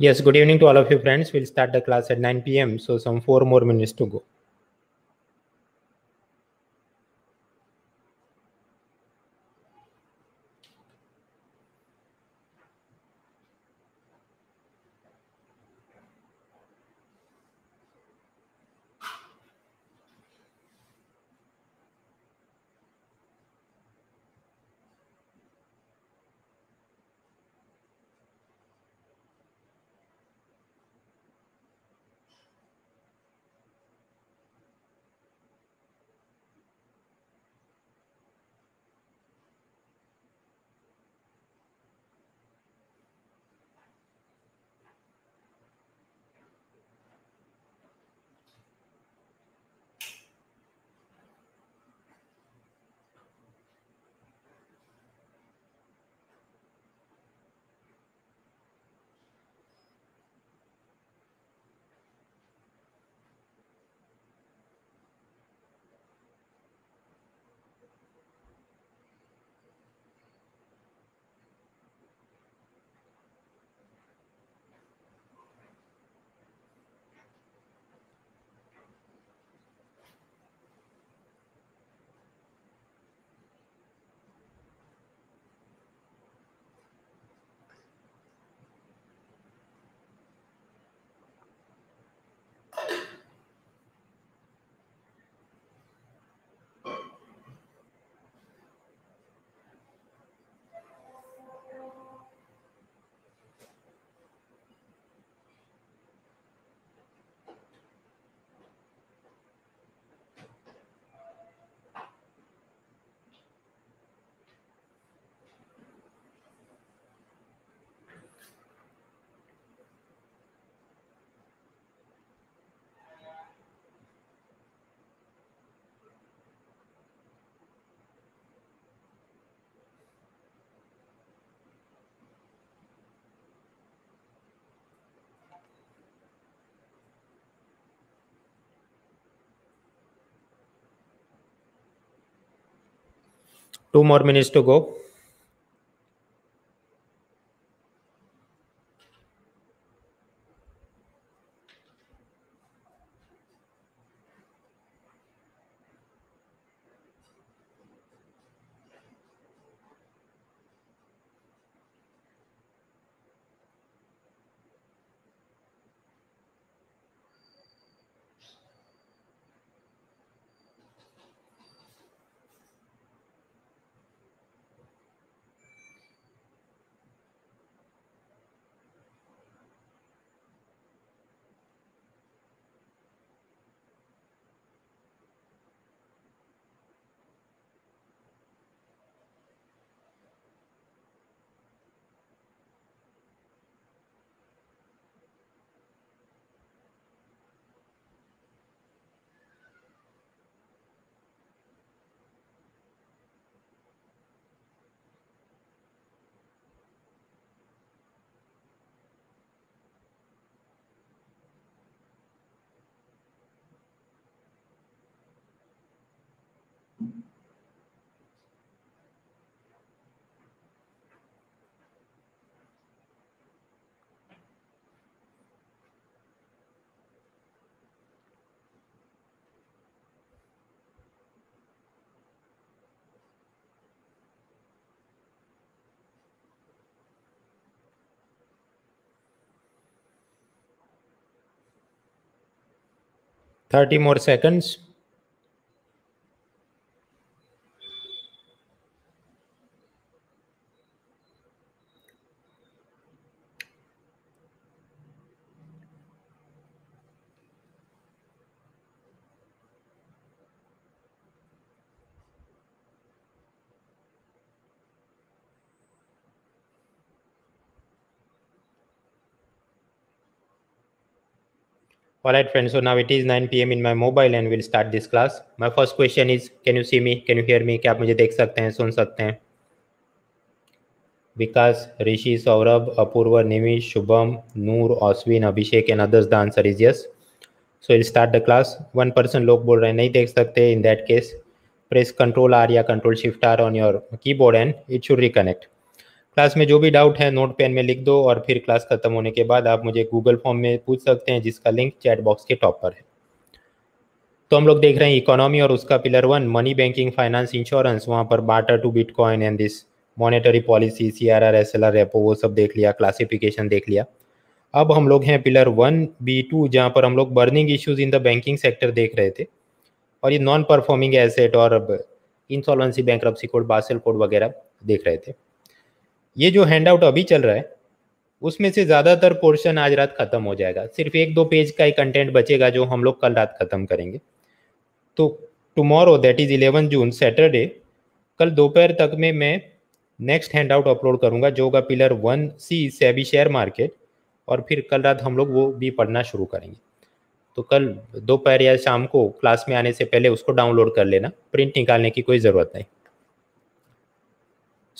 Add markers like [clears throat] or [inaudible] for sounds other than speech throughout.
Yes, good evening to all of you friends. We'll start the class at 9 p.m. So some four more minutes to go. Two more minutes to go. 30 more seconds. All right, friends. So now it is 9 p.m. in my mobile and we'll start this class. My first question is, can you see me? Can you hear me? क्या आप मुझे देख सकते हैं सुन सकते हैं Vikas Rishi Saurabh Apoorv Nimi Shubham Noor Oswin Abhishek and others the answer is yes so will start the class one person लोग बोल रहे हैं नहीं देख सकते in that case press control R या control shift R on your keyboard and it should reconnect class में जो भी डाउट है नोट पेन में लिख दो और फिर क्लास खत्म होने के बाद आप मुझे गूगल फॉर्म में पूछ सकते हैं जिसका लिंक चैट बॉक्स के टॉप पर है तो हम लोग देख रहे हैं इकोनॉमी और उसका pillar one money banking finance insurance वहाँ पर barter to bitcoin and this monetary policy C R R S L R repo वो सब देख लिया क्लासिफिकेशन देख लिया अब हम लोग हैं पिलर वन बी टू जहाँ पर हम लोग burning issues in the banking sector देख रहे थे और ये नॉन परफॉर्मिंग एसेट और अब insolvency bank code Basel code वगैरह देख रहे थे ये जो हैंड आउट अभी चल रहा है उसमें से ज़्यादातर पोर्शन आज रात ख़त्म हो जाएगा सिर्फ एक दो पेज का ही कंटेंट बचेगा जो हम लोग कल रात ख़त्म करेंगे तो tomorrow that is eleven June Saturday कल दोपहर तक में मैं नेक्स्ट हैंड आउट अपलोड करूंगा जो होगा pillar one C SEBI share market और फिर कल रात हम लोग वो भी पढ़ना शुरू करेंगे तो कल दोपहर या शाम को क्लास में आने से पहले उसको डाउनलोड कर लेना प्रिंट निकालने की कोई ज़रूरत नहीं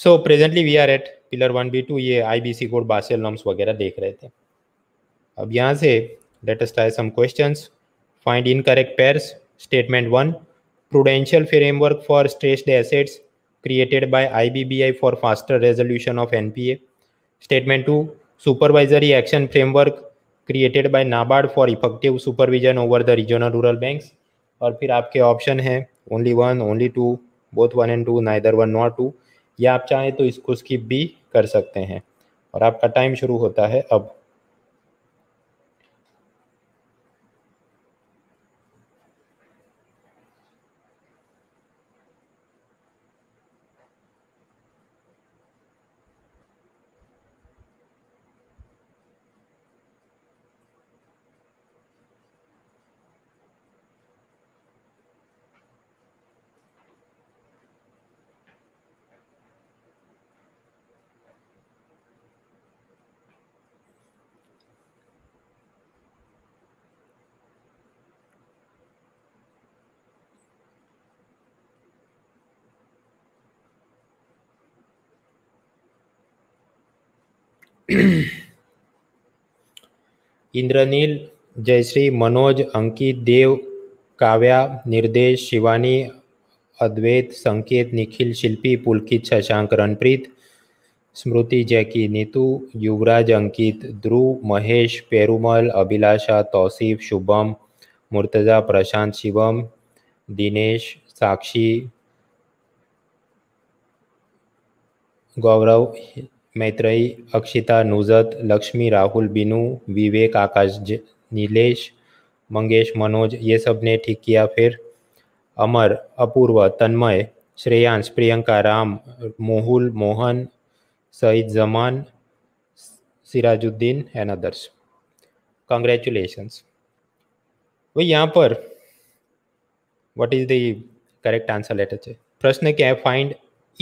so presently we are at pillar one B two ये I B C code Basel norms वगैरह देख रहे थे अब यहाँ से लेटेस्ट आए some question find incorrect pairs statement one prudential framework for stressed assets created I B B I for faster resolution of N P A statement two supervisory action framework created by NABARD for effective supervision over the regional rural bank और फिर आपके option है only one only two both one and two neither one not two या आप चाहें तो इसको skip भी कर सकते हैं और आपका टाइम शुरू होता है अब इंद्रनील जयश्री मनोज अंकित देव काव्या निर्देश शिवानी अद्वैत संकेत निखिल शिल्पी पुलकित शशांक रणप्रीत स्मृति जैकी नीतू युवराज अंकित ध्रुव महेश पेरुमल अभिलाषा तौसीफ शुभम मुर्तजा प्रशांत शिवम दिनेश साक्षी गौरव मैत्रेयी अक्षिता नुजत लक्ष्मी राहुल बिनू विवेक आकाश नीलेश मंगेश मनोज ये सब ने ठीक किया फिर Amar Apoorv Tanmay Shreyansh Priyanka Ram Mohul Mohan Saeed Zaman Sirajuddin and others congratulations वो यहाँ पर what is the correct answer letter से प्रश्न क्या है फाइंड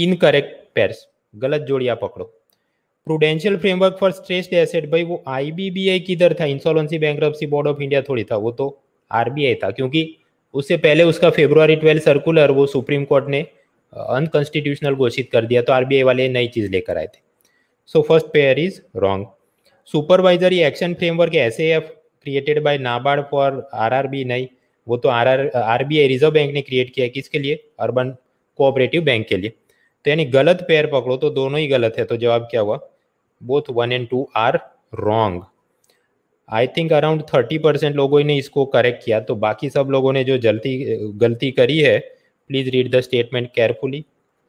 इनकरेक्ट पेयर्स गलत जोड़िया पकड़ो prudential framework for stressed asset भाई वो आईबीबीआई किधर था insolvency bankruptcy board of India थोड़ी था वो तो आरबीआई था क्योंकि उससे पहले उसका फेब्रुआरी ट्वेल्व सर्कुलर वो सुप्रीम कोर्ट ने अनकॉन्स्टिट्यूशनल घोषित कर दिया तो आरबीआई वाले नई चीज़ लेकर आए थे so first pair is wrong supervisory action framework S F created by NABARD for RRB नहीं वो तो R R RBI reserve bank ने क्रिएट किया किसके लिए अर्बन कोऑपरेटिव बैंक के लिए तो यानी गलत पेयर पकड़ो तो दोनों ही गलत है तो जवाब क्या हुआ both one and two are wrong I think around thirty percent लोगों ने इसको करेक्ट किया तो बाकी सब लोगों ने जो जल्दी गलती करी है please read the statement carefully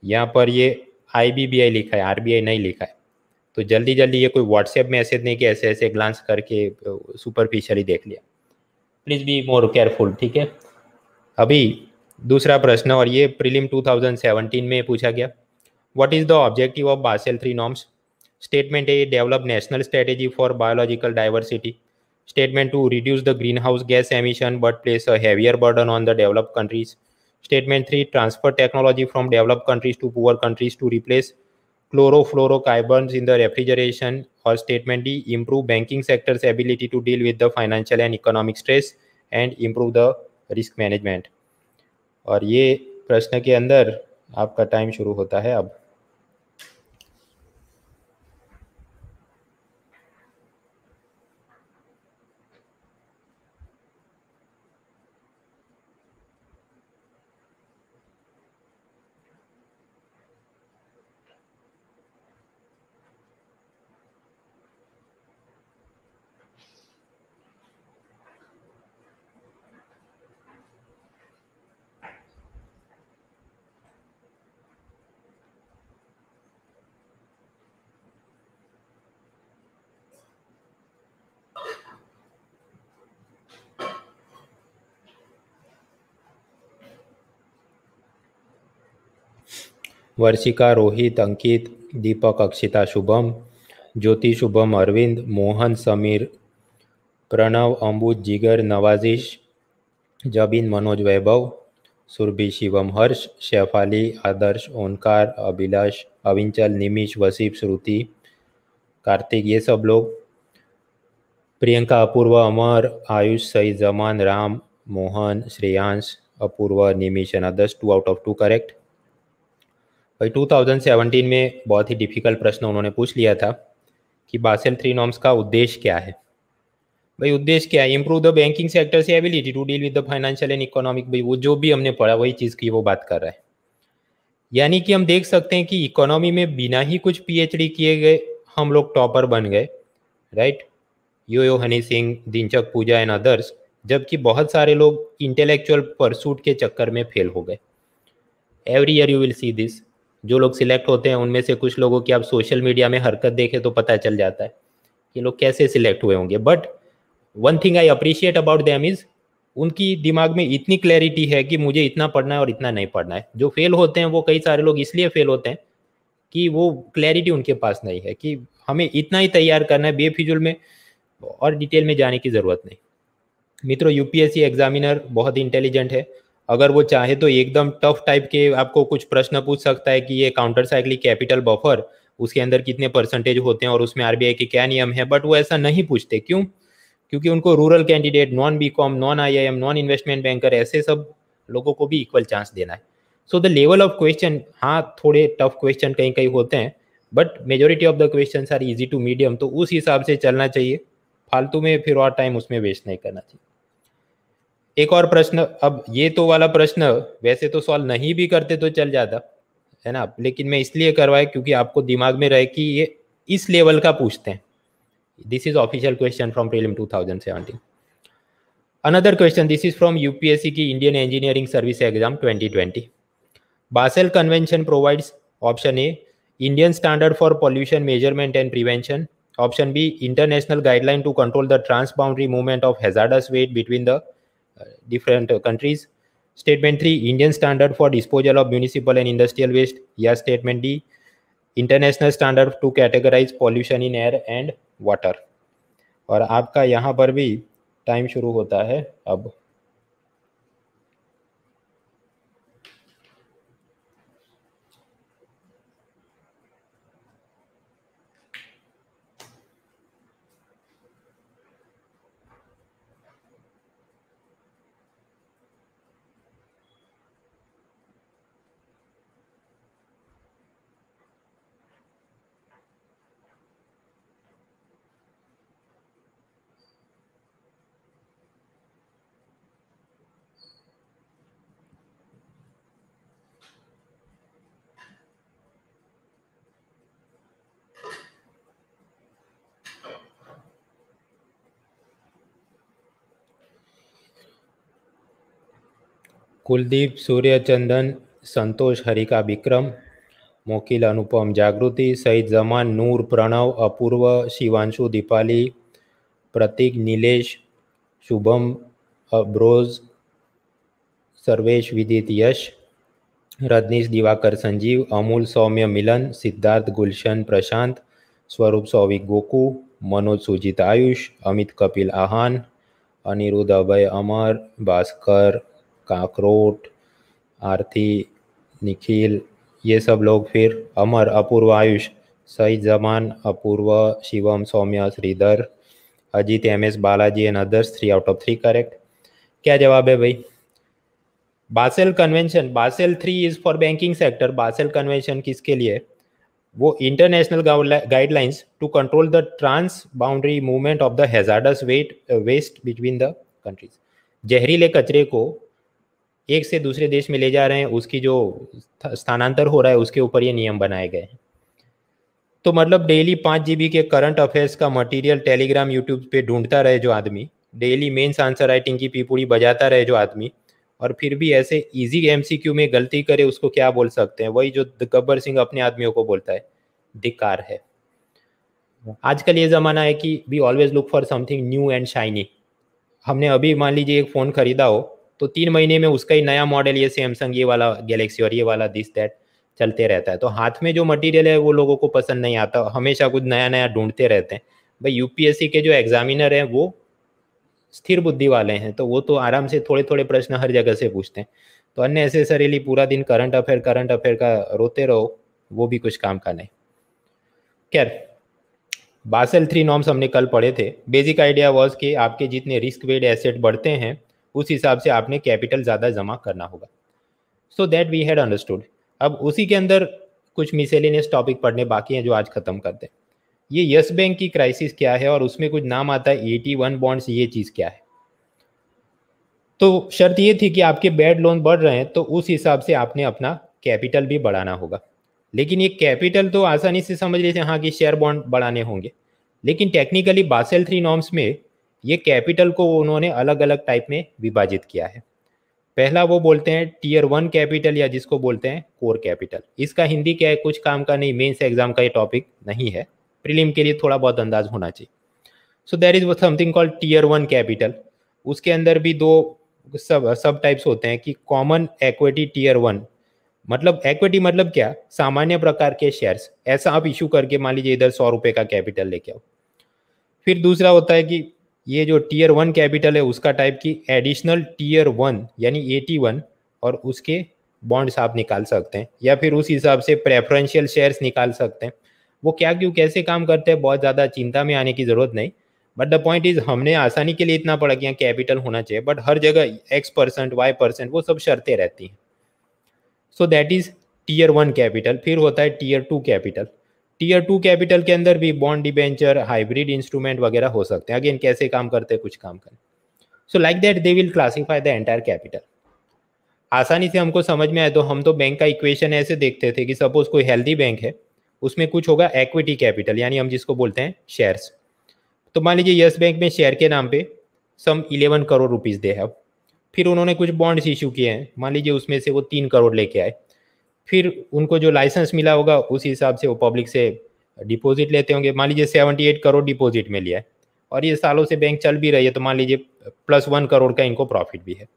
यहाँ पर ये आई बी बी आई लिखा है आर बी आई नहीं लिखा है तो जल्दी जल्दी ये कोई व्हाट्सएप मैसेज नहीं कि ऐसे ऐसे ग्लांस करके सुपरफिशियली देख लिया प्लीज़ बी मोर केयरफुल ठीक है अभी दूसरा प्रश्न और ये प्रीलिम 2017 में पूछा गया what is the objective of Basel three norms Statement A develop national strategy for biological diversity. Statement 2 reduce the greenhouse gas emission but place a heavier burden on the developed countries. Statement 3 transfer technology from developed countries to poor countries to replace chlorofluorocarbons in the refrigeration. Or statement D improve banking sector's ability to deal with the financial and economic stress and improve the risk management और ये प्रश्न के अंदर आपका time शुरू होता है अब वर्षिका रोहित अंकित दीपक अक्षिता शुभम ज्योति शुभम अरविंद मोहन समीर प्रणव अम्बुज जिगर नवाजिश जबीन मनोज वैभव सुरभि शिवम हर्ष शेफाली आदर्श ओंकार अभिलाष अविंचल निमिष वसीफ श्रुति कार्तिक ये सब लोग Priyanka Apoorv Amar Ayush Saeed Zaman Ram Mohan Shreyansh Apoorv Nimish and others two out of two correct भाई 2017 में बहुत ही डिफिकल्ट प्रश्न उन्होंने पूछ लिया था कि बासेल थ्री नॉर्म्स का उद्देश्य क्या है भाई उद्देश्य क्या है इम्प्रूव द बैंकिंग सेक्टर से ability to deal with the financial and economic भाई वो जो भी हमने पढ़ा वही चीज़ की वो बात कर रहा है यानी कि हम देख सकते हैं कि इकोनॉमी में बिना ही कुछ पीएचडी किए गए हम लोग टॉपर बन गए right yo yo Honey Singh Dinchak Pooja and others जबकि बहुत सारे लोग इंटेलेक्चुअल परसूट के चक्कर में फेल हो गए every year you will see this जो लोग सिलेक्ट होते हैं उनमें से कुछ लोगों की आप सोशल मीडिया में हरकत देखें तो पता चल जाता है कि लोग कैसे सिलेक्ट हुए होंगे but one thing I appreciate about them is उनकी दिमाग में इतनी क्लैरिटी है कि मुझे इतना पढ़ना है और इतना नहीं पढ़ना है जो फेल होते हैं वो कई सारे लोग इसलिए फेल होते हैं कि वो क्लैरिटी उनके पास नहीं है कि हमें इतना ही तैयार करना है बेफिजुल में और डिटेल में जाने की ज़रूरत नहीं मित्रों यूपीएससी एग्जामिनर बहुत इंटेलिजेंट है अगर वो चाहे तो एकदम टफ टाइप के आपको कुछ प्रश्न पूछ सकता है कि ये काउंटर साइक्लिक कैपिटल बफर उसके अंदर कितने परसेंटेज होते हैं और उसमें आरबीआई के क्या नियम है बट वो ऐसा नहीं पूछते क्यों क्योंकि उनको rural candidate non B com non I I M non investment banker ऐसे सब लोगों को भी इक्वल चांस देना है so the level of question हाँ थोड़े टफ क्वेश्चन कहीं कहीं होते हैं but majority of the question are easy to medium तो उस हिसाब से चलना चाहिए फालतू में फिर और टाइम उसमें वेस्ट नहीं करना चाहिए एक और प्रश्न अब ये तो वाला प्रश्न वैसे तो सॉल्व नहीं भी करते तो चल जाता है ना लेकिन मैं इसलिए करवाया क्योंकि आपको दिमाग में रहे कि ये इस लेवल का पूछते हैं this is official question from prelim 2017 another question this is from UPSC की Indian engineering service exam 2020 Basel convention provides option A Indian standard for pollution measurement and prevention option B international guideline to control the transboundary movement of hazardous wet between the different uh, countries. Statement 3 Indian standard for disposal of municipal and industrial waste. Yes, statement D. International standard to categorize pollution in air and water. और आपका यहाँ पर भी time शुरू होता है अब कुलदीप सूर्यचंदन संतोष हरिका विक्रम मोकिल अनुपम जागृति सईद जमान नूर प्रणव अपूर्व शिवांशु दीपाली प्रतीक नीलेश शुभम अब्रोज सर्वेश विदित यश रजनीश दिवाकर संजीव अमूल सौम्य मिलन सिद्धार्थ गुलशन प्रशांत स्वरूप सौविक गोकू मनोज सुजित आयुष अमित कपिल आहान अनिरुद्ध अभय अमर भास्कर काकरोट आरती निखिल ये सब लोग फिर Amar Apoorv Ayush Saeed Zaman Apoorv Shivam Saumya Shridhar Ajit M S Balaji and others three out of three correct क्या जवाब है भाई Basel convention Basel three is for banking sector Basel convention किसके लिए वो international guidelines to control the transboundary movement of the hazardous wet waste between the countries जहरीले कचरे को एक से दूसरे देश में ले जा रहे हैं उसकी जो स्थानांतर हो रहा है उसके ऊपर ये नियम बनाए गए हैं तो मतलब डेली पाँच जी के करंट अफेयर्स का मटेरियल टेलीग्राम यूट्यूब पे ढूंढता रहे जो आदमी डेली मेंस आंसर राइटिंग की पीपुड़ी बजाता रहे जो आदमी और फिर भी ऐसे इजी एम में गलती करे उसको क्या बोल सकते हैं वही जो गब्बर सिंह अपने आदमियों को बोलता है धिकार है आजकल ये ज़माना है कि we always look for something new and shiny हमने अभी मान लीजिए एक फ़ोन खरीदा हो तो तीन महीने में उसका ही नया मॉडल ये सैमसंग ये वाला गैलेक्सी और ये वाला दिस दैट चलते रहता है तो हाथ में जो मटेरियल है वो लोगों को पसंद नहीं आता हमेशा कुछ नया नया ढूंढते रहते हैं भाई यूपीएससी के जो एग्जामिनर हैं वो स्थिर बुद्धि वाले हैं तो वो तो आराम से थोड़े थोड़े प्रश्न हर जगह से पूछते हैं तो अननेसेसरीली पूरा दिन करंट अफेयर करंट अफेयर का रोते रहो वो भी कुछ काम का नहीं खैर बासल थ्री नॉर्म्स हमने कल पढ़े थे बेसिक आइडिया वॉज कि आपके जितने रिस्क वेड एसेट बढ़ते हैं उस हिसाब से आपने कैपिटल ज़्यादा जमा करना होगा so that we had understood अब उसी के अंदर कुछ मिसेलिनियस टॉपिक पढ़ने बाकी हैं जो आज ख़त्म करते हैं ये यस बैंक की क्राइसिस क्या है और उसमें कुछ नाम आता है एटी वन बॉन्ड्स ये चीज़ क्या है तो शर्त ये थी कि आपके बैड लोन बढ़ रहे हैं तो उस हिसाब से आपने अपना कैपिटल भी बढ़ाना होगा लेकिन ये कैपिटल तो आसानी से समझ लीजिए हाँ कि शेयर बॉन्ड बढ़ाने होंगे लेकिन टेक्निकली बासेल थ्री नॉर्म्स में ये कैपिटल को उन्होंने अलग अलग टाइप में विभाजित किया है पहला वो बोलते हैं टीयर वन कैपिटल या जिसको बोलते हैं कोर कैपिटल इसका हिंदी क्या है कुछ काम का नहीं मेन्स एग्जाम का ये टॉपिक नहीं है प्रीलिम के लिए थोड़ा बहुत अंदाज होना चाहिए so there is something called tier one capital उसके अंदर भी दो सब सब टाइप्स होते हैं कि कॉमन एक्विटी टीयर वन मतलब एक्विटी मतलब क्या सामान्य प्रकार के शेयर्स ऐसा आप इशू करके मान लीजिए इधर सौ रुपये का कैपिटल लेके आओ फिर दूसरा होता है कि ये जो टीयर वन कैपिटल है उसका टाइप की एडिशनल टीयर वन यानी एटी वन और उसके बॉन्ड्स आप निकाल सकते हैं या फिर उस हिसाब से प्रेफरेंशियल शेयर्स निकाल सकते हैं वो क्या क्यों कैसे काम करते हैं बहुत ज़्यादा चिंता में आने की ज़रूरत नहीं बट द पॉइंट इज हमने आसानी के लिए इतना पड़ा कि यहाँ कैपिटल होना चाहिए बट हर जगह एक्स परसेंट वाई परसेंट वो सब शर्तें रहती हैं so that is tier one capital फिर होता है tier two capital tier two capital के अंदर भी बॉन्ड डिबेंचर हाइब्रिड इंस्ट्रूमेंट वगैरह हो सकते हैं अगेन कैसे काम करते हैं कुछ काम करें so like that they will classify the entire capital आसानी से हमको समझ में आए तो हम तो बैंक का इक्वेशन ऐसे देखते थे कि सपोज कोई हेल्दी बैंक है उसमें कुछ होगा एक्विटी कैपिटल यानी हम जिसको बोलते हैं शेयर्स तो मान लीजिए येस बैंक में शेयर के नाम पे सम इलेवन करोड़ रुपीज़ दे है अब फिर उन्होंने कुछ बॉन्ड्स इशू किए हैं मान लीजिए उसमें से वो तीन करोड़ लेके आए फिर उनको जो लाइसेंस मिला होगा उसी हिसाब से वो पब्लिक से डिपॉजिट लेते होंगे मान लीजिए सेवेंटी एट करोड़ डिपॉजिट में लिया है और ये सालों से बैंक चल भी रही है तो मान लीजिए प्लस वन करोड़ का इनको प्रॉफिट भी है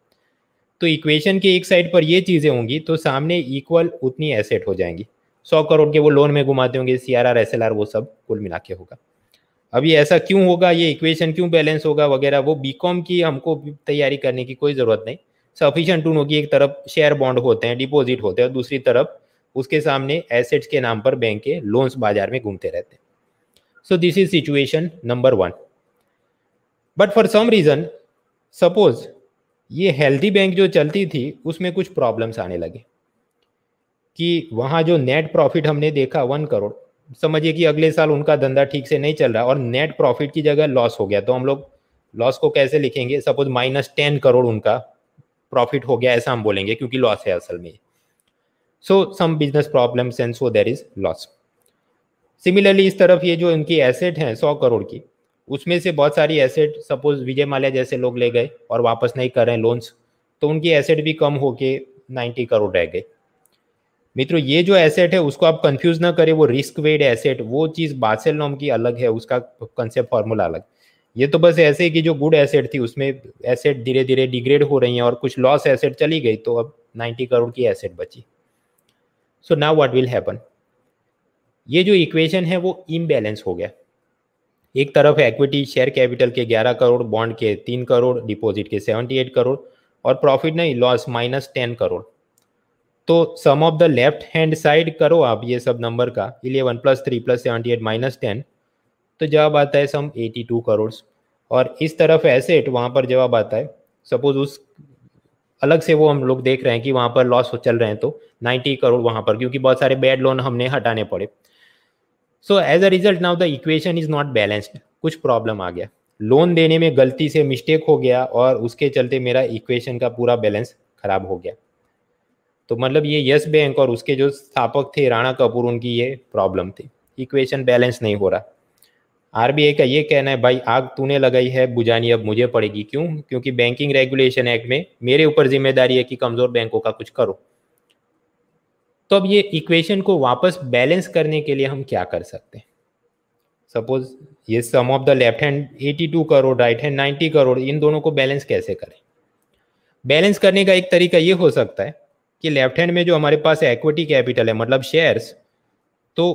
तो इक्वेशन के एक साइड पर ये चीज़ें होंगी तो सामने इक्वल उतनी एसेट हो जाएंगी सौ करोड़ के वो लोन में घुमाते होंगे C R R S L R वो सब कुल मिला के होगा अभी ऐसा क्यों होगा ये इक्वेशन क्यों बैलेंस होगा वगैरह वो बी कॉम की हमको तैयारी करने की कोई ज़रूरत नहीं सफिशियंट टू नो की एक तरफ शेयर बॉन्ड होते हैं डिपॉजिट होते हैं दूसरी तरफ उसके सामने एसेट्स के नाम पर बैंक के लोन्स बाजार में घूमते रहते हैं so this is situation number one but for some reason suppose ये हेल्थी बैंक जो चलती थी उसमें कुछ प्रॉब्लम्स आने लगे कि वहाँ जो नेट प्रॉफिट हमने देखा वन करोड़ समझिए कि अगले साल उनका धंधा ठीक से नहीं चल रहा और नेट प्रॉफिट की जगह लॉस हो गया तो हम लोग लॉस को कैसे लिखेंगे सपोज माइनस टेन करोड़ उनका प्रॉफिट हो गया ऐसा हम बोलेंगे क्योंकि लॉस है असल में so some business problems and so there is loss similarly इस तरफ ये जो इनकी एसेट हैं सौ करोड़ की उसमें से बहुत सारी एसेट सपोज विजय माल्या जैसे लोग ले गए और वापस नहीं कर रहे हैं लोन्स तो उनकी एसेट भी कम होके नाइन्टी करोड़ रह गए मित्रों ये जो एसेट है उसको आप कंफ्यूज ना करें वो रिस्क वेड एसेट वो चीज़ बासेल नॉम की अलग है उसका कंसेप्ट फॉर्मूला अलग ये तो बस ऐसे कि जो गुड एसेट थी उसमें एसेट धीरे धीरे डिग्रेड हो रही हैं और कुछ लॉस एसेट चली गई तो अब 90 करोड़ की एसेट बची so now what will happen ये जो इक्वेशन है वो इम्बैलेंस हो गया एक तरफ एक्विटी शेयर कैपिटल के 11 करोड़ बॉन्ड के 3 करोड़ डिपॉजिट के 78 करोड़ और प्रॉफिट नहीं लॉस माइनस टेन करोड़ तो sum of the left hand side करो आप ये सब नंबर का eleven plus three plus seventy eight minus ten तो जवाब आता है सम 82 करोड़ और इस तरफ एसेट वहाँ पर जवाब आता है सपोज उस अलग से वो हम लोग देख रहे हैं कि वहाँ पर लॉस चल रहे हैं तो 90 करोड़ वहाँ पर क्योंकि बहुत सारे बैड लोन हमने हटाने पड़े so as a result now the equation is not balanced कुछ प्रॉब्लम आ गया लोन देने में गलती से मिस्टेक हो गया और उसके चलते मेरा इक्वेशन का पूरा बैलेंस खराब हो गया तो मतलब ये यस बैंक और उसके जो स्थापक थे राणा कपूर उनकी ये प्रॉब्लम थी इक्वेशन बैलेंस नहीं हो रहा आरबीआई का ये कहना है भाई आग तूने लगाई है बुझानी अब मुझे पड़ेगी क्यों क्योंकि बैंकिंग रेगुलेशन एक्ट में मेरे ऊपर जिम्मेदारी है कि कमजोर बैंकों का कुछ करो तो अब ये इक्वेशन को वापस बैलेंस करने के लिए हम क्या कर सकते हैं सपोज ये sum of the left hand 82 crore right hand 90 crore इन दोनों को बैलेंस कैसे करें बैलेंस करने का एक तरीका ये हो सकता है कि लेफ्ट हैंड में जो हमारे पास एक्विटी कैपिटल है मतलब शेयर्स तो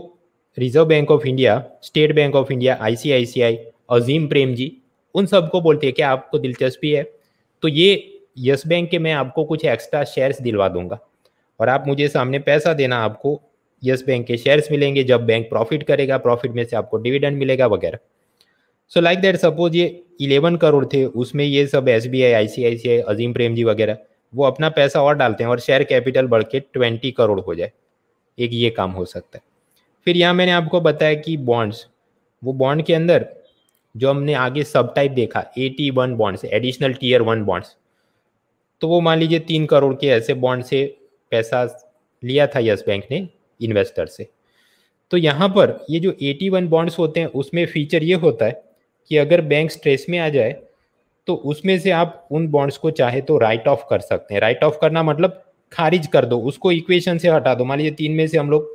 Reserve bank of India State Bank of India ICICI Azim Premji उन सबको बोलती है कि आपको दिलचस्पी है तो ये यस बैंक के मैं आपको कुछ एक्स्ट्रा शेयर्स दिलवा दूंगा और आप मुझे सामने पैसा देना आपको यस बैंक के शेयर्स मिलेंगे जब बैंक प्रॉफिट करेगा प्रॉफिट में से आपको डिविडेंड मिलेगा वगैरह सो लाइक दैट सपोज ये इलेवन करोड़ थे उसमें ये सब एस बी आई आई सी आई सी आई अजीम प्रेम जी वगैरह वो अपना पैसा और डालते हैं और शेयर कैपिटल बढ़ के ट्वेंटी करोड़ हो जाए एक ये काम हो सकता है फिर यहाँ मैंने आपको बताया कि बॉन्ड्स वो बॉन्ड के अंदर जो हमने आगे सब टाइप देखा A T one bonds additional tier one bonds तो वो मान लीजिए तीन करोड़ के ऐसे बॉन्ड से पैसा लिया था यस बैंक ने इन्वेस्टर से तो यहाँ पर ये जो ए टी वन बॉन्ड्स होते हैं उसमें फीचर ये होता है कि अगर बैंक स्ट्रेस में आ जाए तो उसमें से आप उन बॉन्ड्स को चाहे तो राइट ऑफ कर सकते हैं राइट ऑफ करना मतलब खारिज कर दो उसको इक्वेशन से हटा दो मान लीजिए तीन में से हम लोग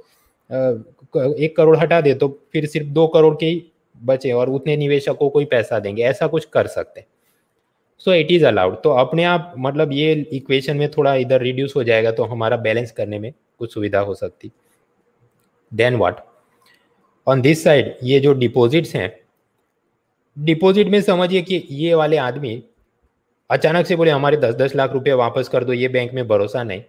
एक करोड़ हटा दे तो फिर सिर्फ दो करोड़ के ही बचे और उतने निवेशकों को ही पैसा देंगे ऐसा कुछ कर सकते हैं सो इट इज़ अलाउड तो अपने आप मतलब ये इक्वेशन में थोड़ा इधर रिड्यूस हो जाएगा तो हमारा बैलेंस करने में कुछ सुविधा हो सकती then what on this side ये जो डिपोजिट हैं डिपोजिट में समझिए कि ये वाले आदमी अचानक से बोले हमारे दस दस लाख रुपए वापस कर दो ये बैंक में भरोसा नहीं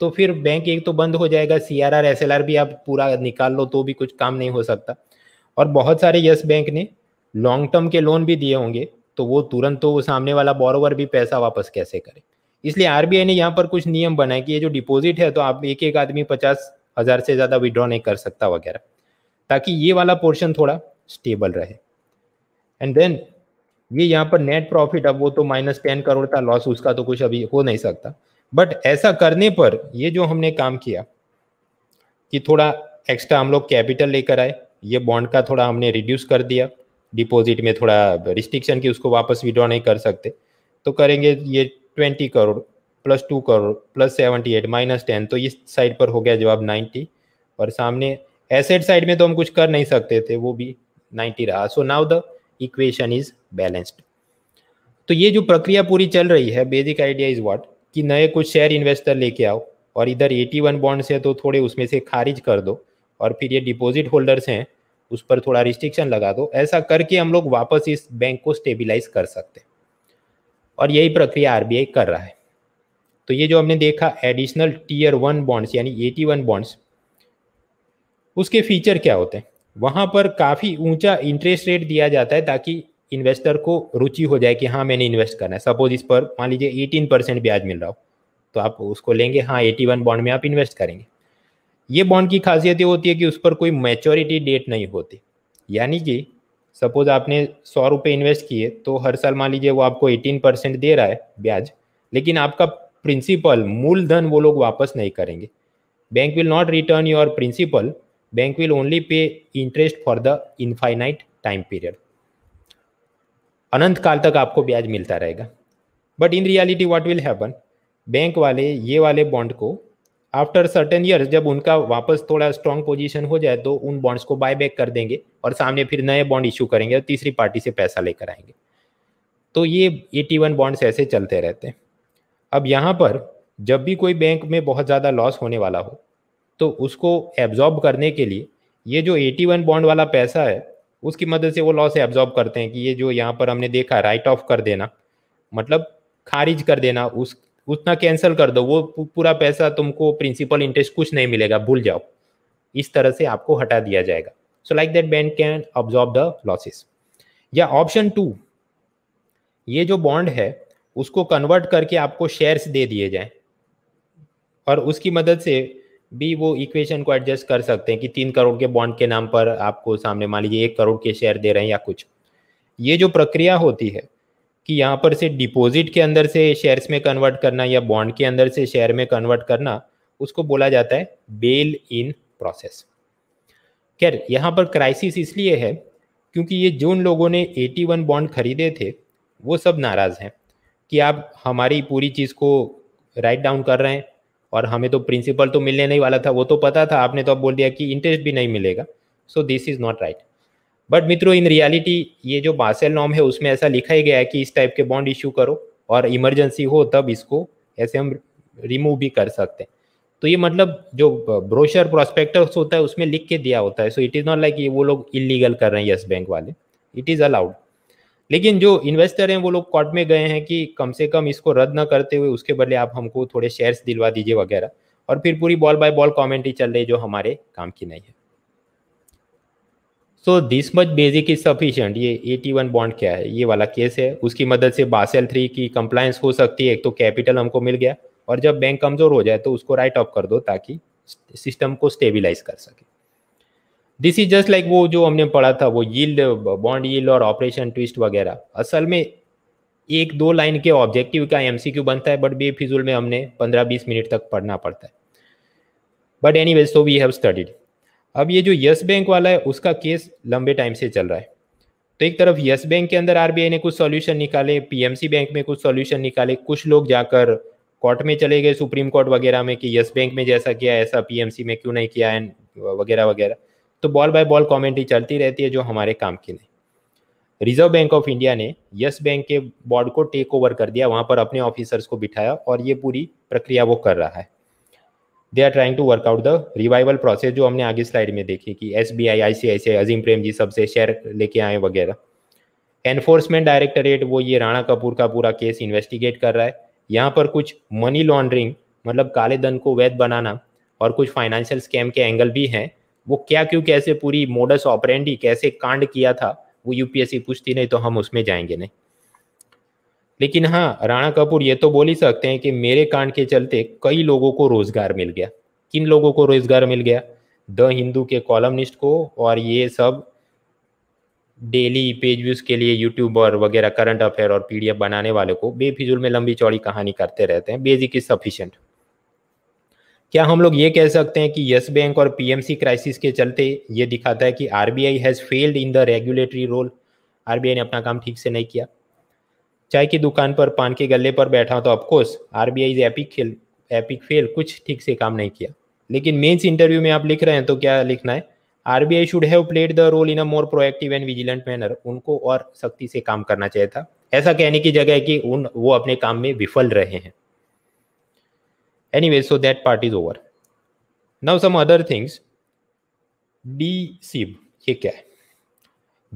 तो फिर बैंक एक तो बंद हो जाएगा C R R S L R भी आप पूरा निकाल लो तो भी कुछ काम नहीं हो सकता और बहुत सारे यस बैंक ने लॉन्ग टर्म के लोन भी दिए होंगे तो वो तुरंत तो वो सामने वाला बॉरोवर भी पैसा वापस कैसे करे इसलिए आरबीआई ने यहाँ पर कुछ नियम बनाए कि ये जो डिपॉजिट है तो आप एक एक आदमी पचास हज़ार से ज़्यादा विड्रॉ नहीं कर सकता वगैरह ताकि ये वाला पोर्शन थोड़ा स्टेबल रहे एंड देन ये यहाँ पर नेट प्रॉफिट अब वो तो माइनस टेन करोड़ का लॉस उसका तो कुछ अभी हो नहीं सकता बट ऐसा करने पर ये जो हमने काम किया कि थोड़ा एक्स्ट्रा हम लोग कैपिटल लेकर आए ये बॉन्ड का थोड़ा हमने रिड्यूस कर दिया डिपॉजिट में थोड़ा रिस्ट्रिक्शन की उसको वापस विड्रॉ नहीं कर सकते तो करेंगे ये twenty crore plus two crore plus seventy eight minus ten तो इस साइड पर हो गया जवाब नाइन्टी और सामने एसेट साइड में तो हम कुछ कर नहीं सकते थे वो भी नाइन्टी रहा so now the equation is balanced तो ये जो प्रक्रिया पूरी चल रही है बेसिक आइडिया इज वॉट कि नए कुछ शेयर इन्वेस्टर लेके आओ और इधर एटी वन बॉन्ड्स है तो थोड़े उसमें से खारिज कर दो और फिर ये डिपॉजिट होल्डर्स हैं उस पर थोड़ा रिस्ट्रिक्शन लगा दो ऐसा करके हम लोग वापस इस बैंक को स्टेबिलाइज कर सकते हैं और यही प्रक्रिया आर कर रहा है तो ये जो हमने देखा एडिशनल टीयर वन बॉन्ड्स यानी एटी वन बॉन्ड्स उसके फीचर क्या होते हैं वहाँ पर काफ़ी ऊंचा इंटरेस्ट रेट दिया जाता है ताकि इन्वेस्टर को रुचि हो जाए कि हाँ मैंने इन्वेस्ट करना है सपोज इस पर मान लीजिए एटीन परसेंट ब्याज मिल रहा हो तो आप उसको लेंगे हाँ एटी वन बॉन्ड में आप इन्वेस्ट करेंगे ये बॉन्ड की खासियत ये होती है कि उस पर कोई मैच्योरिटी डेट नहीं होती यानी कि सपोज आपने सौ रुपये इन्वेस्ट किए तो हर साल मान लीजिए वो आपको एटीन परसेंट दे रहा है ब्याज लेकिन आपका प्रिंसिपल मूलधन वो लोग वापस नहीं करेंगे bank will not return your principal bank will only pay interest for the infinite time period अनंत काल तक आपको ब्याज मिलता रहेगा but in reality what will happen bank वाले ये वाले बॉन्ड को आफ्टर सर्टेन ईयर्स जब उनका वापस थोड़ा स्ट्रॉन्ग पोजीशन हो जाए तो उन बॉन्ड्स को बाय बैक कर देंगे और सामने फिर नए बॉन्ड इशू करेंगे और तीसरी पार्टी से पैसा लेकर आएंगे तो ये एटी वन बॉन्ड्स ऐसे चलते रहते हैं अब यहाँ पर जब भी कोई बैंक में बहुत ज़्यादा लॉस होने वाला हो तो उसको एब्जॉर्ब करने के लिए ये जो एटी वन बॉन्ड वाला पैसा है उसकी मदद से वो लॉस एब्जॉर्ब करते हैं कि ये जो यहाँ पर हमने देखा राइट ऑफ कर देना मतलब खारिज कर देना उस उतना कैंसिल कर दो वो पूरा पैसा तुमको प्रिंसिपल इंटरेस्ट कुछ नहीं मिलेगा भूल जाओ इस तरह से आपको हटा दिया जाएगा so like that bank can absorb the losses या ऑप्शन टू ये जो बॉन्ड है उसको कन्वर्ट करके आपको शेयर्स दे दिए जाए और उसकी मदद से भी वो इक्वेशन को एडजस्ट कर सकते हैं कि तीन करोड़ के बॉन्ड के नाम पर आपको सामने मान लीजिए एक करोड़ के शेयर दे रहे हैं या कुछ ये जो प्रक्रिया होती है कि यहाँ पर से डिपॉजिट के अंदर से शेयर्स में कन्वर्ट करना या बॉन्ड के अंदर से शेयर में कन्वर्ट करना उसको बोला जाता है बेल इन प्रोसेस खैर यहाँ पर क्राइसिस इसलिए है क्योंकि ये जो उन लोगों ने 81 बॉन्ड खरीदे थे वो सब नाराज़ हैं कि आप हमारी पूरी चीज़ को राइट डाउन कर रहे हैं और हमें तो प्रिंसिपल तो मिलने नहीं वाला था वो तो पता था आपने तो अब बोल दिया कि इंटरेस्ट भी नहीं मिलेगा so this is not right but मित्रों इन रियलिटी ये जो बासेल नॉम है उसमें ऐसा लिखा ही गया है कि इस टाइप के बॉन्ड इश्यू करो और इमरजेंसी हो तब इसको ऐसे हम रिमूव भी कर सकते हैं तो ये मतलब जो ब्रोशर प्रोस्पेक्टस होता है उसमें लिख के दिया होता है so it is not like ये वो लोग इलीगल कर रहे हैं यस बैंक वाले इट इज़ अलाउड लेकिन जो इन्वेस्टर हैं वो लोग कॉर्ट में गए हैं कि कम से कम इसको रद्द न करते हुए उसके बदले आप हमको थोड़े शेयर्स दिलवा दीजिए वगैरह और फिर पूरी बॉल बाय बॉल कॉमेंट्री चल रही जो हमारे काम की नहीं है so this much basic is sufficient ये एटी वन बॉन्ड क्या है ये वाला केस है उसकी मदद से बासेल थ्री की कंप्लायंस हो सकती है एक तो कैपिटल हमको मिल गया और जब बैंक कमज़ोर हो जाए तो उसको राइट ऑफ कर दो ताकि सिस्टम को स्टेबिलाईज कर सके दिस इज जस्ट लाइक वो जो हमने पढ़ा था वो यील्ड बॉन्ड यील्ड और ऑपरेशन ट्विस्ट वगैरह असल में एक दो लाइन के ऑब्जेक्टिव का एमसीक्यू बनता है बट बेफिजुल में हमने पंद्रह बीस मिनट तक पढ़ना पड़ता है but anyways so we have studied अब ये जो यस बैंक वाला है उसका केस लंबे टाइम से चल रहा है तो एक तरफ यस बैंक के अंदर आई ने कुछ सॉल्यूशन निकाले पीएमसी बैंक में कुछ सॉल्यूशन निकाले कुछ लोग जाकर कोर्ट में चले गए सुप्रीम कोर्ट वगैरह में कि यस बैंक में जैसा किया ऐसा पीएमसी में क्यों नहीं किया एंड वगैरह वगैरह तो बॉल बाय बॉल कॉमेंट्री चलती रहती है जो हमारे काम की नहीं रिजर्व बैंक ऑफ इंडिया ने यस बैंक के बोर्ड को टेक ओवर कर दिया वहां पर अपने ऑफिसर्स को बिठाया और ये पूरी प्रक्रिया वो कर रहा है they are trying to work out the revival process जो हमने आगे स्लाइड में देखी कि एस बी आई आई सी आई सी अजीम प्रेम जी सबसे शेयर लेके आए वगैरह एनफोर्समेंट डायरेक्टरेट वो ये राणा कपूर का पूरा केस इन्वेस्टिगेट कर रहा है यहाँ पर कुछ मनी लॉन्ड्रिंग मतलब काले धन को वैध बनाना और कुछ फाइनेंशियल स्कैम के एंगल भी हैं वो क्या क्यों कैसे पूरी मोडस ऑपरेंडी कैसे कांड किया था वो यूपीएससी पूछती नहीं तो हम उसमें जाएंगे नहीं लेकिन हाँ राणा कपूर ये तो बोल ही सकते हैं कि मेरे कांड के चलते कई लोगों को रोजगार मिल गया किन लोगों को रोजगार मिल गया द हिंदू के कॉलमनिस्ट को और ये सब डेली पेज व्यूज के लिए यूट्यूबर वगैरह करंट अफेयर और पीडीएफ बनाने वाले को बेफिजुल में लंबी चौड़ी कहानी करते रहते हैं बेसिक इज सफिशियंट क्या हम लोग ये कह सकते हैं कि यस बैंक और पीएमसी क्राइसिस के चलते ये दिखाता है कि RBI has failed in the regulatory role RBI ने अपना काम ठीक से नहीं किया चाय की दुकान पर पान के गले पर बैठा हो तो of course R B I epic fail epic fail कुछ ठीक से काम नहीं किया लेकिन मेंस इंटरव्यू में आप लिख रहे हैं तो क्या लिखना है R B I should have played the role in a more proactive and vigilant manner उनको और सख्ती से काम करना चाहिए था ऐसा कहने की जगह है कि उन वो अपने काम में विफल रहे हैं anyway so that part is over now some other things D SIB ये क्या है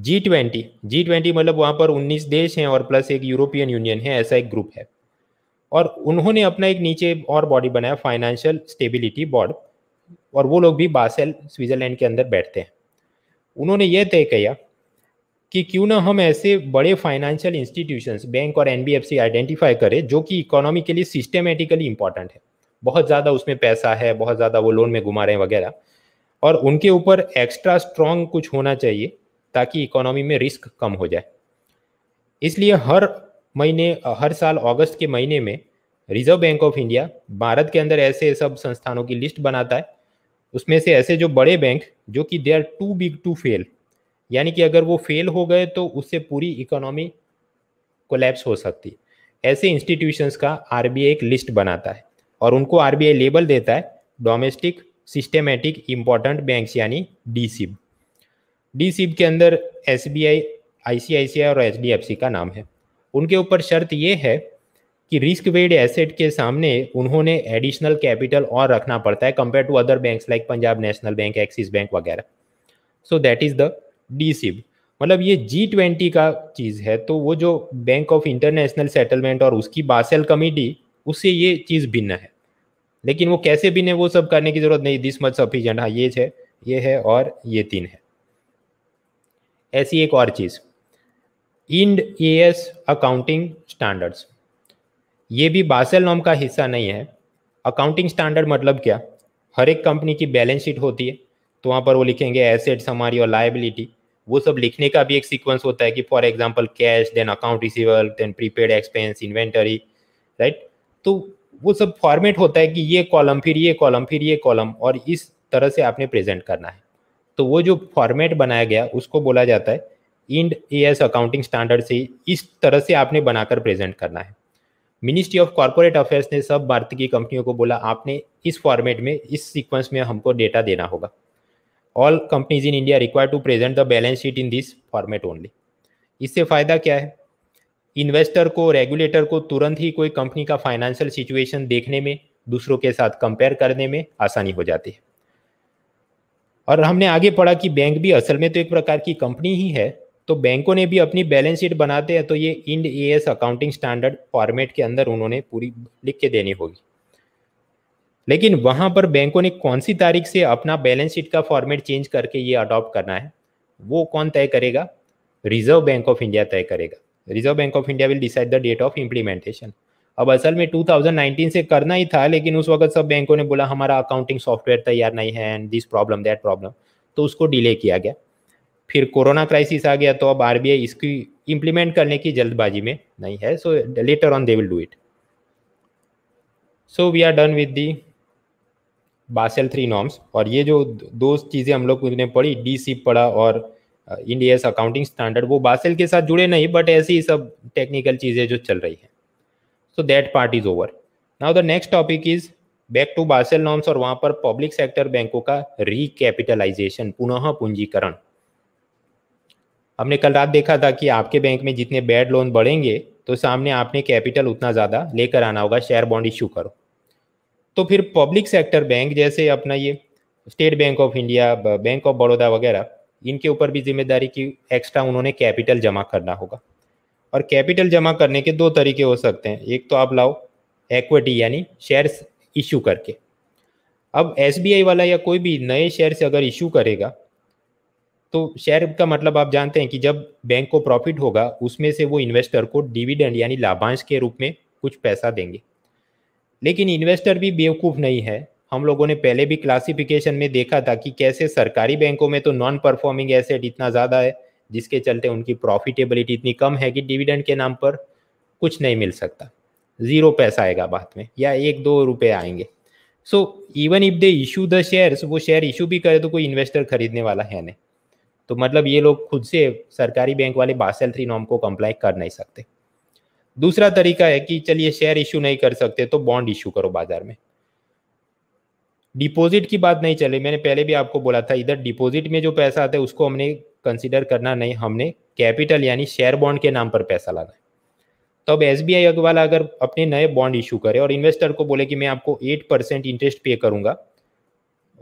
जी ट्वेंटी जी ट्वेंटी मतलब वहाँ पर 19 देश हैं और प्लस एक यूरोपियन यूनियन है ऐसा एक ग्रुप है और उन्होंने अपना एक नीचे और बॉडी बनाया फाइनेंशियल स्टेबिलिटी बोर्ड और वो लोग भी बासेल स्विट्ज़रलैंड के अंदर बैठते हैं उन्होंने ये तय किया कि क्यों ना हम ऐसे बड़े फाइनेंशियल इंस्टीट्यूशंस बैंक और एनबीएफसी आइडेंटिफाई करें जो कि इकोनॉमी के लिए सिस्टमेटिकली इंपॉर्टेंट है बहुत ज़्यादा उसमें पैसा है बहुत ज़्यादा वो लोन में घुमा रहे हैं वगैरह और उनके ऊपर एक्स्ट्रा स्ट्रांग कुछ होना चाहिए ताकि इकोनॉमी में रिस्क कम हो जाए इसलिए हर महीने हर साल अगस्त के महीने में Reserve bank of India Bharat के अंदर ऐसे सब संस्थानों की लिस्ट बनाता है उसमें से ऐसे जो बड़े बैंक जो कि they are too big to fail यानी कि अगर वो फेल हो गए तो उससे पूरी इकोनॉमी कोलेप्स हो सकती ऐसे इंस्टीट्यूशंस का आरबीआई एक लिस्ट बनाता है और उनको आरबीआई लेबल देता है डोमेस्टिक सिस्टमेटिक इम्पॉर्टेंट बैंक यानी डी सिब डी सिब के अंदर एस बी आई आई सी आई सी आई और एच डी एफ सी का नाम है उनके ऊपर शर्त ये है कि रिस्क वेड एसेट के सामने उन्होंने एडिशनल कैपिटल और रखना पड़ता है compare to other banks like Punjab national Bank Axis Bank वगैरह so that is the D SIB मतलब ये जी ट्वेंटी का चीज़ है तो वो जो बैंक ऑफ इंटरनेशनल सेटलमेंट और उसकी बासेल कमेटी उससे ये चीज़ भिन्न है लेकिन वो कैसे भी ने वो सब करने की जरूरत नहीं दिस मच सफिशियंट हाँ ये है ये है और ये तीन है ऐसी एक और चीज़ Ind A S accounting standards ये भी बासेल नॉम का हिस्सा नहीं है अकाउंटिंग स्टैंडर्ड मतलब क्या हर एक कंपनी की बैलेंस शीट होती है तो वहाँ पर वो लिखेंगे एसेट्स हमारी और लाइबिलिटी वो सब लिखने का भी एक सीक्वेंस होता है कि for example cash then account receival then prepaid expense inventory right तो वो सब फॉर्मेट होता है कि ये कॉलम फिर ये कॉलम फिर ये कॉलम और इस तरह से आपने प्रेजेंट करना है तो वो जो फॉर्मेट बनाया गया उसको बोला जाता है Ind A S accounting standard से इस तरह से आपने बनाकर प्रेजेंट करना है मिनिस्ट्री ऑफ कॉरपोरेट अफेयर्स ने सब भारत की कंपनियों को बोला आपने इस फॉर्मेट में इस सीक्वेंस में हमको डेटा देना होगा all companies in India require to present the balance sheet in this format only इससे फ़ायदा क्या है इन्वेस्टर को रेगुलेटर को तुरंत ही कोई कंपनी का फाइनेंशियल सिचुएशन देखने में दूसरों के साथ कंपेयर करने में आसानी हो जाती है और हमने आगे पढ़ा कि बैंक भी असल में तो एक प्रकार की कंपनी ही है तो बैंकों ने भी अपनी बैलेंस शीट बनाते हैं तो ये Ind A accounting standard format के अंदर उन्होंने पूरी लिख के देनी होगी लेकिन वहां पर बैंकों ने कौन सी तारीख से अपना बैलेंस शीट का फॉर्मेट चेंज करके ये अडॉप्ट करना है वो कौन तय करेगा रिजर्व बैंक ऑफ इंडिया तय करेगा Reserve bank of India will decide the date of implementation अब असल में 2019 से करना ही था लेकिन उस वक्त सब बैंकों ने बोला हमारा अकाउंटिंग सॉफ्टवेयर तैयार नहीं है and this problem that problem तो उसको डिले किया गया फिर कोरोना क्राइसिस आ गया तो अब आर इसकी इम्प्लीमेंट करने की जल्दबाजी में नहीं है so later on they will do it so we are done with the Basel three norms और ये जो दो चीज़ें हम लोग ने पढ़ी डी सी पढ़ा और इंडिया अकाउंटिंग स्टैंडर्ड वो बासिल के साथ जुड़े नहीं बट ऐसी सब टेक्निकल चीज़ें जो चल रही हैं so that part is over now the next topic is back to Basel norms और वहां पर पब्लिक सेक्टर बैंकों का रिकैपिटलाइजेशन पुनः पूंजीकरण हमने कल रात देखा था कि आपके बैंक में जितने बैड लोन बढ़ेंगे तो सामने आपने कैपिटल उतना ज़्यादा लेकर आना होगा शेयर बॉन्ड इशू करो तो फिर पब्लिक सेक्टर बैंक जैसे अपना ये State Bank of India Bank of Baroda वगैरह इनके ऊपर भी जिम्मेदारी की एक्स्ट्रा उन्होंने कैपिटल जमा करना होगा और कैपिटल जमा करने के दो तरीके हो सकते हैं एक तो आप लाओ एक्विटी यानी शेयर्स इशू करके अब एस वाला या कोई भी नए से अगर इशू करेगा तो शेयर का मतलब आप जानते हैं कि जब बैंक को प्रॉफिट होगा उसमें से वो इन्वेस्टर को डिविडेंड यानी लाभांश के रूप में कुछ पैसा देंगे लेकिन इन्वेस्टर भी बेवकूफ़ नहीं है हम लोगों ने पहले भी क्लासिफिकेशन में देखा था कि कैसे सरकारी बैंकों में तो नॉन परफॉर्मिंग एसेट इतना ज़्यादा है जिसके चलते उनकी प्रॉफिटेबिलिटी इतनी कम है कि डिविडेंड के नाम पर कुछ नहीं मिल सकता ज़ीरो पैसा आएगा बाद में या एक दो रुपये आएंगे so even if they issue the share वो शेयर इशू भी करे तो कोई इन्वेस्टर खरीदने वाला है नहीं तो मतलब ये लोग खुद से सरकारी बैंक वाले बासेल थ्री नॉम को कंप्लाई कर नहीं सकते दूसरा तरीका है कि चलिए शेयर इशू नहीं कर सकते तो बॉन्ड इशू करो बाजार में डिपॉजिट की बात नहीं चले मैंने पहले भी आपको बोला था इधर डिपॉजिट में जो पैसा आता है उसको हमने कंसिडर करना नहीं हमने कैपिटल यानी शेयर बॉन्ड के नाम पर पैसा लाना है तो अब एस बी आई वाला अगर अपने नए बॉन्ड इशू करे और इन्वेस्टर को बोले कि मैं आपको एट परसेंट इंटरेस्ट पे करूंगा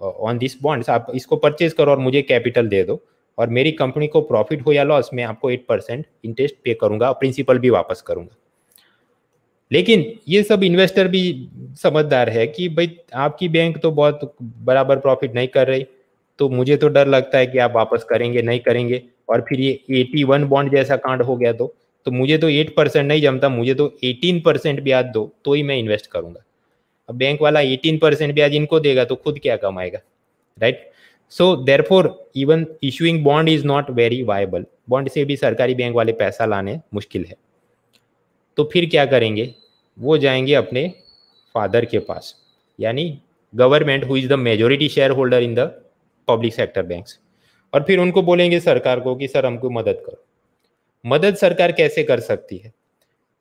ऑन दिस बॉन्ड्स आप इसको परचेज करो और मुझे कैपिटल दे दो और मेरी कंपनी को प्रॉफिट हो या लॉस मैं आपको एट परसेंट इंटरेस्ट पे करूंगा और प्रिंसिपल भी वापस करूंगा लेकिन ये सब इन्वेस्टर भी समझदार है कि भाई आपकी बैंक तो बहुत बराबर प्रॉफिट नहीं कर रही तो मुझे तो डर लगता है कि आप वापस करेंगे नहीं करेंगे और फिर ये एटी वन बॉन्ड जैसा कांड हो गया तो तो मुझे तो एट परसेंट नहीं जमता मुझे तो एटीन परसेंट ब्याज दो तो ही मैं इन्वेस्ट करूंगा अब बैंक वाला एटीन परसेंट ब्याज इनको देगा तो खुद क्या कमाएगा right so therefore even issuing bond is not very viable bond से भी सरकारी बैंक वाले पैसा लाने मुश्किल है तो फिर क्या करेंगे वो जाएंगे अपने फादर के पास यानी government who is the majority shareholder in the public sector banks और फिर उनको बोलेंगे सरकार को कि सर हमको मदद करो मदद सरकार कैसे कर सकती है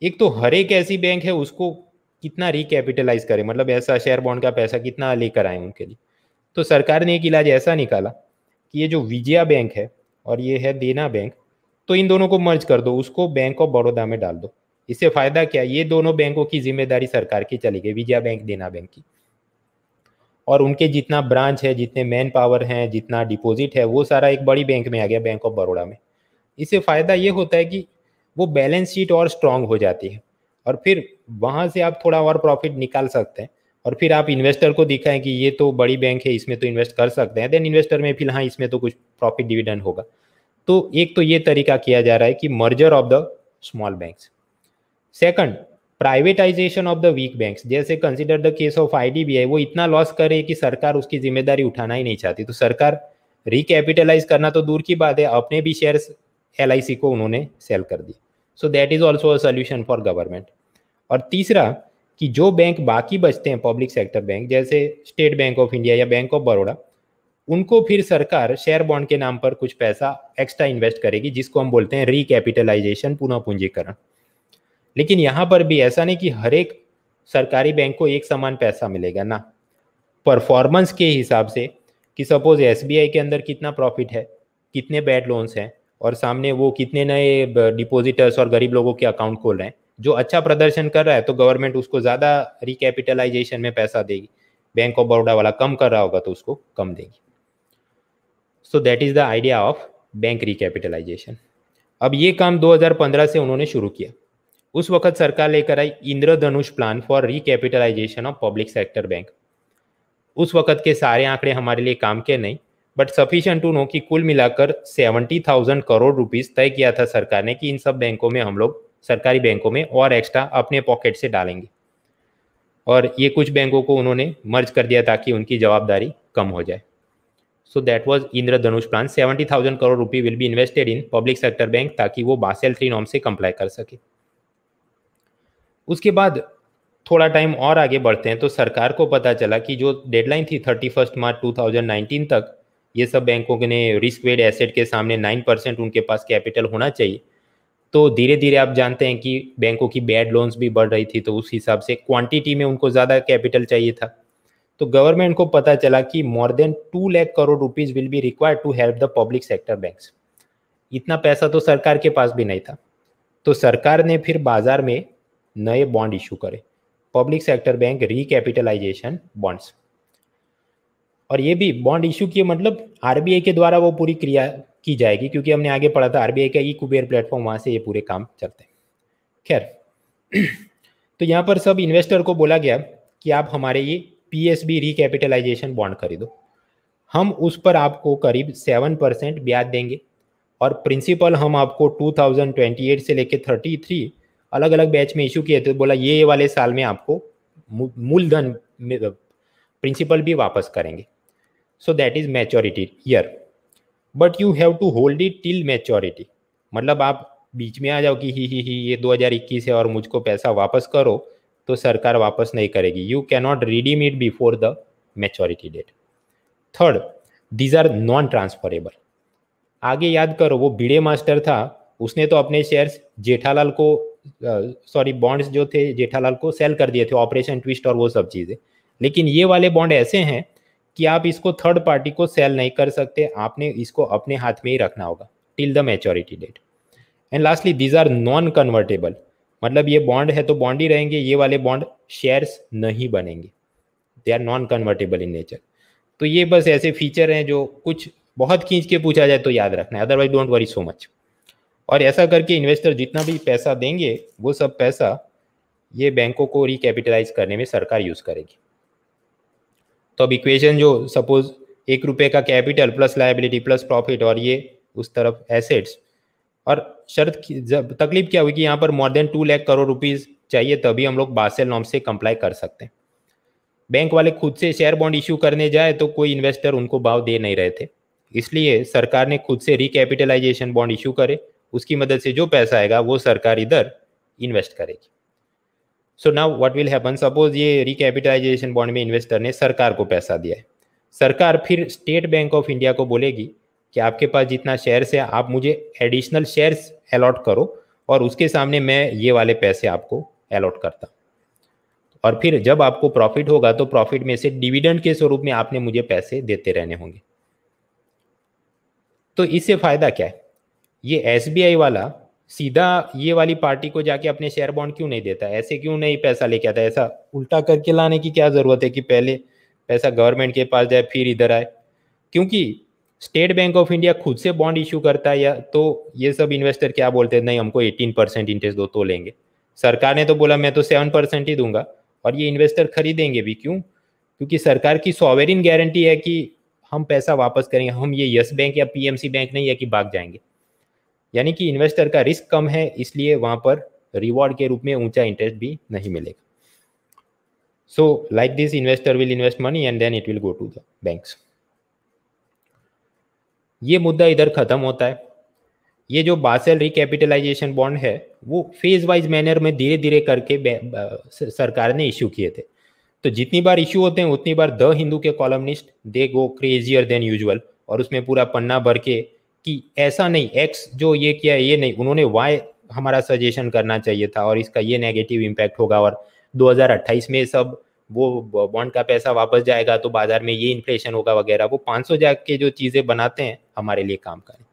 एक तो हर एक ऐसी बैंक है उसको कितना रिकैपिटलाइज करें मतलब ऐसा शेयर बॉन्ड का पैसा कितना लेकर आए उनके लिए तो सरकार ने एक इलाज ऐसा निकाला कि ये जो विजया बैंक है और ये है देना बैंक तो इन दोनों को मर्ज कर दो उसको बैंक ऑफ बड़ौदा में डाल दो इससे फायदा क्या ये दोनों बैंकों की जिम्मेदारी सरकार की चली गई विजया बैंक देना बैंक की और उनके जितना ब्रांच है जितने मैन पावर हैं जितना डिपॉजिट है वो सारा एक बड़ी बैंक में आ गया बैंक ऑफ बड़ौदा में इससे फ़ायदा ये होता है कि वो बैलेंस शीट और स्ट्रांग हो जाती है और फिर वहाँ से आप थोड़ा और प्रॉफिट निकाल सकते हैं और फिर आप इन्वेस्टर को दिखाएं कि ये तो बड़ी बैंक है इसमें तो इन्वेस्ट कर सकते हैं देन इन्वेस्टर में फिर हाँ इसमें तो कुछ प्रॉफिट डिविडेंड होगा तो एक तो ये तरीका किया जा रहा है कि merger of the small banks second privatization of the weak banks जैसे consider the case of IDBI वो इतना लॉस करे कि सरकार उसकी जिम्मेदारी उठाना ही नहीं चाहती तो सरकार रिकैपिटलाइज करना तो दूर की बात है अपने भी शेयर्स एल को उन्होंने सेल कर दी so that is also a solution for government और तीसरा कि जो बैंक बाकी बचते हैं पब्लिक सेक्टर बैंक जैसे स्टेट बैंक ऑफ इंडिया या बैंक ऑफ बड़ौड़ा उनको फिर सरकार शेयर बॉन्ड के नाम पर कुछ पैसा एक्स्ट्रा इन्वेस्ट करेगी जिसको हम बोलते हैं रिकैपिटलाइजेशन पुनः पूंजीकरण लेकिन यहां पर भी ऐसा नहीं कि हर एक सरकारी बैंक को एक समान पैसा मिलेगा ना परफॉर्मेंस के हिसाब से कि सपोज एस के अंदर कितना प्रॉफिट है कितने बैड लोन्स हैं और सामने वो कितने नए डिपोजिटर्स और गरीब लोगों के अकाउंट खोल रहे हैं जो अच्छा प्रदर्शन कर रहा है तो गवर्नमेंट उसको ज़्यादा रिकैपिटलाइजेशन में पैसा देगी बैंक ऑफ बड़ौदा वाला कम कर रहा होगा तो उसको कम देगी so that is the idea of bank recapitalisation अब ये काम 2015 से उन्होंने शुरू किया उस वक्त सरकार लेकर आई Indradhanush plan for recapitalisation of public sector bank उस वक्त के सारे आंकड़े हमारे लिए काम के नहीं बट सफिशियंट टू नो कि कुल मिलाकर सेवेंटी थाउजेंड करोड़ रुपीज तय किया था सरकार ने कि इन सब बैंकों में हम लोग सरकारी बैंकों में और एक्स्ट्रा अपने पॉकेट से डालेंगे और ये कुछ बैंकों को उन्होंने मर्ज कर दिया ताकि उनकी जवाबदारी कम हो जाए so that was Indradhanush plan seventy thousand crore rupee will be invested in public sector bank ताकि वो बासेल थ्री नॉम से कंप्लाई कर सके उसके बाद थोड़ा टाइम और आगे बढ़ते हैं तो सरकार को पता चला कि जो डेडलाइन थी thirty first March two thousand nineteen तक ये सब बैंकों ने रिस्क वेड एसेट के सामने नाइन परसेंट उनके पास कैपिटल होना चाहिए तो धीरे धीरे आप जानते हैं कि बैंकों की बैड लोन्स भी बढ़ रही थी तो उस हिसाब से क्वांटिटी में उनको ज़्यादा कैपिटल चाहिए था तो गवर्नमेंट को पता चला कि more than two lakh crore rupees will be require to help the public sector banks इतना पैसा तो सरकार के पास भी नहीं था तो सरकार ने फिर बाजार में नए बॉन्ड इशू करे public sector bank recapitalisation bonds और ये भी बॉन्ड इशू किए मतलब आरबीआई के द्वारा वो पूरी क्रिया की जाएगी क्योंकि हमने आगे पढ़ा था आरबीआई का ई कुबेर प्लेटफॉर्म वहाँ से ये पूरे काम चलते हैं खैर [clears throat] तो यहाँ पर सब इन्वेस्टर को बोला गया कि आप हमारे ये P S B recapitalisation bond खरीदो हम उस पर आपको करीब सेवन परसेंट ब्याज देंगे और प्रिंसिपल हम आपको 2028 से लेकर 33 अलग अलग बैच में इशू किए थे तो बोला ये वाले साल में आपको मूलधन प्रिंसिपल मतलब भी वापस करेंगे so that is maturity year but you have to hold it till maturity मतलब आप बीच में आ जाओ कि ही ही ही ये 2021 है और मुझको पैसा वापस करो तो सरकार वापस नहीं करेगी you cannot redeem it before the maturity date third these are non transferable आगे याद करो वो बीड़े मास्टर था उसने तो अपने शेयर्स जेठालाल को सॉरी बॉन्ड्स जो थे जेठालाल को सेल कर दिए थे ऑपरेशन ट्विस्ट और वो सब चीज़ें लेकिन ये वाले बॉन्ड ऐसे हैं कि आप इसको थर्ड पार्टी को सेल नहीं कर सकते आपने इसको अपने हाथ में ही रखना होगा till the maturity date and lastly these are non convertible मतलब ये बॉन्ड है तो बॉन्ड ही रहेंगे ये वाले बॉन्ड शेयर्स नहीं बनेंगे they are non convertible in nature तो ये बस ऐसे फीचर हैं जो कुछ बहुत खींच के पूछा जाए तो याद रखना है otherwise don't worry so much और ऐसा करके इन्वेस्टर जितना भी पैसा देंगे वो सब पैसा ये बैंकों को रिकैपिटलाइज करने में सरकार यूज़ करेगी तो अब इक्वेशन जो सपोज एक रुपये का capital plus liability plus profit और ये उस तरफ एसेट्स और शर्त जब तकलीफ क्या हुई कि यहाँ पर more than two lakh crore rupees चाहिए तभी हम लोग बासेल नॉम से कंप्लाई कर सकते हैं बैंक वाले खुद से शेयर बॉन्ड इशू करने जाए तो कोई इन्वेस्टर उनको भाव दे नहीं रहे थे इसलिए सरकार ने खुद से रिकैपिटलाइजेशन बॉन्ड इशू करे उसकी मदद से जो पैसा आएगा वो सरकार इधर इन्वेस्ट करेगी so now what will happen suppose ये रिकैपिटलाइजेशन बॉन्ड में इन्वेस्टर ने सरकार को पैसा दिया है सरकार फिर स्टेट बैंक ऑफ इंडिया को बोलेगी कि आपके पास जितना शेयर्स है आप मुझे एडिशनल शेयर्स अलॉट करो और उसके सामने मैं ये वाले पैसे आपको अलॉट करता और फिर जब आपको प्रॉफिट होगा तो प्रॉफिट में से डिविडेंड के स्वरूप में आपने मुझे पैसे देते रहने होंगे तो इससे फायदा क्या है ये एस वाला सीधा ये वाली पार्टी को जाके अपने शेयर बॉन्ड क्यों नहीं देता ऐसे क्यों नहीं पैसा लेके आता ऐसा उल्टा करके लाने की क्या जरूरत है कि पहले पैसा गवर्नमेंट के पास जाए फिर इधर आए क्योंकि स्टेट बैंक ऑफ इंडिया खुद से बॉन्ड इशू करता है या तो ये सब इन्वेस्टर क्या बोलते हैं नहीं हमको एटीन परसेंट इंटरेस्ट दो तो लेंगे सरकार ने तो बोला मैं तो सेवन परसेंट ही दूंगा और ये इन्वेस्टर खरीदेंगे भी क्यों क्योंकि सरकार की सॉवेरिन गारंटी है कि हम पैसा वापस करेंगे हम ये यस बैंक या पीएमसी बैंक नहीं है कि भाग जाएंगे यानी कि इन्वेस्टर का रिस्क कम है इसलिए वहां पर रिवॉर्ड के रूप में ऊंचा इंटरेस्ट भी नहीं मिलेगा so like this investor will invest money and then it will go to the banks. ये मुद्दा इधर खत्म होता है ये जो बासेल रिकैपिटलाइजेशन बॉन्ड है वो फेज वाइज मैनर में धीरे धीरे करके सरकार ने इश्यू किए थे तो जितनी बार इश्यू होते हैं उतनी बार द हिंदू के columnist they go crazier than usual और उसमें पूरा पन्ना भर के कि ऐसा नहीं एक्स जो ये किया ये नहीं उन्होंने वाई हमारा सजेशन करना चाहिए था और इसका ये नेगेटिव इम्पैक्ट होगा और 2028 में सब वो बॉन्ड का पैसा वापस जाएगा तो बाजार में ये इन्फ्लेशन होगा वगैरह वो 500 जाके जो चीज़ें बनाते हैं हमारे लिए काम करें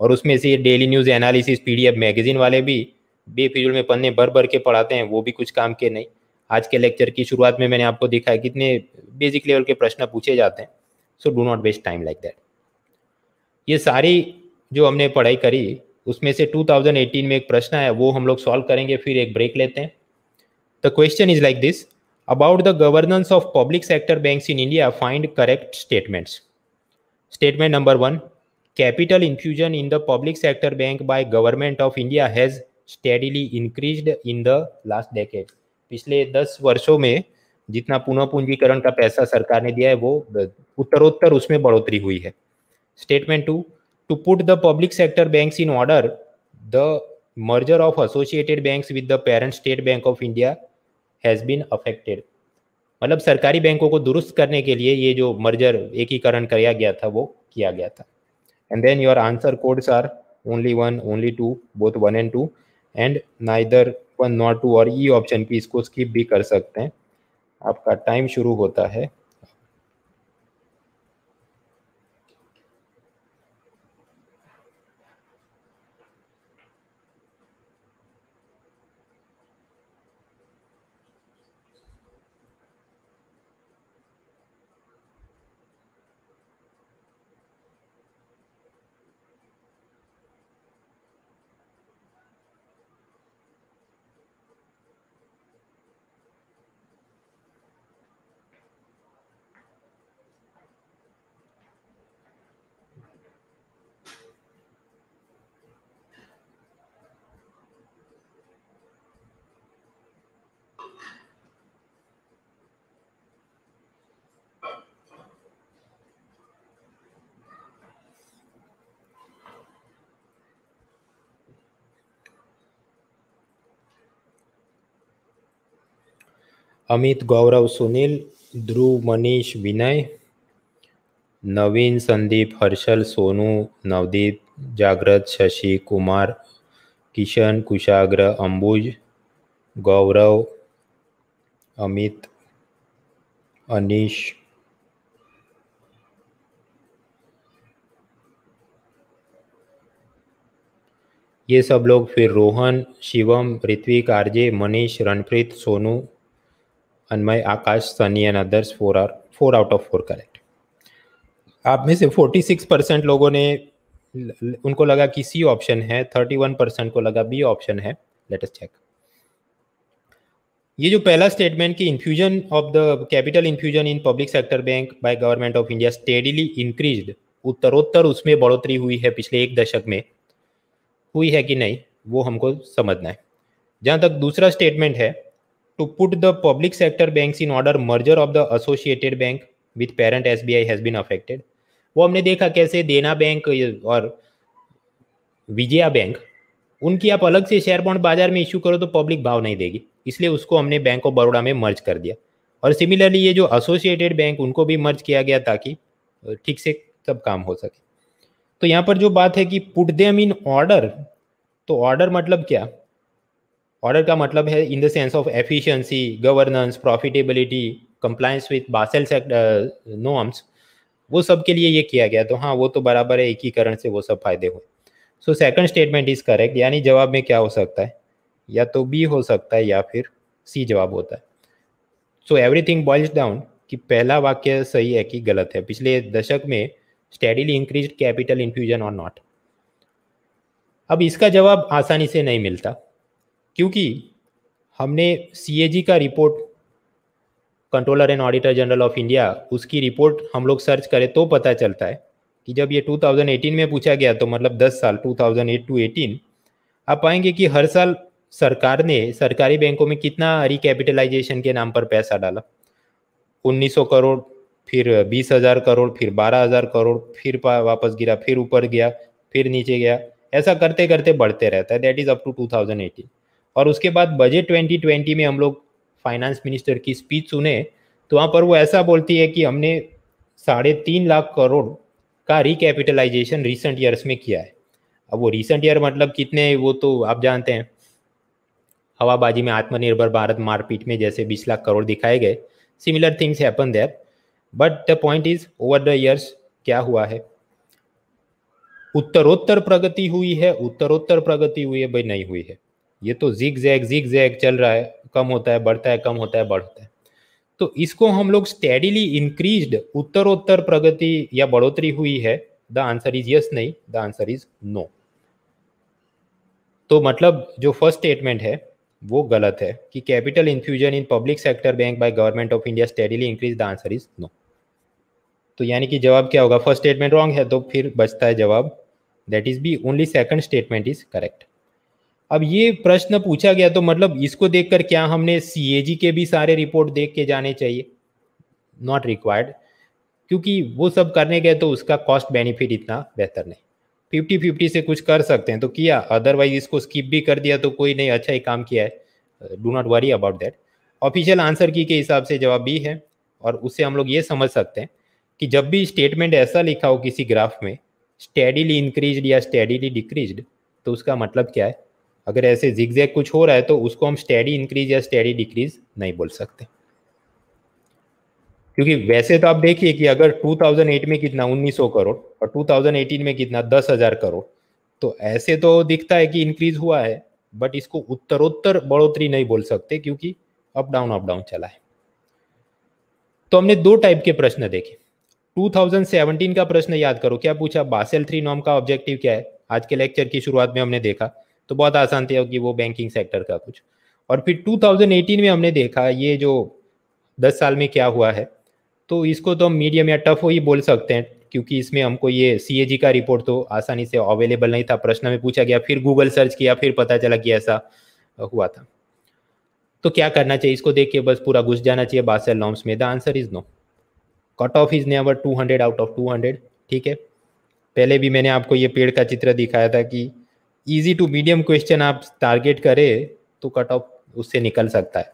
और उसमें से daily news analysis PDF magazine वाले भी बेफिजुल में पन्ने भर भर के पढ़ाते हैं वो भी कुछ काम के नहीं आज के लेक्चर की शुरुआत में मैंने आपको दिखा है कितने बेसिक लेवल के प्रश्न पूछे जाते हैं so do not waste time like that ये सारी जो हमने पढ़ाई करी उसमें से 2018 में एक प्रश्न आया वो हम लोग सॉल्व करेंगे फिर एक ब्रेक लेते हैं the question is like this about the governance of public sector banks in India find correct statements statement number one capital infusion in the public sector bank by Government of India has steadily increase in the last decade पिछले दस वर्षों में जितना पुनः पूंजीकरण का पैसा सरकार ने दिया है वो उत्तरोत्तर उसमें बढ़ोतरी हुई है statement two to put the public sector banks in order, the merger of associated banks with the parent state bank of India has been affected. मतलब सरकारी बैंकों को दुरुस्त करने के लिए ये जो मर्जर एकीकरण कराया गया था वो किया गया था and then your answer codes are only one only two both one and two and neither one not two और ई ऑप्शन की इसको स्किप भी कर सकते हैं आपका टाइम शुरू होता है अमित गौरव सुनील ध्रुव मनीष विनय नवीन संदीप हर्षल सोनू नवदीप जागृत शशि कुमार किशन कुशाग्र अंबुज गौरव अमित अनिश ये सब लोग फिर Rohan Shivam Ritvik RJ Manish Ranpreet Sonu Anmay Akash Sunny and others four are four out of four correct आप में से 46 परसेंट लोगों ने उनको लगा कि सी ऑप्शन है 31 परसेंट को लगा बी ऑप्शन है लेट अस चेक ये जो पहला स्टेटमेंट कि infusion of the capital infusion in public sector bank by Government of India steadily increased उत्तरोत्तर उसमें बढ़ोतरी हुई है पिछले एक दशक में हुई है कि नहीं वो हमको समझना है जहाँ तक दूसरा स्टेटमेंट है to put the public sector banks in order merger of the associated bank with parent SBI has been affected वो हमने देखा कैसे देना बैंक और विजया बैंक उनकी आप अलग से शेयर बॉन्ड बाजार में इश्यू करो तो पब्लिक भाव नहीं देगी इसलिए उसको हमने बैंक ऑफ बड़ोड़ा में मर्ज कर दिया और सिमिलरली ये जो एसोसिएटेड बैंक उनको भी मर्ज किया गया ताकि ठीक से सब काम हो सके तो यहाँ पर जो बात है कि पुट देम इन ऑर्डर तो ऑर्डर मतलब क्या ऑर्डर का मतलब है in the sense of efficiency governance profitability compliance with Basel norms वो सब के लिए ये किया गया तो हाँ वो तो बराबर है एकीकरण से वो सब फायदे हुए so second statement is correct यानी जवाब में क्या हो सकता है या तो बी हो सकता है या फिर सी जवाब होता है सो एवरीथिंग बॉइल्स डाउन कि पहला वाक्य सही है कि गलत है पिछले दशक में स्टेडिली इंक्रीज कैपिटल इन्फ्यूजन और नॉट अब इसका जवाब आसानी से नहीं मिलता क्योंकि हमने सी का report controller and auditor general of India उसकी रिपोर्ट हम लोग सर्च करें तो पता चलता है कि जब ये 2018 में पूछा गया तो मतलब 10 साल 2008 टू एटीन आप पाएंगे कि हर साल सरकार ने सरकारी बैंकों में कितना रिकैपिटलाइजेशन के नाम पर पैसा डाला 1900 करोड़ फिर 20,000 करोड़ फिर 12,000 करोड़ फिर वापस गिरा फिर ऊपर गया फिर नीचे गया ऐसा करते करते बढ़ते रहता है that is up to two और उसके बाद बजट 2020 में हम लोग फाइनेंस मिनिस्टर की स्पीच सुने तो वहाँ पर वो ऐसा बोलती है कि हमने साढ़े तीन लाख करोड़ का रिकैपिटलाइजेशन रिसेंट ईयर्स में किया है अब वो रिसेंट ईयर मतलब कितने वो तो आप जानते हैं हवाबाजी में आत्मनिर्भर भारत मारपीट में जैसे बीस लाख करोड़ दिखाए गए similar things happen there but the point is over the years क्या हुआ है उत्तरोत्तर प्रगति हुई है उत्तरोत्तर प्रगति हुई है भाई नहीं हुई है ये तो जीक जैग जीक जैग चल रहा है कम होता है बढ़ता है कम होता है बढ़ता है तो इसको हम लोग स्टेडिली इंक्रीज्ड उत्तरोत्तर प्रगति या बढ़ोतरी हुई है द आंसर इज यस नहीं द आंसर इज नो तो मतलब जो फर्स्ट स्टेटमेंट है वो गलत है कि capital infusion in public sector bank by Government of India steadily increase the answer is no तो यानी कि जवाब क्या होगा फर्स्ट स्टेटमेंट रॉन्ग है तो फिर बचता है जवाब that is B only second statement is correct अब ये प्रश्न पूछा गया तो मतलब इसको देखकर क्या हमने सी के भी सारे रिपोर्ट देख के जाने चाहिए नॉट रिक्वायर्ड क्योंकि वो सब करने गए तो उसका कॉस्ट बेनिफिट इतना बेहतर नहीं फिफ्टी फिफ्टी से कुछ कर सकते हैं तो किया अदरवाइज इसको स्किप भी कर दिया तो कोई नहीं अच्छा ही काम किया है do not worry about that official answer key के हिसाब से जवाब भी है और उससे हम लोग ये समझ सकते हैं कि जब भी स्टेटमेंट ऐसा लिखा हो किसी ग्राफ में स्टेडीली इंक्रीज या स्टेडीली डिक्रीज तो उसका मतलब क्या है अगर ऐसे जिग कुछ हो रहा है तो उसको हम स्टेडी इंक्रीज या स्टेडी डिक्रीज नहीं बोल सकते क्योंकि वैसे तो आप देखिए कि अगर 2008 में कितना 1900 करोड़ और 2018 में कितना 10,000 करोड़ तो ऐसे तो दिखता है कि इंक्रीज हुआ है बट इसको उत्तरोत्तर बढ़ोतरी नहीं बोल सकते क्योंकि अप डाउन अप डाउन चला है तो हमने दो टाइप के प्रश्न देखे 2017 का प्रश्न याद करो क्या पूछा बासेल थ्री नॉम का ऑब्जेक्टिव क्या है आज के लेक्चर की शुरुआत में हमने देखा तो बहुत आसान थे कि वो बैंकिंग सेक्टर का कुछ और फिर 2018 में हमने देखा ये जो 10 साल में क्या हुआ है तो इसको तो हम मीडियम या टफ ही बोल सकते हैं क्योंकि इसमें हमको ये सी का रिपोर्ट तो आसानी से अवेलेबल नहीं था प्रश्न में पूछा गया फिर गूगल सर्च किया फिर पता चला कि ऐसा हुआ था तो क्या करना चाहिए इसको देख के बस पूरा घुस जाना चाहिए बासल लॉम्स में the answer is no cut off is never hundred out of two hundred ठीक है पहले भी मैंने आपको ये पेड़ का चित्र दिखाया था कि इजी टू मीडियम क्वेश्चन आप टारगेट करें तो कट ऑफ उससे निकल सकता है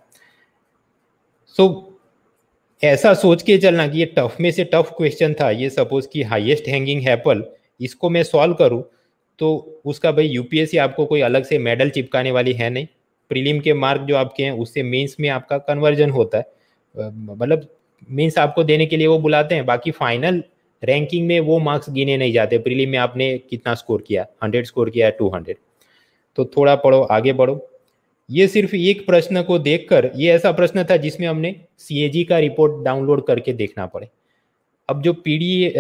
सो so, ऐसा सोच के चलना कि ये टफ में से टफ क्वेश्चन था ये सपोज कि हाईएस्ट हैंगिंग एप्पल इसको मैं सॉल्व करूं तो उसका भाई यूपीएससी आपको कोई अलग से मेडल चिपकाने वाली है नहीं प्रीलिम के मार्क जो आपके हैं उससे मेंस में आपका कन्वर्जन होता है मतलब मीन्स आपको देने के लिए वो बुलाते हैं बाकी फाइनल रैंकिंग में वो मार्क्स गिने नहीं जाते प्रीलिम में आपने कितना स्कोर किया हंड्रेड स्कोर किया टू हंड्रेड तो थोड़ा पढ़ो आगे बढ़ो ये सिर्फ एक प्रश्न को देखकर ये ऐसा प्रश्न था जिसमें हमने सी का रिपोर्ट डाउनलोड करके देखना पड़े अब जो P D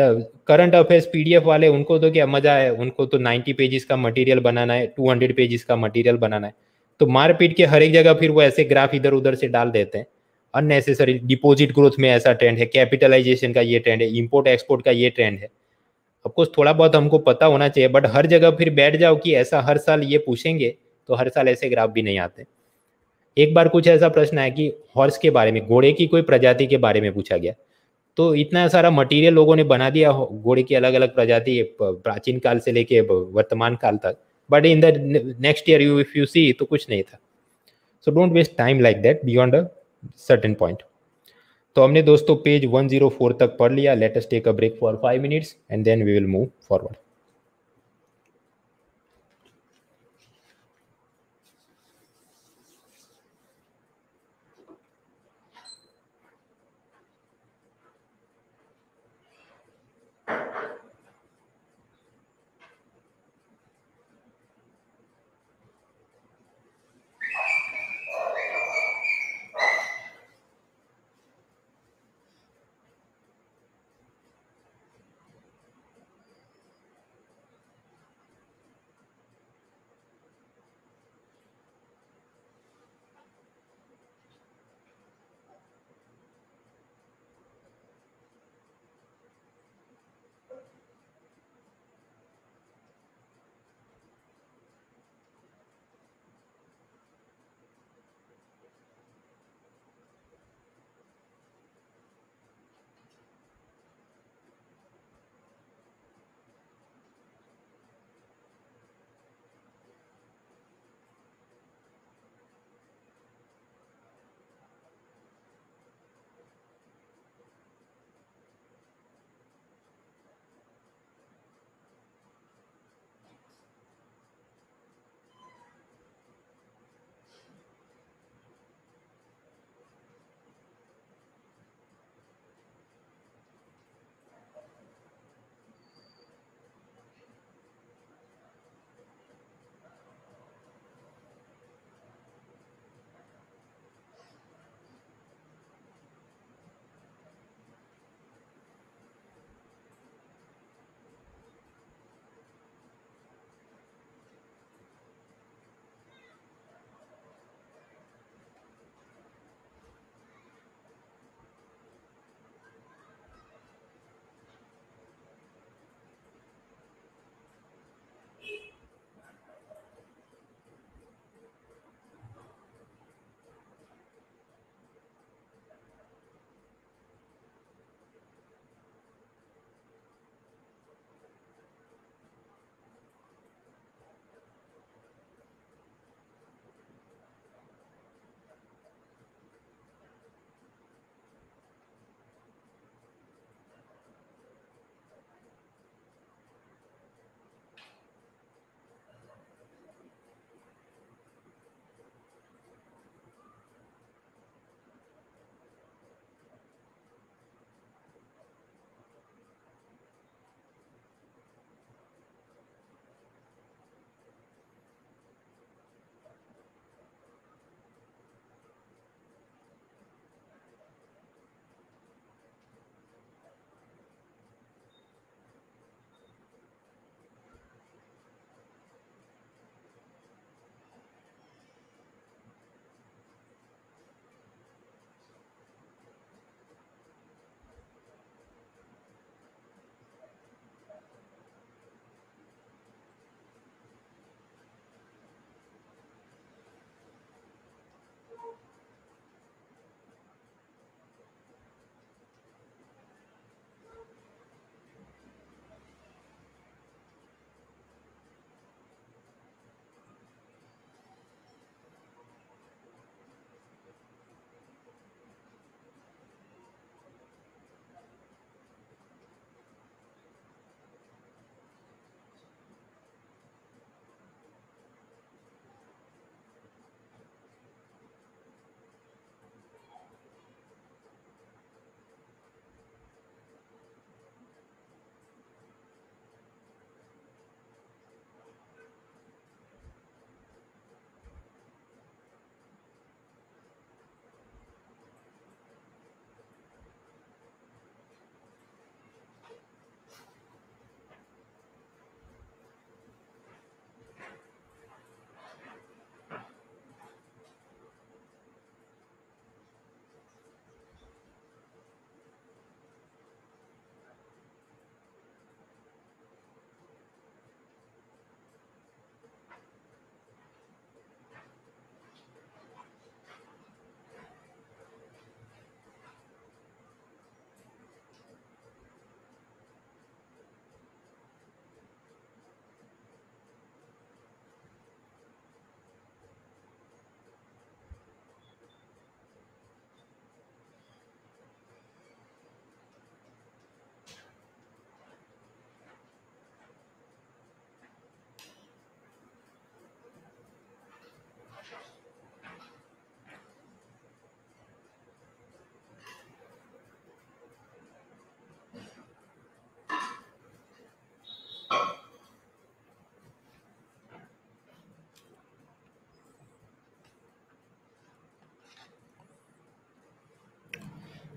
current affairs P वाले उनको तो क्या मजा है उनको तो 90 पेजेस का मटेरियल बनाना है 200 पेजेस का मटेरियल बनाना है तो मारपीट के हर एक जगह फिर वो ऐसे ग्राफ इधर उधर से डाल देते हैं अननेसेसरी डिपॉजिट ग्रोथ में ऐसा ट्रेंड है कैपिटलाइजेशन का ये ट्रेंड है इम्पोर्ट एक्सपोर्ट का ये ट्रेंड है अफकोर्स थोड़ा बहुत हमको पता होना चाहिए बट हर जगह फिर बैठ जाओ कि ऐसा हर साल ये पूछेंगे तो हर साल ऐसे ग्राफ भी नहीं आते एक बार कुछ ऐसा प्रश्न है कि हॉर्स के बारे में घोड़े की कोई प्रजाति के बारे में पूछा गया तो इतना सारा मटेरियल लोगों ने बना दिया घोड़े की अलग अलग प्रजाति प्राचीन काल से लेके वर्तमान काल तक but in the next year you if you see तो कुछ नहीं था so don't waste time like that beyond a certain point तो हमने दोस्तों पेज 104 तक पढ़ लिया let's take a break for five minutes and then we will move forward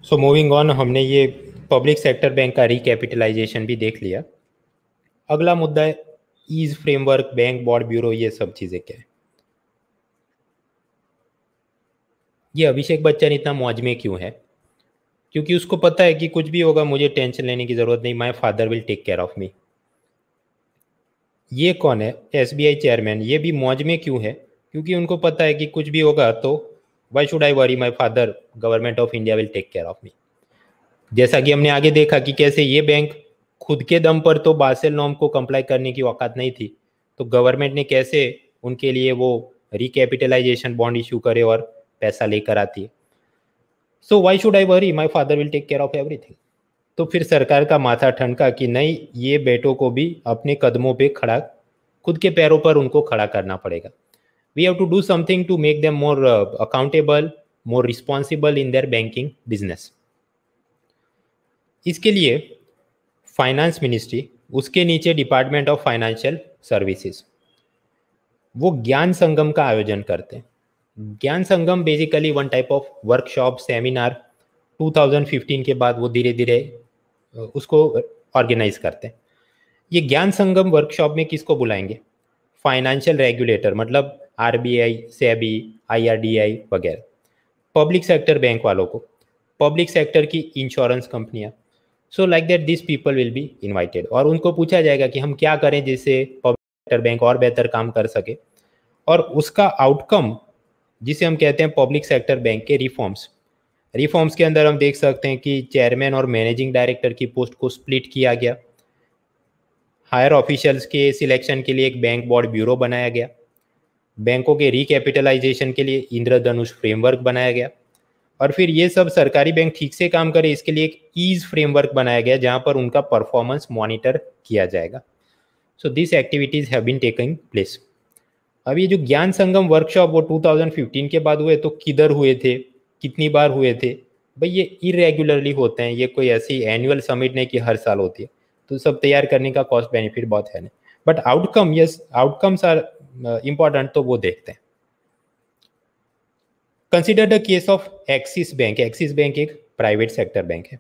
so moving on हमने ये पब्लिक सेक्टर बैंक का रिकैपिटलाइजेशन भी देख लिया अगला मुद्दा है ease framework bank board bureau ये सब चीज़ें क्या है ये अभिषेक बच्चन इतना मौज में क्यों है क्योंकि उसको पता है कि कुछ भी होगा मुझे टेंशन लेने की ज़रूरत नहीं my father will take care of me ये कौन है एसबीआई चेयरमैन ये भी मौज में क्यों है क्योंकि उनको पता है कि कुछ भी होगा तो why should I worry my father Government of India will take care of me जैसा कि हमने आगे देखा कि कैसे ये बैंक खुद के दम पर तो बासेल नॉम को कंप्लाई करने की औकात नहीं थी तो गवर्नमेंट ने कैसे उनके लिए वो रिकैपिटलाइजेशन बॉन्ड इश्यू करे और पैसा लेकर आती है so why should I worry my father will take care of everything तो फिर सरकार का माथा ठनका कि नहीं ये बेटों को भी अपने कदमों पे खड़ा खुद के पैरों पर उनको खड़ा करना पड़ेगा we have to do something to make them more uh, accountable more responsible in their banking business इसके लिए फाइनेंस मिनिस्ट्री उसके नीचे डिपार्टमेंट ऑफ फाइनेंशियल सर्विसेज वो ज्ञान संगम का आयोजन करते हैं Gyan Sangam basically one type of workshop seminar 2015 के बाद वो धीरे धीरे उसको ऑर्गेनाइज करते हैं ये ज्ञान संगम वर्कशॉप में किसको बुलाएंगे फाइनेंशियल रेगुलेटर मतलब आरबीआई सेबी आईआरडीआई वगैरह पब्लिक सेक्टर बैंक वालों को पब्लिक सेक्टर की इंश्योरेंस कंपनियाँ so like that this people will be invited और उनको पूछा जाएगा कि हम क्या करें जिससे पब्लिक सेक्टर बैंक और बेहतर काम कर सके और उसका आउटकम जिसे हम कहते हैं पब्लिक सेक्टर बैंक के रिफॉर्म्स रिफॉर्म्स के अंदर हम देख सकते हैं कि चेयरमैन और मैनेजिंग डायरेक्टर की पोस्ट को स्प्लिट किया गया हायर ऑफिशियल्स के सिलेक्शन के लिए एक बैंक बोर्ड ब्यूरो बनाया गया बैंकों के रिकैपिटलाइजेशन के लिए इंद्रधनुष फ्रेमवर्क बनाया गया और फिर ये सब सरकारी बैंक ठीक से काम करे इसके लिए एक ईज फ्रेमवर्क बनाया गया जहाँ पर उनका परफॉर्मेंस मॉनिटर किया जाएगा so this activities have been taking place अब ये जो ज्ञान संगम वर्कशॉप वो 2015 के बाद हुए तो किधर हुए थे कितनी बार हुए थे भाई ये इरेगुलरली होते हैं ये कोई ऐसी एनुअल समिट नहीं कि हर साल होती है तो सब तैयार करने का कॉस्ट बेनिफिट बहुत है नहीं but outcome yes outcomes are important तो वो देखते हैं consider the case of Axis Bank Axis Bank एक प्राइवेट सेक्टर बैंक है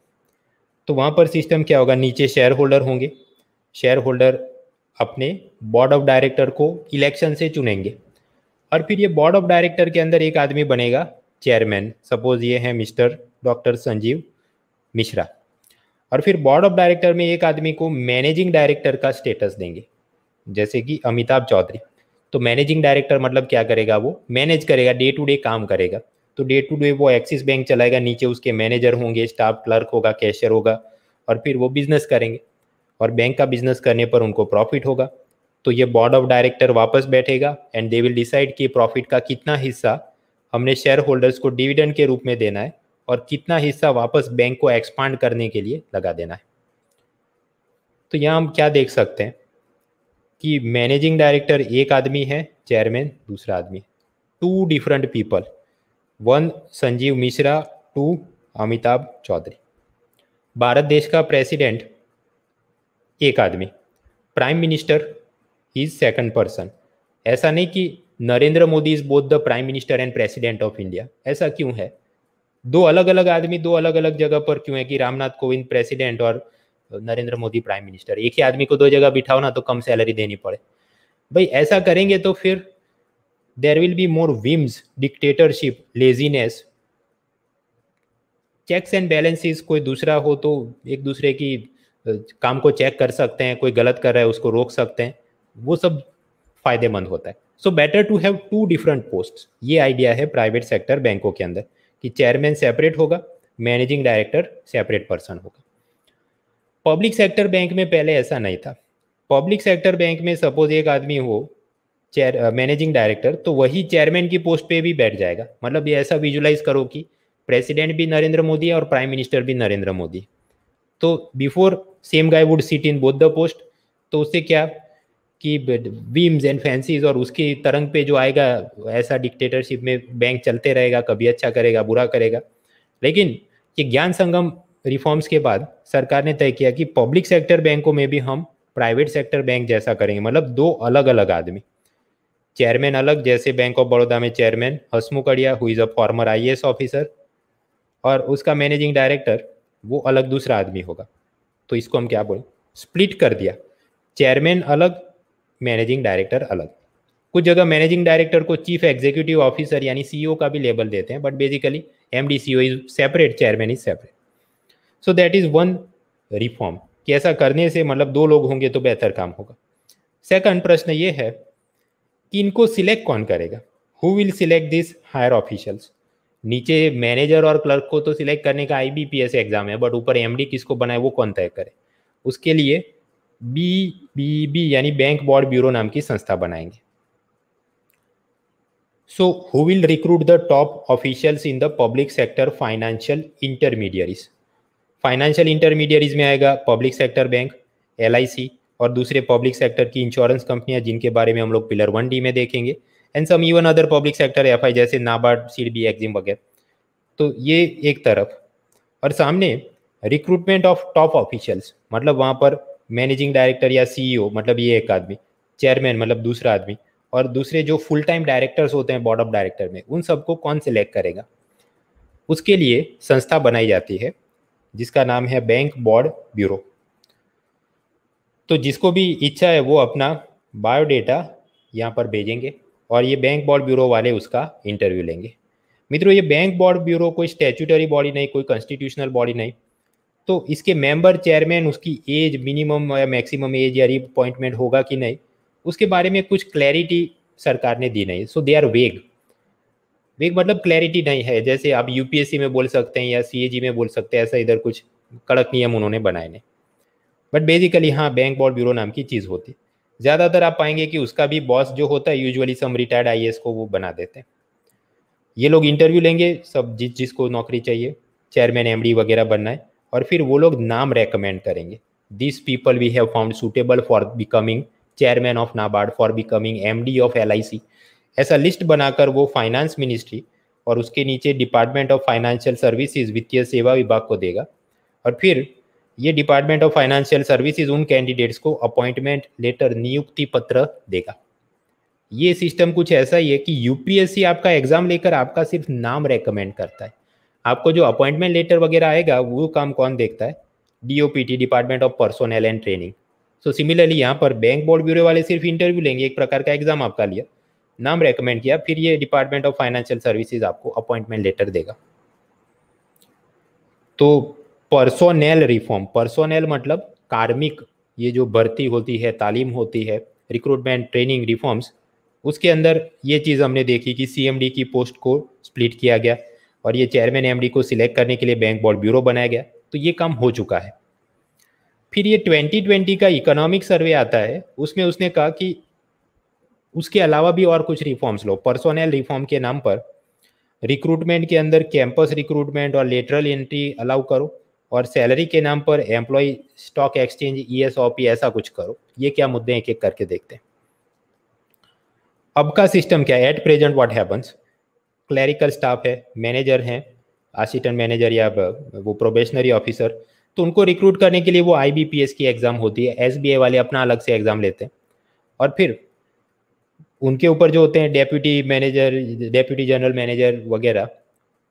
तो वहां पर सिस्टम क्या होगा नीचे शेयर होल्डर होंगे शेयर होल्डर अपने बोर्ड ऑफ डायरेक्टर को इलेक्शन से चुनेंगे और फिर ये बोर्ड ऑफ डायरेक्टर के अंदर एक आदमी बनेगा चेयरमैन सपोज ये है मिस्टर डॉक्टर संजीव मिश्रा और फिर बोर्ड ऑफ डायरेक्टर में एक आदमी को मैनेजिंग डायरेक्टर का स्टेटस देंगे जैसे कि अमिताभ चौधरी तो मैनेजिंग डायरेक्टर मतलब क्या करेगा वो मैनेज करेगा डे टू डे काम करेगा तो डे टू डे वो एक्सिस बैंक चलाएगा नीचे उसके मैनेजर होंगे स्टाफ क्लर्क होगा कैशियर होगा और फिर वो बिजनेस करेंगे और बैंक का बिजनेस करने पर उनको प्रॉफिट होगा तो ये बोर्ड ऑफ डायरेक्टर वापस बैठेगा एंड दे विल डिसाइड कि प्रॉफिट का कितना हिस्सा हमने शेयर होल्डर्स को डिविडेंड के रूप में देना है और कितना हिस्सा वापस बैंक को एक्सपांड करने के लिए लगा देना है तो यहाँ हम क्या देख सकते हैं कि मैनेजिंग डायरेक्टर एक आदमी है चेयरमैन दूसरा आदमी two different people one Sanjeev Mishra two Amitabh Chaudhary Bharat देश का प्रेसिडेंट एक आदमी prime minister is second person ऐसा नहीं कि Narendra Modi is both the prime minister and president of India ऐसा क्यों है दो अलग अलग आदमी दो अलग अलग जगह पर क्यों है कि रामनाथ कोविंद प्रेसिडेंट और नरेंद्र मोदी प्राइम मिनिस्टर एक ही आदमी को दो जगह बिठाओ ना तो कम सैलरी देनी पड़े भाई ऐसा करेंगे तो फिर there will be more whims dictatorship laziness checks and balances कोई दूसरा हो तो एक दूसरे की काम को चेक कर सकते हैं कोई गलत कर रहा है उसको रोक सकते हैं वो सब फायदेमंद होता है so better to have two different post ये आइडिया है प्राइवेट सेक्टर बैंकों के अंदर कि चेयरमैन सेपरेट होगा मैनेजिंग डायरेक्टर सेपरेट पर्सन होगा पब्लिक सेक्टर बैंक में पहले ऐसा नहीं था पब्लिक सेक्टर बैंक में सपोज एक आदमी हो चेयर मैनेजिंग डायरेक्टर तो वही चेयरमैन की पोस्ट पे भी बैठ जाएगा मतलब ये ऐसा विजुलाइज करो कि प्रेसिडेंट भी नरेंद्र मोदी है और प्राइम मिनिस्टर भी नरेंद्र मोदी तो before same guy would sit in both the post तो उससे क्या कि बीम्स एंड फैंसीज और उसकी तरंग पे जो आएगा ऐसा डिक्टेटरशिप में बैंक चलते रहेगा कभी अच्छा करेगा बुरा करेगा लेकिन ये ज्ञान संगम रिफॉर्म्स के बाद सरकार ने तय किया कि पब्लिक सेक्टर बैंकों में भी हम प्राइवेट सेक्टर बैंक जैसा करेंगे मतलब दो अलग अलग आदमी चेयरमैन अलग जैसे बैंक ऑफ बड़ौदा में chairman Hasmukh Adhia who is a former I officer और उसका मैनेजिंग डायरेक्टर वो अलग दूसरा आदमी होगा तो इसको हम क्या बोलें स्प्लिट कर दिया चेयरमैन अलग मैनेजिंग डायरेक्टर अलग कुछ जगह मैनेजिंग डायरेक्टर को चीफ एग्जीक्यूटिव ऑफिसर यानी सीईओ e का भी लेबल देते हैं but basically M D C O is separate chairman is separate so that is one reform कि ऐसा करने से मतलब दो लोग होंगे तो बेहतर काम होगा सेकंड प्रश्न ये है कि इनको सिलेक्ट कौन करेगा who will select this higher officials नीचे मैनेजर और क्लर्क को तो सिलेक्ट करने का आई एग्जाम है बट ऊपर एम किसको बनाए वो कौन तय करे उसके लिए बी बी बी यानी बैंक बॉर्ड ब्यूरो नाम की संस्था बनाएंगे so who will recruit the top officials in the public sector financial intermediaries financial intermediaries में आएगा पब्लिक सेक्टर बैंक एल और दूसरे पब्लिक सेक्टर की इंश्योरेंस कंपनियां जिनके बारे में हम लोग पिलर वन डी में देखेंगे and some even other public sector F जैसे नाबार्ड सी बी एक्जिम वगैरह तो ये एक तरफ और सामने रिक्रूटमेंट ऑफ टॉप ऑफिशियल्स मतलब वहाँ पर मैनेजिंग डायरेक्टर या सीईओ e मतलब ये एक आदमी चेयरमैन मतलब दूसरा आदमी और दूसरे जो फुल टाइम डायरेक्टर्स होते हैं बोर्ड ऑफ डायरेक्टर में उन सबको कौन सेलेक्ट करेगा उसके लिए संस्था बनाई जाती है जिसका नाम है बैंक बोर्ड ब्यूरो तो जिसको भी इच्छा है वो अपना बायोडेटा यहाँ पर भेजेंगे और ये बैंक बोर्ड ब्यूरो वाले उसका इंटरव्यू लेंगे मित्रों ये बैंक बोर्ड ब्यूरो कोई स्टैचूटरी बॉडी नहीं कोई कॉन्स्टिट्यूशनल बॉडी नहीं तो इसके मेंबर चेयरमैन उसकी एज मिनिमम या मैक्सिमम एज या रिअपॉइंटमेंट होगा कि नहीं उसके बारे में कुछ क्लैरिटी सरकार ने दी नहीं सो दे आर वेग एक मतलब क्लैरिटी नहीं है जैसे आप यूपीएससी में बोल सकते हैं या सीएजी में बोल सकते हैं ऐसा इधर कुछ कड़क नियम उन्होंने बनाए नहीं बट बेसिकली हाँ बैंक बॉर्ड ब्यूरो नाम की चीज़ होती ज़्यादातर आप पाएंगे कि उसका भी बॉस जो होता है यूजुअली सम रिटायर्ड आई को वो बना देते हैं ये लोग इंटरव्यू लेंगे सब जिस जिसको नौकरी चाहिए चेयरमैन एम वगैरह बनना है और फिर वो लोग नाम रेकमेंड करेंगे this people we have found suitable for becoming chairman of NABARD for becoming M of L ऐसा लिस्ट बनाकर वो फाइनेंस मिनिस्ट्री और उसके नीचे डिपार्टमेंट ऑफ फाइनेंशियल सर्विसेज वित्तीय सेवा विभाग को देगा और फिर ये डिपार्टमेंट ऑफ फाइनेंशियल सर्विसेज उन कैंडिडेट्स को अपॉइंटमेंट लेटर नियुक्ति पत्र देगा ये सिस्टम कुछ ऐसा ही है कि यूपीएससी आपका एग्जाम लेकर आपका सिर्फ नाम रेकमेंड करता है आपको जो अपॉइंटमेंट लेटर वगैरह आएगा वो काम कौन देखता है DOPT department of personnel and training so similarly यहाँ पर बैंक बोर्ड ब्यूरो वाले सिर्फ इंटरव्यू लेंगे एक प्रकार का एग्जाम आपका लिया नाम रेकमेंड किया फिर ये डिपार्टमेंट ऑफ फाइनेंशियल सर्विसेज आपको अपॉइंटमेंट लेटर देगा तो पर्सोनेल रिफॉर्म पर्सोनेल मतलब कार्मिक ये जो भर्ती होती है तालीम होती है रिक्रूटमेंट ट्रेनिंग रिफॉर्म्स उसके अंदर ये चीज़ हमने देखी कि सीएमडी की पोस्ट को स्प्लिट किया गया और ये चेयरमैन एम को सिलेक्ट करने के लिए बैंक बोर्ड ब्यूरो बनाया गया तो ये काम हो चुका है फिर ये 2020 का इकोनॉमिक सर्वे आता है उसमें उसने कहा कि उसके अलावा भी और कुछ रिफॉर्म्स लो पर्सोनल रिफॉर्म के नाम पर रिक्रूटमेंट के अंदर कैंपस रिक्रूटमेंट और लेटरल एंट्री अलाउ करो और सैलरी के नाम पर employee stock exchange E S ऐसा कुछ करो ये क्या मुद्दे एक एक करके देखते हैं अब का सिस्टम क्या है at present what happens clerical staff है मैनेजर हैं असिस्टेंट मैनेजर या वो प्रोबेशनरी ऑफिसर तो उनको रिक्रूट करने के लिए वो आई की एग्ज़ाम होती है एस वाले अपना अलग से एग्ज़ाम लेते हैं और फिर उनके ऊपर जो होते हैं deputy manager deputy general manager वगैरह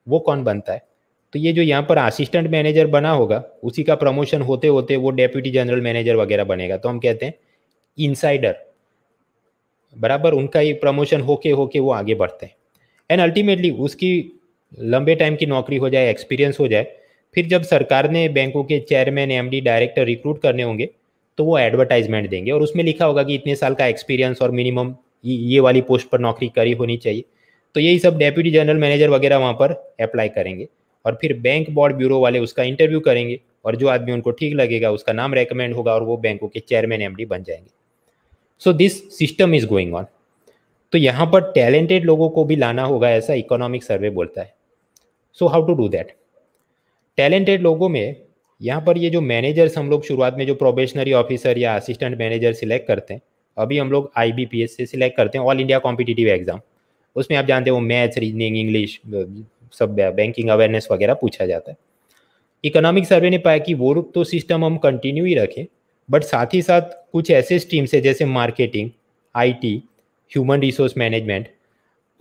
वो कौन बनता है तो ये जो यहाँ पर असिस्टेंट मैनेजर बना होगा उसी का प्रमोशन होते होते वो डेप्यूटी जनरल मैनेजर वगैरह बनेगा तो हम कहते हैं इनसाइडर बराबर उनका ये प्रमोशन होके होके वो आगे बढ़ते हैं एंड अल्टीमेटली उसकी लंबे टाइम की नौकरी हो जाए एक्सपीरियंस हो जाए फिर जब सरकार ने बैंकों के चेयरमैन एम डायरेक्टर रिक्रूट करने होंगे तो वो एडवर्टाइजमेंट देंगे और उसमें लिखा होगा कि इतने साल का एक्सपीरियंस और मिनिमम ये वाली पोस्ट पर नौकरी करी होनी चाहिए तो यही सब डेप्यूटी जनरल मैनेजर वगैरह वहाँ पर अप्लाई करेंगे और फिर बैंक बोर्ड ब्यूरो वाले उसका इंटरव्यू करेंगे और जो आदमी उनको ठीक लगेगा उसका नाम रेकमेंड होगा और वो बैंकों के चेयरमैन एम बन जाएंगे so this system is going on तो यहाँ पर टैलेंटेड लोगों को भी लाना होगा ऐसा इकोनॉमिक सर्वे बोलता है so how to do that talented लोगों में यहाँ पर ये जो मैनेजर्स हम लोग शुरुआत में जो प्रोबेशनरी ऑफिसर या असिस्टेंट मैनेजर सिलेक्ट करते हैं अभी हम लोग आई बी पी एस से सिलेक्ट करते हैं ऑल इंडिया कॉम्पिटिटिव एग्जाम उसमें आप जानते हो मैथ्स रीजनिंग इंग्लिश सब बैंकिंग अवेयरनेस वगैरह पूछा जाता है इकोनॉमिक सर्वे ने पाया कि वो तो सिस्टम हम कंटिन्यू ही रखें बट साथ ही साथ कुछ ऐसे स्ट्रीम्स है जैसे marketing IT human resource management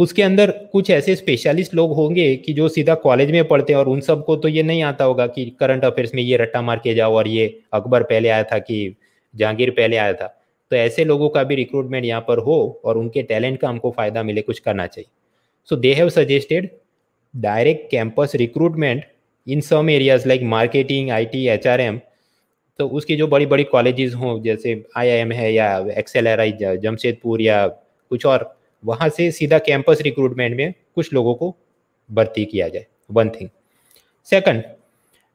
उसके अंदर कुछ ऐसे स्पेशलिस्ट लोग होंगे कि जो सीधा कॉलेज में पढ़ते हैं और उन सबको तो ये नहीं आता होगा कि करंट अफेयर्स में ये रट्टा मार के जाओ और ये अकबर पहले आया था कि जहांगीर पहले आया था तो ऐसे लोगों का भी रिक्रूटमेंट यहाँ पर हो और उनके टैलेंट का हमको फ़ायदा मिले कुछ करना चाहिए so they have suggested direct campus recruitment in some areas like marketing I T H R M तो उसकी जो बड़ी बड़ी कॉलेजेस हों जैसे आई आई एम है या एक्सेल आर आई जमशेदपुर या कुछ और वहाँ से सीधा कैंपस रिक्रूटमेंट में कुछ लोगों को भर्ती किया जाए वन थिंग सेकंड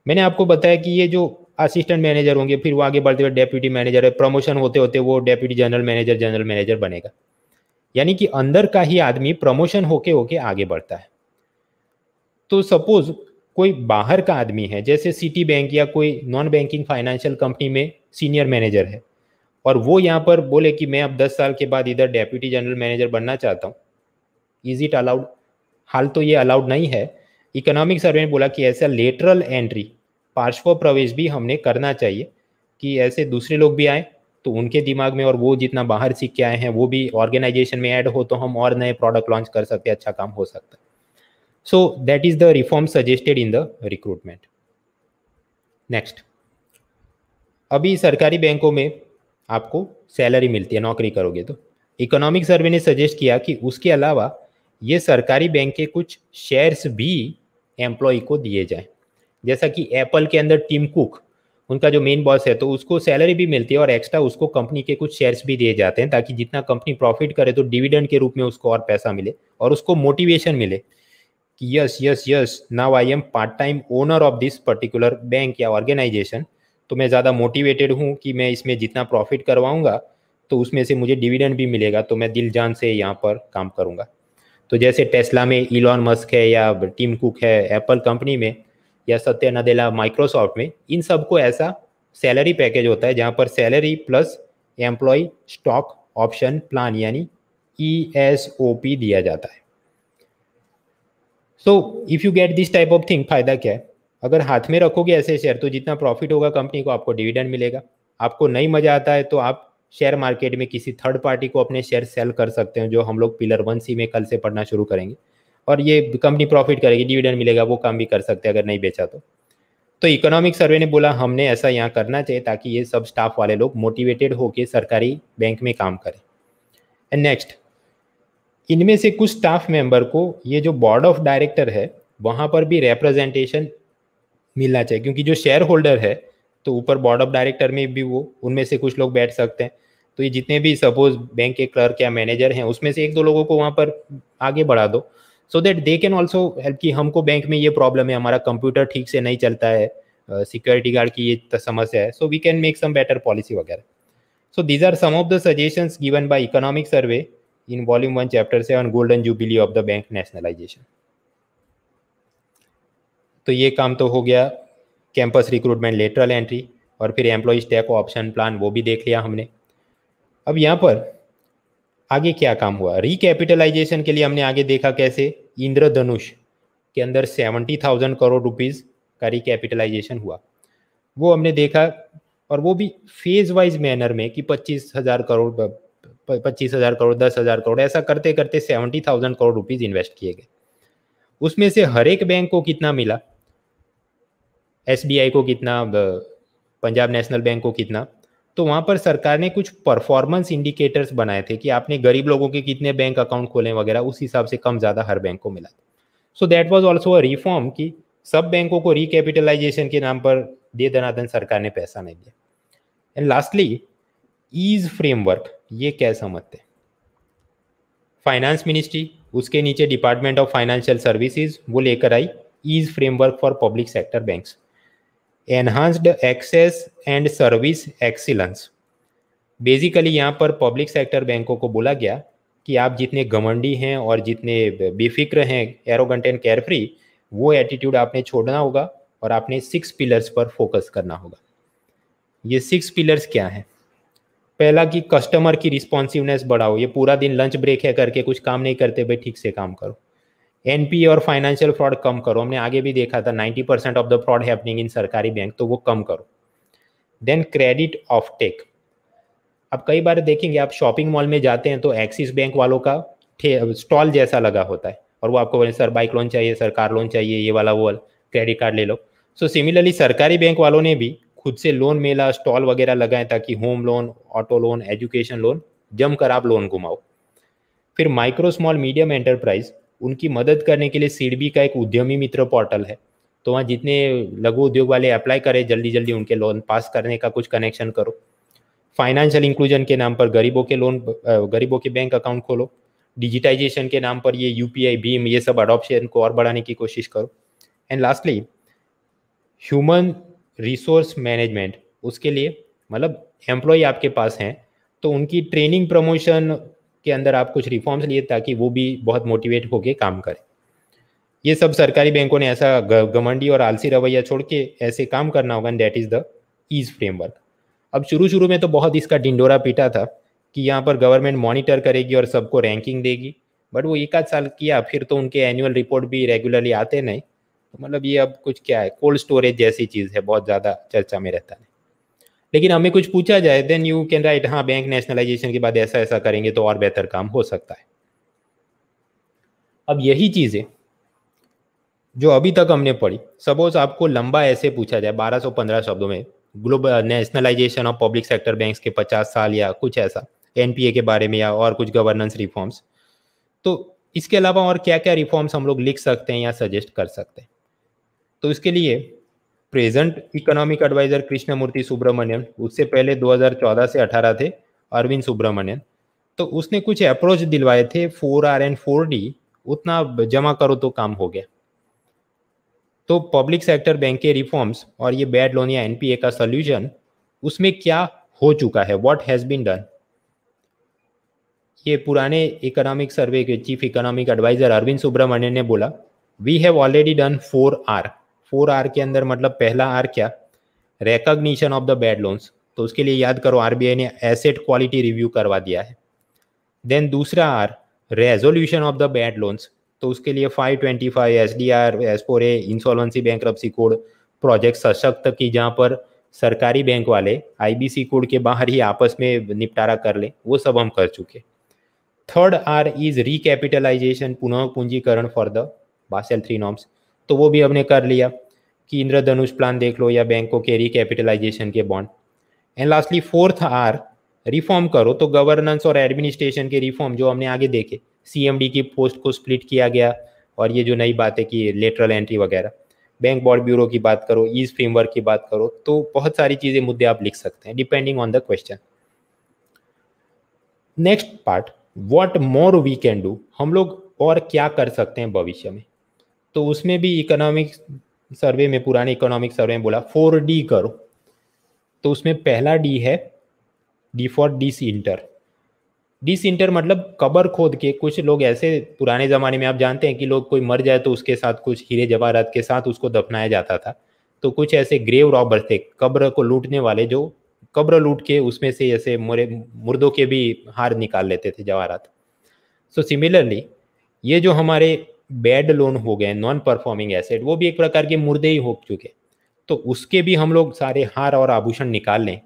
मैंने आपको बताया कि ये जो असिस्टेंट मैनेजर होंगे फिर वो आगे बढ़ते हुए डेप्यूटी मैनेजर है प्रमोशन होते होते वो deputy general manager general manager बनेगा यानी कि अंदर का ही आदमी प्रमोशन होके होके आगे बढ़ता है तो सपोज कोई बाहर का आदमी है जैसे सिटी बैंक या कोई नॉन बैंकिंग फाइनेंशियल कंपनी में सीनियर मैनेजर है और वो यहाँ पर बोले कि मैं अब 10 साल के बाद इधर डेप्यूटी जनरल मैनेजर बनना चाहता हूँ इज इट अलाउड हाल तो ये अलाउड नहीं है इकोनॉमिक सर्वे ने बोला कि ऐसा लेटरल एंट्री पार्श्व प्रवेश भी हमने करना चाहिए कि ऐसे दूसरे लोग भी आए तो उनके दिमाग में और वो जितना बाहर सीख के आए हैं वो भी ऑर्गेनाइजेशन में ऐड हो तो हम और नए प्रोडक्ट लॉन्च कर सकते हैं अच्छा काम हो सकता है so that is the reform suggested in the recruitment next अभी सरकारी बैंकों में आपको सैलरी मिलती है नौकरी करोगे तो इकोनॉमिक सर्वे ने सजेस्ट किया कि उसके अलावा ये सरकारी बैंक के कुछ शेयर्स भी एम्प्लॉय को दिए जाएं जैसा कि एप्पल के अंदर टीम कुक उनका जो मेन बॉस है तो उसको सैलरी भी मिलती है और एक्स्ट्रा उसको कंपनी के कुछ शेयर्स भी दिए जाते हैं ताकि जितना कंपनी प्रॉफिट करे तो डिविडेंड के रूप में उसको और पैसा मिले और उसको मोटिवेशन मिले कि yes yes yes now I am part time owner of this particular bank या ऑर्गेनाइजेशन तो मैं ज़्यादा मोटिवेटेड हूँ कि मैं इसमें जितना प्रॉफिट करवाऊँगा तो उसमें से मुझे डिविडेंड भी मिलेगा तो मैं दिल जान से यहाँ पर काम करूँगा तो जैसे टेस्ला में इलॉन मस्क है या टीम कुक है एप्पल कंपनी में या सत्य नदेला माइक्रोसॉफ्ट में इन सबको ऐसा सैलरी पैकेज होता है जहाँ पर salary plus employee stock option plan यानी ई एस ओ पी दिया जाता है so if you get this type of thing फ़ायदा क्या है अगर हाथ में रखोगे ऐसे शेयर तो जितना प्रॉफिट होगा कंपनी को आपको डिविडेंड मिलेगा आपको नहीं मज़ा आता है तो आप शेयर मार्केट में किसी थर्ड पार्टी को अपने शेयर सेल कर सकते हो जो हम लोग पिलर वन सी में कल से पढ़ना शुरू करेंगे और ये कंपनी प्रॉफिट करेगी डिविडेंड मिलेगा वो काम भी कर सकते हैं अगर नहीं बेचा तो तो इकोनॉमिक सर्वे ने बोला हमने ऐसा यहाँ करना चाहिए ताकि ये सब स्टाफ वाले लोग मोटिवेटेड होकर सरकारी बैंक में काम करें एंड नेक्स्ट इनमें से कुछ स्टाफ मेंबर को ये जो बोर्ड ऑफ डायरेक्टर है वहाँ पर भी रिप्रेजेंटेशन मिलना चाहिए क्योंकि जो शेयर होल्डर है तो ऊपर बोर्ड ऑफ डायरेक्टर में भी वो उनमें से कुछ लोग बैठ सकते हैं तो ये जितने भी सपोज बैंक के क्लर्क या मैनेजर हैं उसमें से एक दो लोगों को वहाँ पर आगे बढ़ा दो so that they can also help कि हमको बैंक में ये प्रॉब्लम है हमारा कंप्यूटर ठीक से नहीं चलता है सिक्योरिटी गार्ड की ये समस्या है so we can make some better policy वगैरह so these are some of the suggestion given by economic survey in volume one chapter on golden jubilee of the bank nationalisation तो ये काम तो हो गया कैंपस रिक्रूटमेंट लेटरल एंट्री और फिर employ stack option plan वो भी देख लिया हमने अब यहाँ पर आगे क्या काम हुआ रिकैपिटलाइजेशन के लिए हमने आगे देखा कैसे इंद्रधनुष के अंदर सेवेंटी थाउजेंड करोड़ रुपीज़ का रिकैपिटलाइजेशन हुआ वो हमने देखा और वो भी फेज वाइज मैनर में कि पच्चीस हज़ार करोड़ पच्चीस हज़ार करोड़ दस हज़ार करोड़ ऐसा करते करते seventy thousand crore rupees invest किए गए उसमें से हर एक बैंक को कितना मिला एस को कितना पंजाब नेशनल बैंक को कितना तो वहां पर सरकार ने कुछ परफॉर्मेंस इंडिकेटर्स बनाए थे कि आपने गरीब लोगों के कितने बैंक अकाउंट खोले वगैरह उस हिसाब से कम ज़्यादा हर बैंक को मिला so that was also a reform कि सब बैंकों को रिकैपिटलाइजेशन के नाम पर दे धनाधन सरकार ने पैसा नहीं दिया एंड लास्टली ईज फ्रेमवर्क ये क्या समझते फाइनेंस मिनिस्ट्री उसके नीचे डिपार्टमेंट ऑफ फाइनेंशियल सर्विसेज वो लेकर आई EASE framework for public sector banks enhanced access and service excellence basically यहाँ पर पब्लिक सेक्टर बैंकों को बोला गया कि आप जितने घमंडी हैं और जितने बेफिक्र हैं एरोगेंट एंड फ्री वो एटीट्यूड आपने छोड़ना होगा और आपने सिक्स पिलर्स पर फोकस करना होगा ये सिक्स पिलर्स क्या हैं पहला कि कस्टमर की रिस्पॉन्सिवनेस बढ़ाओ ये पूरा दिन लंच ब्रेक है करके कुछ काम नहीं करते भाई ठीक से काम करो एनपीए और फाइनेंशियल फ्रॉड कम करो हमने आगे भी देखा था 90 percent of the fraud happening in सरकारी बैंक तो वो कम करो देन क्रेडिट ऑफ टेक अब कई बार देखेंगे आप शॉपिंग मॉल में जाते हैं तो एक्सिस बैंक वालों का स्टॉल जैसा लगा होता है और वो आपको बोले सर बाइक लोन चाहिए सर कार लोन चाहिए ये वाला वो क्रेडिट कार्ड ले लो सो so, सिमिलरली सरकारी बैंक वालों ने भी खुद से लोन मेला स्टॉल वगैरह लगाए ताकि home loan auto loan education loan जमकर आप लोन घुमाओ फिर माइक्रो स्मॉल मीडियम एंटरप्राइज उनकी मदद करने के लिए सीडबी का एक उद्यमी मित्र पोर्टल है तो वहाँ जितने लघु उद्योग वाले अप्लाई करें जल्दी जल्दी उनके लोन पास करने का कुछ कनेक्शन करो फाइनेंशियल इंक्लूजन के नाम पर गरीबों के लोन गरीबों के बैंक अकाउंट खोलो डिजिटाइजेशन के नाम पर ये यू भीम ये सब अडोप्शन को और बढ़ाने की कोशिश करो and lastly human resource management उसके लिए मतलब एम्प्लॉय आपके पास हैं तो उनकी ट्रेनिंग प्रमोशन के अंदर आप कुछ रिफॉर्म्स लिए ताकि वो भी बहुत मोटिवेट होकर काम करें ये सब सरकारी बैंकों ने ऐसा घमंडी और आलसी रवैया छोड़ के ऐसे काम करना होगा and that is the EASE framework अब शुरू शुरू में तो बहुत इसका डिंडोरा पीटा था कि यहाँ पर गवर्नमेंट मॉनिटर करेगी और सबको रैंकिंग देगी बट वो एक आध साल किया फिर तो उनके एनुअल रिपोर्ट भी रेगुलरली आते नहीं तो मतलब ये अब कुछ क्या है कोल्ड स्टोरेज जैसी चीज़ है बहुत ज़्यादा चर्चा में रहता है लेकिन हमें कुछ पूछा जाए देन यू कैन राइट हाँ बैंक नेशनलाइजेशन के बाद ऐसा ऐसा करेंगे तो और बेहतर काम हो सकता है अब यही चीज़ें जो अभी तक हमने पढ़ी सपोज आपको लंबा ऐसे पूछा जाए 1215 शब्दों में global nationalisation of public sector banks के 50 साल या कुछ ऐसा एनपीए के बारे में या और कुछ गवर्नेंस रिफॉर्म्स तो इसके अलावा और क्या क्या रिफॉर्म्स हम लोग लिख सकते हैं या सजेस्ट कर सकते हैं तो इसके लिए present economic adviser Krishnamurthy Subramanian उससे पहले 2014 से 18 थे अरविंद सुब्रमण्यन तो उसने कुछ अप्रोच दिलवाए थे four R and four D उतना जमा करो तो काम हो गया तो पब्लिक सेक्टर बैंक के रिफॉर्म्स और ये बैड लोन या एनपीए का सोल्यूशन उसमें क्या हो चुका है व्हाट हैज़ बीन डन ये पुराने इकोनॉमिक सर्वे के chief economic adviser Arvind Subramanian ने बोला we have already done four are four R के अंदर मतलब पहला आर क्या recognition of the bad loans तो उसके लिए याद करो आरबीआई ने एसेट क्वालिटी रिव्यू करवा दिया है देन दूसरा R resolution of the bad loans तो उसके लिए five twenty five S D R S four A insolvency bank code project Sashakt की जहाँ पर सरकारी बैंक वाले आईबीसी कोड के बाहर ही आपस में निपटारा कर ले वो सब हम कर चुके थर्ड आर इज रिकैपिटलाइजेशन पुनः पूंजीकरण for the Basel three norms तो वो भी हमने कर लिया कि इंद्रधनुष प्लान देख लो या बैंकों के रिकैपिटलाइजेशन के bond and lastly fourth R reform करो तो गवर्नेंस और एडमिनिस्ट्रेशन के रिफॉर्म जो हमने आगे देखे सीएमडी की पोस्ट को स्प्लिट किया गया और ये जो नई बात है कि लेटरल एंट्री वगैरह बैंक बोर्ड ब्यूरो की बात करो ईज फ्रेमवर्क की बात करो तो बहुत सारी चीज़ें मुद्दे आप लिख सकते हैं depending on the question next part what more we can do हम लोग और क्या कर सकते हैं भविष्य में तो उसमें भी इकोनॉमिक सर्वे में पुराने इकोनॉमिक सर्वे में बोला फोर डी करो तो उसमें पहला डी है D for disinter disinter मतलब कबर खोद के कुछ लोग ऐसे पुराने ज़माने में आप जानते हैं कि लोग कोई मर जाए तो उसके साथ कुछ हीरे जवाहरात के साथ उसको दफनाया जाता था तो कुछ ऐसे ग्रेव रॉबर थे कब्र को लूटने वाले जो कब्र लूट के उसमें से ऐसे मुरे मुर्दों के भी हार निकाल लेते थे जवाहरात सो सिमिलरली ये जो हमारे बैड लोन हो गए नॉन परफॉर्मिंग एसेट वो भी एक प्रकार के मुर्दे ही हो चुके तो उसके भी हम लोग सारे हार और आभूषण निकाल लें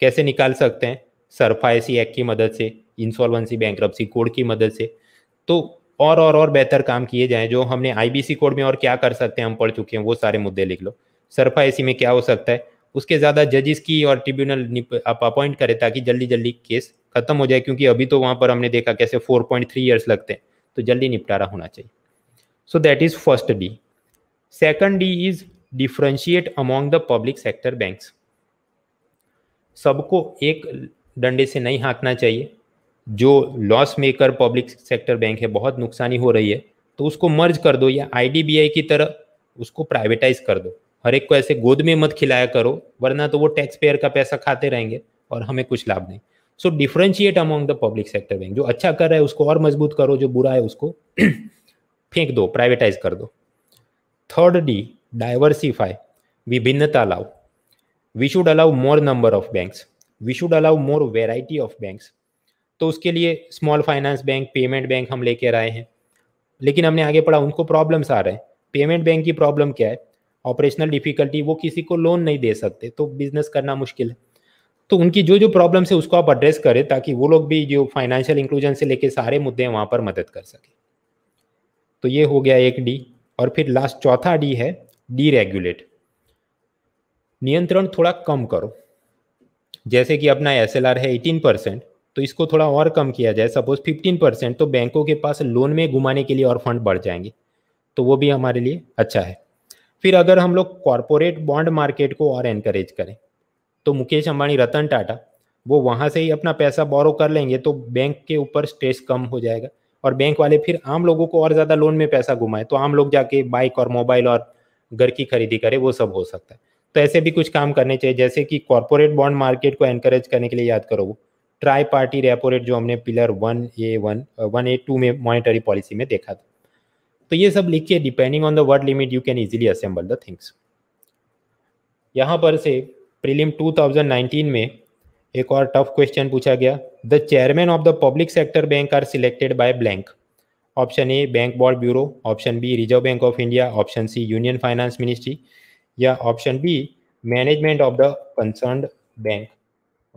कैसे निकाल सकते हैं सरफाइसी एक्ट की मदद से इंसॉल्वेंसी बैंक कोड की मदद से तो और और और बेहतर काम किए जाएं जो हमने आईबीसी कोड में और क्या कर सकते हैं हम पढ़ चुके हैं वो सारे मुद्दे लिख लो सरफाइसी में क्या हो सकता है उसके ज़्यादा जजेस की और ट्रिब्यूनल आप अपॉइंट करें ताकि जल्दी जल्दी केस खत्म हो जाए क्योंकि अभी तो वहाँ पर हमने देखा कैसे फोर पॉइंट थ्री ईयर्स लगते हैं तो जल्दी निपटारा होना चाहिए So that is first D. Second D is differentiate among the public sector banks. सबको एक डंडे से नहीं हाँकना चाहिए जो loss maker public sector bank है बहुत नुकसानी हो रही है तो उसको मर्ज कर दो या आईडीबीआई की तरह उसको प्राइवेटाइज कर दो हर एक को ऐसे गोद में मत खिलाया करो वरना तो वो टैक्स पेयर का पैसा खाते रहेंगे और हमें कुछ लाभ नहीं so differentiate among the public sector bank जो अच्छा कर रहा है उसको और मजबूत करो जो बुरा है उसको फेंक दो प्राइवेटाइज कर दो थर्ड डी डाइवर्सिफाई विभिन्नता लाओ we should allow more number of banks we should allow more variety of banks तो उसके लिए small finance bank payment bank हम लेकर आए हैं लेकिन हमने आगे पढ़ा उनको प्रॉब्लम्स आ रहे हैं पेमेंट बैंक की प्रॉब्लम क्या है ऑपरेशनल डिफिकल्टी वो किसी को लोन नहीं दे सकते तो बिजनेस करना मुश्किल है तो उनकी जो जो प्रॉब्लम्स है उसको आप एड्रेस करें ताकि वो लोग भी जो फाइनेंशियल इंक्लूजन से लेके सारे मुद्दे हैं वहाँ पर मदद कर सकें तो ये हो गया एक डी और फिर लास्ट चौथा डी है डी रेगुलेट नियंत्रण थोड़ा कम करो जैसे कि अपना एस है एटीन परसेंट तो इसको थोड़ा और कम किया जाए सपोज फिफ्टीन परसेंट तो बैंकों के पास लोन में घुमाने के लिए और फंड बढ़ जाएंगे तो वो भी हमारे लिए अच्छा है फिर अगर हम लोग कॉरपोरेट बॉन्ड मार्केट को और एनकरेज करें तो मुकेश अंबानी रतन टाटा वो वहाँ से ही अपना पैसा बोरो कर लेंगे तो बैंक के ऊपर स्ट्रेस कम हो जाएगा और बैंक वाले फिर आम लोगों को और ज़्यादा लोन में पैसा घुमाए तो आम लोग जाके बाइक और मोबाइल और घर की खरीदी करे वो सब हो सकता है तो ऐसे भी कुछ काम करने चाहिए जैसे कि कॉरपोरेट बॉन्ड मार्केट को एनकरेज करने के लिए याद करो वो ट्राई पार्टी रेपो रेट जो हमने pillar one A one one A two में मॉनिटरी पॉलिसी में देखा था तो ये सब लिखिए depending on the word limit you can easily assemble the things यहाँ पर से प्रीलिम 2019 में एक और टफ क्वेश्चन पूछा गया the chairman of the public sector bank are selected by blank option A bank board bureau option B Reserve bank of India option C Union finance ministry या option B management of the concern bank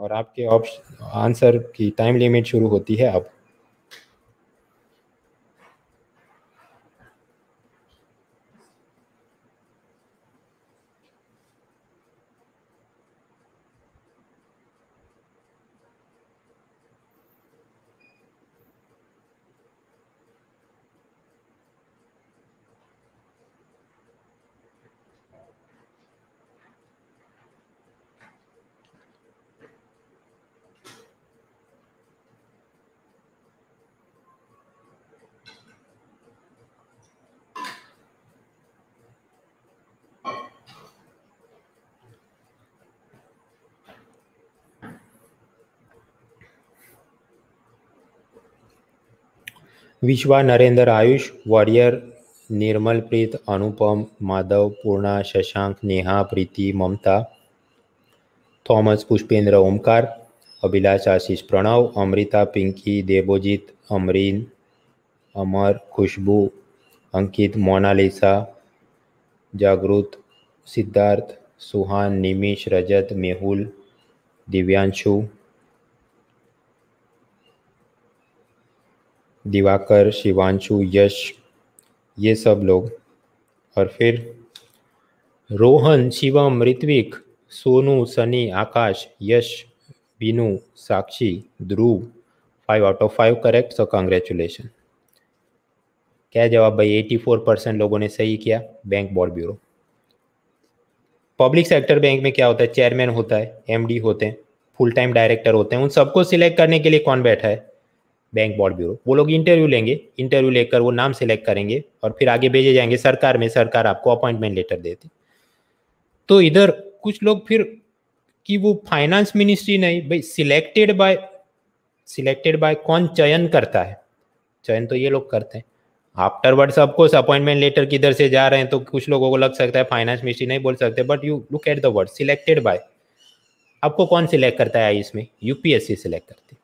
और आपके option answer की time limit शुरू होती है अब Vishwa Narendra Ayush Warrier Nirmal Preet Anupam Madhav Purna Shashank Neha Preeti Mamta Thomas Pushpendra Omkar Abhilash Ashish Pranav Amrita Pinky Debojit Amreen Amar Khushboo Ankit Monalisa Jagrit Siddharth सुहान निमिष रजत मेहुल दिव्यांशु दिवाकर शिवांशु यश ये सब लोग और फिर Rohan Shivam Ritvik Sonu Sunny Akash Yash Binu Sakshi Dhruv five out of five correct so congratulation क्या जवाब भाई एटी फोर परसेंट लोगों ने सही किया bank board bureau public sector bank में क्या होता है चेयरमैन होता है एमडी होते हैं फुल टाइम डायरेक्टर होते हैं उन सबको सिलेक्ट करने के लिए कौन बैठा है बैंक बॉर्ड ब्यूरो वो लोग इंटरव्यू लेंगे इंटरव्यू लेकर वो नाम सेलेक्ट करेंगे और फिर आगे भेजे जाएंगे सरकार में सरकार आपको अपॉइंटमेंट लेटर देती तो इधर कुछ लोग फिर कि वो फाइनेंस मिनिस्ट्री नहीं भाई सिलेक्टेड बाय सिलेक्टेड बाय कौन चयन करता है चयन तो ये लोग करते हैं आफ्टर वर्ड सबको अपॉइंटमेंट लेटर किधर से जा रहे हैं तो कुछ लोगों को लग सकता है फाइनेंस मिनिस्ट्री नहीं बोल सकते but you look at the word selected by आपको कौन सिलेक्ट करता है इसमें यूपीएससी सिलेक्ट करती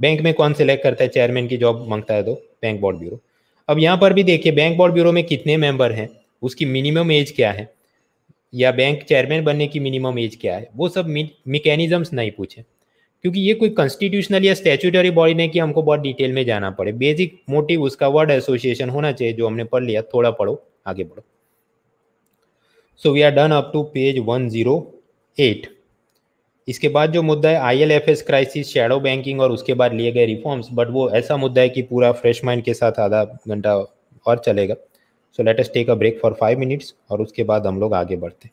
बैंक में कौन सिलेक्ट करता है चेयरमैन की जॉब मांगता है तो बैंक बोर्ड ब्यूरो अब यहाँ पर भी देखिए बैंक बोर्ड ब्यूरो में कितने मेंबर हैं उसकी मिनिमम एज क्या है या बैंक चेयरमैन बनने की मिनिमम एज क्या है वो सब मिकेनिजम्स नहीं पूछे क्योंकि ये कोई कॉन्स्टिट्यूशनल या स्टेचुटरी बॉडी नहीं कि हमको बहुत डिटेल में जाना पड़े बेसिक मोटिव उसका वर्ड एसोसिएशन होना चाहिए जो हमने पढ़ लिया थोड़ा पढ़ो आगे बढ़ो so we are done up to page one zero eight इसके बाद जो मुद्दा है I L F S crisis shadow banking और उसके बाद लिए गए रिफॉर्म्स बट वो ऐसा मुद्दा है कि पूरा फ्रेश माइंड के साथ आधा घंटा और चलेगा so let us take a break for five minutes और उसके बाद हम लोग आगे बढ़ते हैं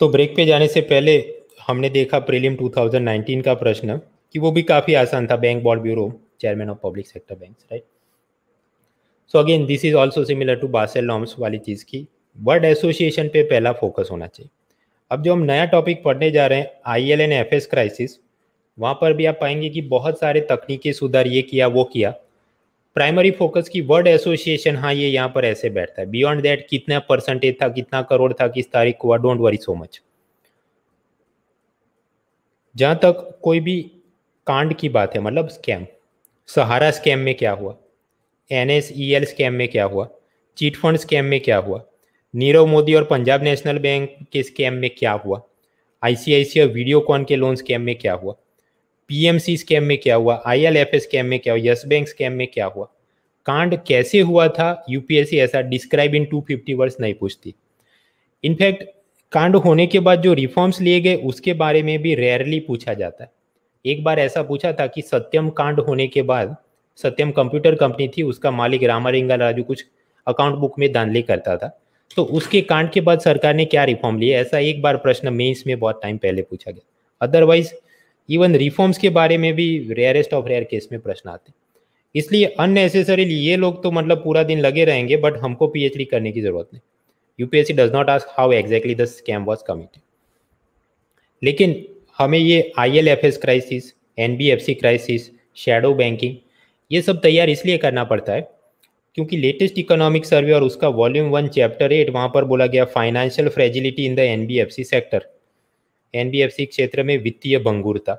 तो ब्रेक पे जाने से पहले हमने देखा प्रीलिम 2019 का प्रश्न कि वो भी काफ़ी आसान था bank board bureau chairman of public sector bank right so again this is also similar to Basel norms वाली चीज़ की वर्ड एसोसिएशन पे पहला फोकस होना चाहिए अब जो हम नया टॉपिक पढ़ने जा रहे हैं I L and F S crisis वहाँ पर भी आप पाएंगे कि बहुत सारे तकनीकी सुधार ये किया वो किया primary focus key word association हाँ ये यहाँ पर ऐसे बैठता है बियॉन्ड दैट कितना परसेंटेज था कितना करोड़ था किस तारीख को डोंट वरी सो मच जहां तक कोई भी कांड की बात है मतलब स्कैम सहारा स्कैम में क्या हुआ N S E L scam में क्या हुआ चीट फंड स्कैम में क्या हुआ नीरव मोदी और पंजाब नेशनल बैंक के स्कैम में क्या हुआ आईसीआईसीआई वीडियोकॉन के लोन स्कैम में क्या हुआ पीएमसी स्कैम में क्या हुआ आईएलएफ स्कैम में क्या हुआ यस बैंक स्कैम में क्या हुआ कांड कैसे हुआ था यूपीएससी ऐसा describe in two fifty words नहीं पूछती इनफैक्ट कांड होने के बाद जो रिफॉर्म्स लिए गए उसके बारे में भी रेयरली पूछा जाता है एक बार ऐसा पूछा था कि सत्यम कांड होने के बाद सत्यम कंप्यूटर कंपनी थी उसका मालिक रामारिंगा राजू कुछ अकाउंट बुक में दानले करता था तो उसके कांड के बाद सरकार ने क्या रिफॉर्म लिए ऐसा एक बार प्रश्न मेंस में बहुत टाइम पहले पूछा गया अदरवाइज इवन रिफॉर्म्स के बारे में भी रेयरेस्ट ऑफ रेयर केस में प्रश्न आते हैं इसलिए अननेसेसरीली ये लोग तो मतलब पूरा दिन लगे रहेंगे बट हमको पीएचडी करने की जरूरत नहीं UPSC does not ask how exactly the scam was committed लेकिन हमें ये I L F S crisis N B F C crisis shadow banking ये सब तैयार इसलिए करना पड़ता है क्योंकि लेटेस्ट इकोनॉमिक सर्वे और उसका वॉल्यूम वन चैप्टर एट वहाँ पर बोला गया financial fragility in the N B F C sector NBFC क्षेत्र में वित्तीय भंगुरता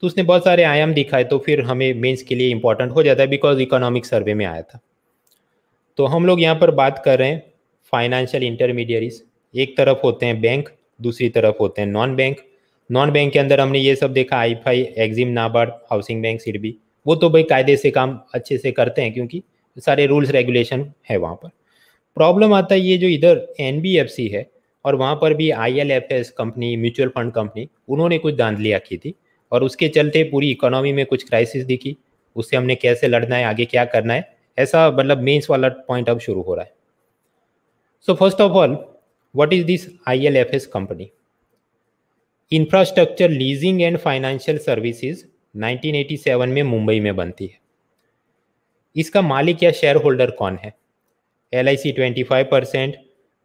तो उसने बहुत सारे आयाम दिखाए तो फिर हमें मेंस के लिए इंपॉर्टेंट हो जाता है बिकॉज इकोनॉमिक सर्वे में आया था तो हम लोग यहाँ पर बात कर रहे हैं फाइनेंशियल इंटरमीडियरीज एक तरफ होते हैं बैंक दूसरी तरफ होते हैं नॉन बैंक नॉन बैंक के अंदर हमने ये सब देखा आई फाई एग्जिम नाबार्ड हाउसिंग बैंक भी वो तो भाई कायदे से काम अच्छे से करते हैं क्योंकि सारे रूल्स रेगुलेशन है वहाँ पर प्रॉब्लम आता है ये जो इधर एन है और वहाँ पर भी I L F S company mutual fund company उन्होंने कुछ धांधलियाँ की थी और उसके चलते पूरी इकोनॉमी में कुछ क्राइसिस दिखी उससे हमने कैसे लड़ना है आगे क्या करना है ऐसा मतलब मेन्स वाला पॉइंट अब शुरू हो रहा है so first of all what is this I L F S company infrastructure leasing and financial services 1987 में मुंबई में बनती है इसका मालिक या शेयर होल्डर कौन है L I C twenty five percent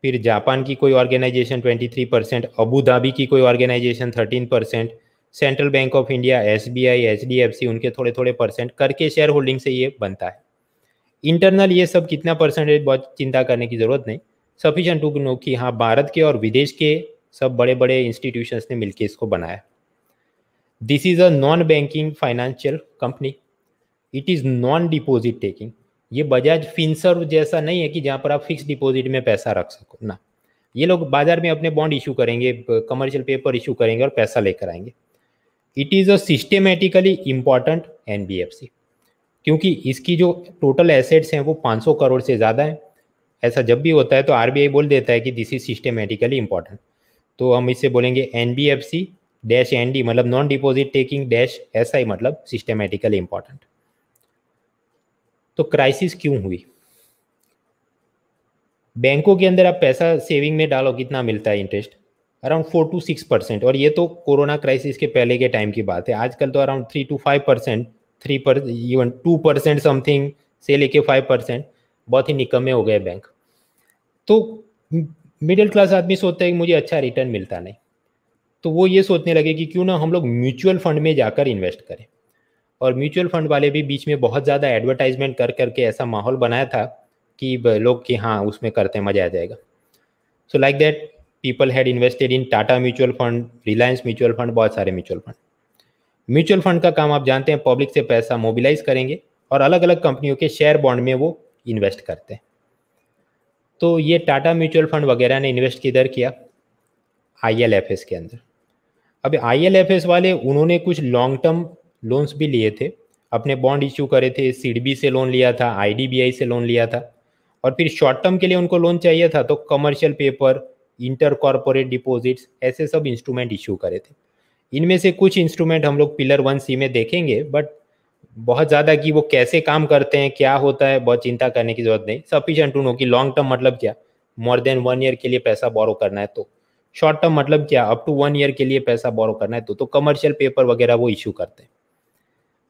फिर जापान की कोई ऑर्गेनाइजेशन 23 परसेंट अबू धाबी की कोई organisation 13 percent central bank of India S B I H D F C उनके थोड़े थोड़े परसेंट करके शेयर होल्डिंग से ये बनता है इंटरनल ये सब कितना परसेंटेज बहुत चिंता करने की ज़रूरत नहीं सफिशेंट टू नो कि हाँ भारत के और विदेश के सब बड़े बड़े इंस्टीट्यूशंस ने मिलकर इसको बनाया this is a non banking financial company it is non deposit taking ये बजाज फिंसर जैसा नहीं है कि जहाँ पर आप फिक्स डिपॉजिट में पैसा रख सको ना ये लोग बाजार में अपने बॉन्ड इशू करेंगे कमर्शियल पेपर इशू करेंगे और पैसा लेकर आएंगे it is a systematically important N क्योंकि इसकी जो टोटल एसेट्स हैं वो 500 करोड़ से ज़्यादा है ऐसा जब भी होता है तो आर बोल देता है कि दिस इज सिस्टेमेटिकली इम्पॉर्टेंट तो हम इससे बोलेंगे एन डैश एन मतलब non deposit taking dash S मतलब सिस्टेमेटिकली इम्पॉर्टेंट तो क्राइसिस क्यों हुई बैंकों के अंदर आप पैसा सेविंग में डालो कितना मिलता है interest around four to six percent और ये तो कोरोना क्राइसिस के पहले के टाइम की बात है आजकल तो around three to five percent three पर इवन टू परसेंट समथिंग से लेके फाइव परसेंट बहुत ही निकम्मे हो गए बैंक तो मिडिल क्लास आदमी सोचता है कि मुझे अच्छा रिटर्न मिलता नहीं तो वो ये सोचने लगे कि क्यों ना हम लोग म्यूचुअल फंड में जाकर इन्वेस्ट करें और म्यूचुअल फंड वाले भी बीच में बहुत ज़्यादा एडवर्टाइजमेंट कर करके ऐसा माहौल बनाया था कि लोग कि हाँ उसमें करते मजा आ जाएगा so like that people had invested in Tata mutual fund Reliance mutual fund बहुत सारे म्यूचुअल फंड म्यूचुअल फंड का काम आप जानते हैं पब्लिक से पैसा मोबिलाइज करेंगे और अलग अलग कंपनियों के शेयर बॉन्ड में वो इन्वेस्ट करते हैं तो ये टाटा म्यूचुअल फंड वगैरह ने इन्वेस्ट किधर किया आई के अंदर अब आई वाले उन्होंने कुछ लॉन्ग टर्म लोन्स भी लिए थे अपने बॉन्ड इशू करे थे सिडबी से लोन लिया था आईडीबीआई से लोन लिया था और फिर शॉर्ट टर्म के लिए उनको लोन चाहिए था तो commercial paper inter corporate deposits ऐसे सब इंस्ट्रूमेंट इशू करे थे इनमें से कुछ इंस्ट्रूमेंट हम लोग पिलर वन सी में देखेंगे बट बहुत ज़्यादा कि वो कैसे काम करते हैं क्या होता है बहुत चिंता करने की जरूरत नहीं सफिशेंट टू नो कि लॉन्ग टर्म मतलब क्या मोर देन वन ईयर के लिए पैसा बोरो करना है तो शॉर्ट टर्म मतलब क्या अप टू वन ईयर के लिए पैसा बोरो करना है तो तो कमर्शियल पेपर वगैरह वो इशू करते हैं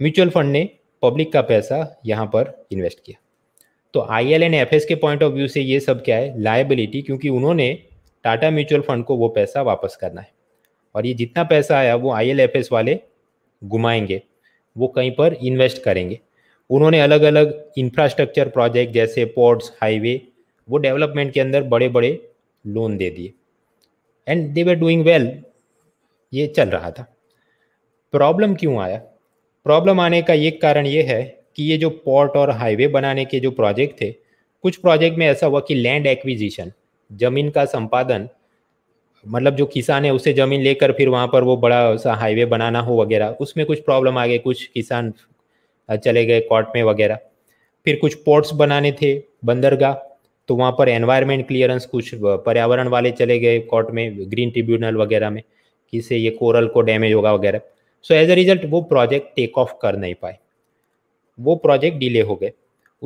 म्यूचुअल फंड ने पब्लिक का पैसा यहाँ पर इन्वेस्ट किया तो I L and F S के पॉइंट ऑफ व्यू से ये सब क्या है लाइबिलिटी क्योंकि उन्होंने टाटा म्यूचुअल फंड को वो पैसा वापस करना है और ये जितना पैसा आया वो आई एल एफ एस वाले घुमाएंगे वो कहीं पर इन्वेस्ट करेंगे उन्होंने अलग अलग इंफ्रास्ट्रक्चर प्रोजेक्ट जैसे पोर्ट्स हाईवे वो डेवलपमेंट के अंदर बड़े बड़े लोन दे दिए and they were doing well ये चल रहा था प्रॉब्लम क्यों आया प्रॉब्लम आने का एक कारण ये है कि ये जो पोर्ट और हाईवे बनाने के जो प्रोजेक्ट थे कुछ प्रोजेक्ट में ऐसा हुआ कि लैंड एक्विजिशन ज़मीन का संपादन मतलब जो किसान है उसे ज़मीन लेकर फिर वहाँ पर वो बड़ा सा हाईवे बनाना हो वगैरह उसमें कुछ प्रॉब्लम आ गए कुछ किसान चले गए कोर्ट में वगैरह फिर कुछ पोर्ट्स बनाने थे बंदरगाह तो वहाँ पर एनवायरमेंट क्लियरेंस कुछ पर्यावरण वाले चले गए कोर्ट में ग्रीन ट्रिब्यूनल वगैरह में किसे ये कोरल को डैमेज होगा वगैरह सो एज अ रिजल्ट वो प्रोजेक्ट टेक ऑफ कर नहीं पाए वो प्रोजेक्ट डिले हो गए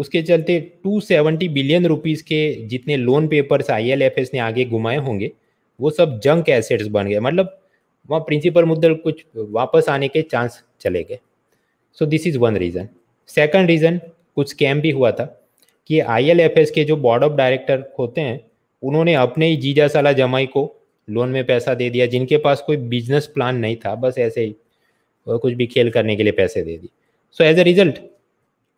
उसके चलते 270 बिलियन रुपीस के जितने लोन पेपर्स आईएलएफएस ने आगे घुमाए होंगे वो सब जंक एसेट्स बन गए मतलब वहाँ प्रिंसिपल मुद्दा कुछ वापस आने के चांस चले गए so this is one reason second reason कुछ स्कैम भी हुआ था कि आईएलएफएस के जो बोर्ड ऑफ डायरेक्टर होते हैं उन्होंने अपने ही जीजा साला जमाई को लोन में पैसा दे दिया जिनके पास कोई बिजनेस प्लान नहीं था बस ऐसे ही कुछ भी खेल करने के लिए पैसे दे दी सो एज ए रिजल्ट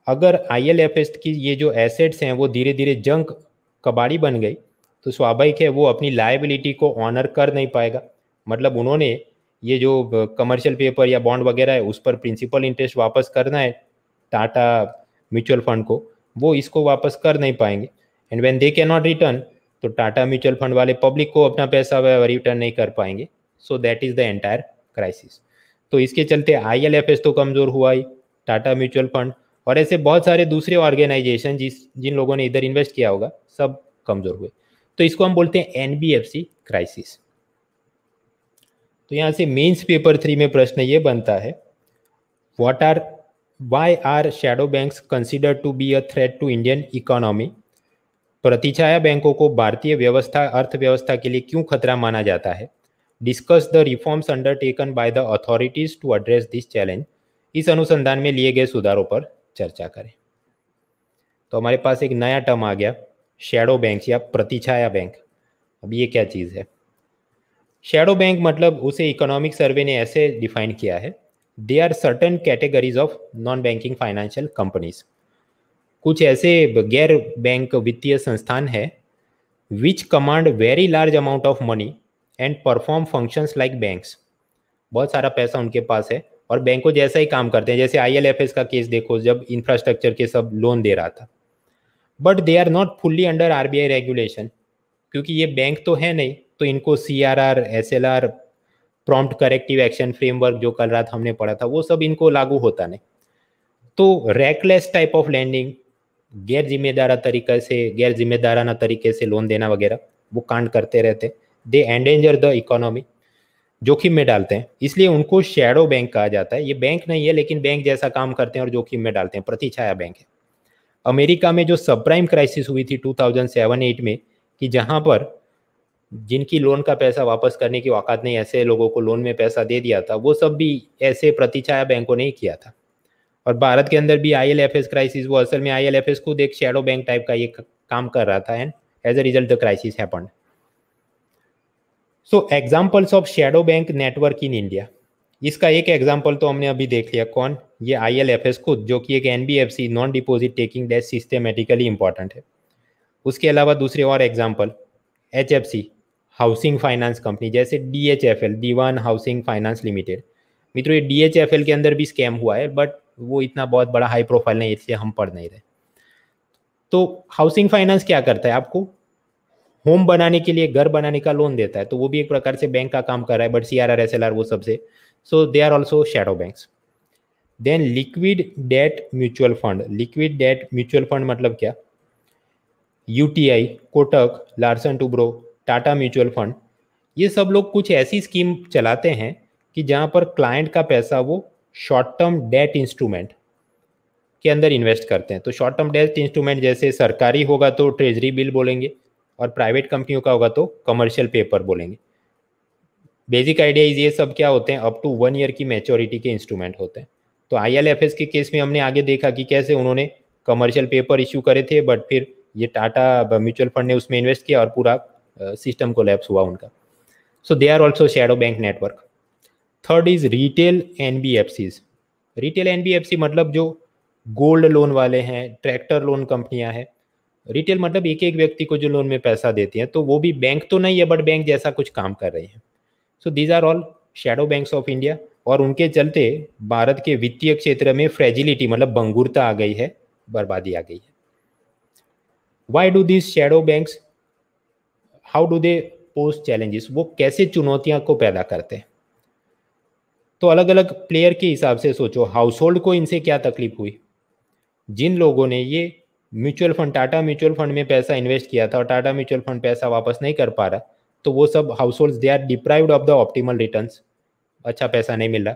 अगर आई एल एफ एस की ये जो एसेट्स हैं वो धीरे धीरे जंक कबाड़ी बन गई तो स्वाभाविक है वो अपनी लाइबिलिटी को ऑनर कर नहीं पाएगा मतलब उन्होंने ये जो कमर्शियल पेपर या बॉन्ड वगैरह है उस पर प्रिंसिपल इंटरेस्ट वापस करना है टाटा म्यूचुअल फंड को वो इसको वापस कर नहीं पाएंगे and when they can not return तो टाटा म्यूचुअल फंड वाले पब्लिक को अपना पैसा रिटर्न नहीं कर पाएंगे so that is the entire crisis तो इसके चलते आई तो कमज़ोर हुआ ही टाटा म्यूचुअल फंड और ऐसे बहुत सारे दूसरे ऑर्गेनाइजेशन जिस जिन लोगों ने इधर इन्वेस्ट किया होगा सब कमज़ोर हुए तो इसको हम बोलते हैं एनबीएफसी क्राइसिस तो यहां से मेंस पेपर थ्री में प्रश्न ये बनता है what are why are shadow banks consider to be a threat to Indian economy प्रतिछाया बैंकों को भारतीय व्यवस्था अर्थव्यवस्था के लिए क्यों खतरा माना जाता है discuss the reforms undertaken by the authorities to address this challenge इस अनुसंधान में लिए गए सुधारों पर चर्चा करें तो हमारे पास एक नया टर्म आ गया शेडो बैंक या प्रतिछाया बैंक अब ये क्या चीज़ है शेडो बैंक मतलब उसे इकोनॉमिक सर्वे ने ऐसे डिफाइन किया है they are certain categories of non banking financial companies कुछ ऐसे गैर बैंक वित्तीय संस्थान है which command very large amount of money and perform functions like banks बहुत सारा पैसा उनके पास है और बैंकों जैसा ही काम करते हैं जैसे आई का केस देखो जब इंफ्रास्ट्रक्चर के सब लोन दे रहा था but they are not fully under our regulation क्योंकि ये बैंक तो है नहीं तो इनको C R R S L R prompt corrective action framework जो कल रात हमने पढ़ा था वो सब इनको लागू होता नहीं तो रैकलेस टाइप ऑफ लैंडिंग गैर जिम्मेदारा तरीके से गैर जिम्मेदाराना तरीके से लोन देना वगैरह वो कांड करते रहते हैं दे एंडेंजर द इकोनॉमी जोखिम में डालते हैं इसलिए उनको शेडो बैंक कहा जाता है ये बैंक नहीं है लेकिन बैंक जैसा काम करते हैं और जोखिम में डालते हैं प्रतिछाया बैंक है अमेरिका में जो सबप्राइम क्राइसिस हुई थी 2007-8 में कि जहां पर जिनकी लोन का पैसा वापस करने की औकात नहीं ऐसे लोगों को लोन में पैसा दे दिया था वो सब भी ऐसे प्रतिछाया बैंकों ने किया था और भारत के अंदर भी आई क्राइसिस वो असल में आई खुद एक शेडो बैंक टाइप का ये काम कर रहा था and as a result the crisis happened so examples of shadow bank network in India इसका एक एग्जाम्पल तो हमने अभी देख लिया कौन ये आई एल एफ एस खुद जो कि एक N B F C non deposit taking debt systematically important है उसके अलावा दूसरे और example H F C housing finance company जैसे D H F L Dewan housing finance limited मित्रों ये डी एच एफ एल के अंदर भी स्कैम हुआ है बट वो इतना बहुत बड़ा हाई प्रोफाइल नहीं इसलिए हम पढ़ नहीं रहे तो हाउसिंग फाइनेंस क्या करता है आपको होम बनाने के लिए घर बनाने का लोन देता है तो वो भी एक प्रकार से बैंक का काम कर रहा है but C R R S L R वो सबसे so they are also shadow bank then liquid debt mutual fund liquid debt mutual fund मतलब क्या U T I Kotak Larsen Toubro Tata mutual fund ये सब लोग कुछ ऐसी स्कीम चलाते हैं कि जहां पर क्लाइंट का पैसा वो शॉर्ट टर्म डेट इंस्ट्रूमेंट के अंदर इन्वेस्ट करते हैं तो शॉर्ट टर्म डेट इंस्ट्रूमेंट जैसे सरकारी होगा तो ट्रेजरी बिल बोलेंगे और प्राइवेट कंपनियों का होगा तो कमर्शियल पेपर बोलेंगे बेसिक आइडिया इज ये सब क्या होते हैं अप टू वन ईयर की मेच्योरिटी के इंस्ट्रूमेंट होते हैं तो एस के केस में हमने आगे देखा कि कैसे उन्होंने कमर्शियल पेपर इश्यू करे थे बट फिर ये टाटा म्यूचुअल फंड ने उसमें इन्वेस्ट किया और पूरा सिस्टम को लैप्स हुआ उनका so they are also shadow bank network third is retail N retail N मतलब जो गोल्ड लोन वाले हैं ट्रैक्टर लोन कंपनियां हैं रिटेल मतलब एक एक व्यक्ति को जो लोन में पैसा देती हैं तो वो भी बैंक तो नहीं है बट बैंक जैसा कुछ काम कर रही हैं so these are all shadow banks of India और उनके चलते भारत के वित्तीय क्षेत्र में फ्रेजिलिटी मतलब बंगुरता आ गई है बर्बादी आ गई है why do this shadow banks how do they post challenges वो कैसे चुनौतियां को पैदा करते हैं तो अलग अलग प्लेयर के हिसाब से सोचो हाउस होल्ड को इनसे क्या तकलीफ हुई जिन लोगों ने ये mutual fund Tata mutual fund में पैसा इन्वेस्ट किया था और टाटा म्यूचुअल फंड पैसा वापस नहीं कर पा रहा तो वो सब household they are deprived of the optimal return अच्छा पैसा नहीं मिल रहा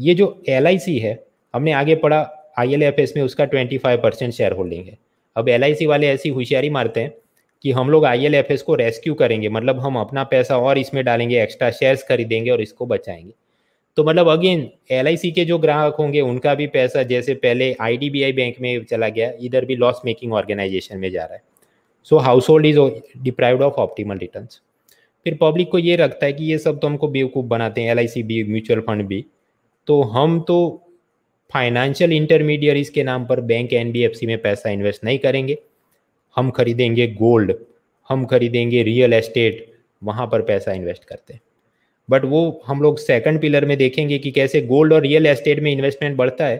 ये जो एल है हमने आगे पढ़ा आई में उसका twenty five percent share holding है अब एल वाले ऐसी होशियारी मारते हैं कि हम लोग आई को रेस्क्यू करेंगे मतलब हम अपना पैसा और इसमें डालेंगे एक्स्ट्रा शेयर्स खरीदेंगे और इसको बचाएंगे तो मतलब अगेन एल के जो ग्राहक होंगे उनका भी पैसा जैसे पहले आई बैंक में चला गया इधर भी लॉस मेकिंग ऑर्गेनाइजेशन में जा रहा है so household is deprive of optimal return फिर पब्लिक को ये रखता है कि ये सब तो हमको बेवकूफ़ बनाते हैं एल भी म्यूचुअल फंड भी तो हम तो फाइनेंशियल इंटरमीडियरीज के नाम पर बैंक एन में पैसा इन्वेस्ट नहीं करेंगे हम खरीदेंगे गोल्ड हम खरीदेंगे रियल एस्टेट वहाँ पर पैसा इन्वेस्ट करते हैं बट वो हम लोग सेकंड पिलर में देखेंगे कि कैसे गोल्ड और रियल एस्टेट में इन्वेस्टमेंट बढ़ता है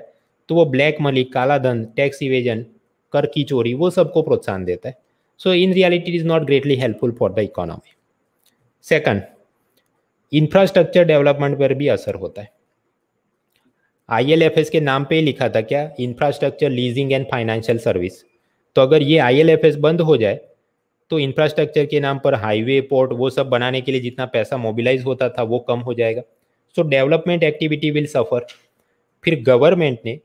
तो वो ब्लैक मनी काला धन टैक्स इवेजन कर की चोरी वो सबको प्रोत्साहन देता है so in reality is not greatly helpful for the economy second infrastructure development पर भी असर होता है आई के नाम पे ही लिखा था क्या infrastructure leasing and financial service तो अगर ये आई बंद हो जाए तो इंफ्रास्ट्रक्चर के नाम पर हाईवे पोर्ट वो सब बनाने के लिए जितना पैसा मोबिलाइज होता था वो कम हो जाएगा so development activity will suffer फिर गवर्नमेंट ने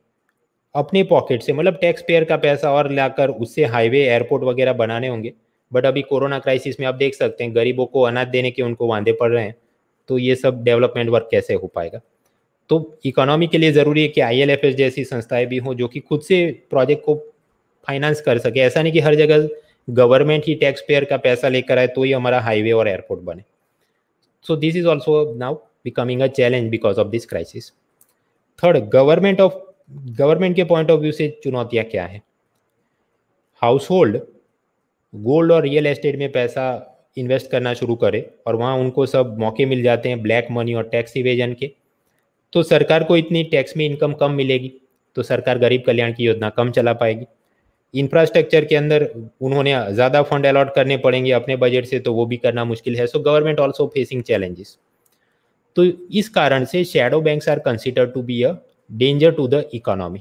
अपने पॉकेट से मतलब टैक्स पेयर का पैसा और लाकर उससे हाईवे एयरपोर्ट वगैरह बनाने होंगे बट अभी कोरोना क्राइसिस में आप देख सकते हैं गरीबों को अनाज देने के उनको वादे पड़ रहे हैं तो ये सब डेवलपमेंट वर्क कैसे हो पाएगा तो इकोनॉमी के लिए ज़रूरी है कि आई जैसी संस्थाएं भी हों जो कि खुद से प्रोजेक्ट को फाइनेंस कर सके ऐसा नहीं कि हर जगह गवर्नमेंट ही टैक्स पेयर का पैसा लेकर आए तो ही हमारा हाईवे और एयरपोर्ट बने so this is also now becoming a challenge because of this crisis third government of government के पॉइंट ऑफ व्यू से चुनौतियाँ क्या है हाउस होल्ड गोल्ड और रियल एस्टेट में पैसा इन्वेस्ट करना शुरू करे और वहाँ उनको सब मौके मिल जाते हैं ब्लैक मनी और टैक्स इवेजन के तो सरकार को इतनी टैक्स में इनकम कम मिलेगी तो सरकार गरीब कल्याण की योजना कम चला पाएगी इंफ्रास्ट्रक्चर के अंदर उन्होंने ज़्यादा फंड अलॉट करने पड़ेंगे अपने बजट से तो वो भी करना मुश्किल है so government also facing challenges तो इस कारण से shadow bank are consider to be a danger to the economy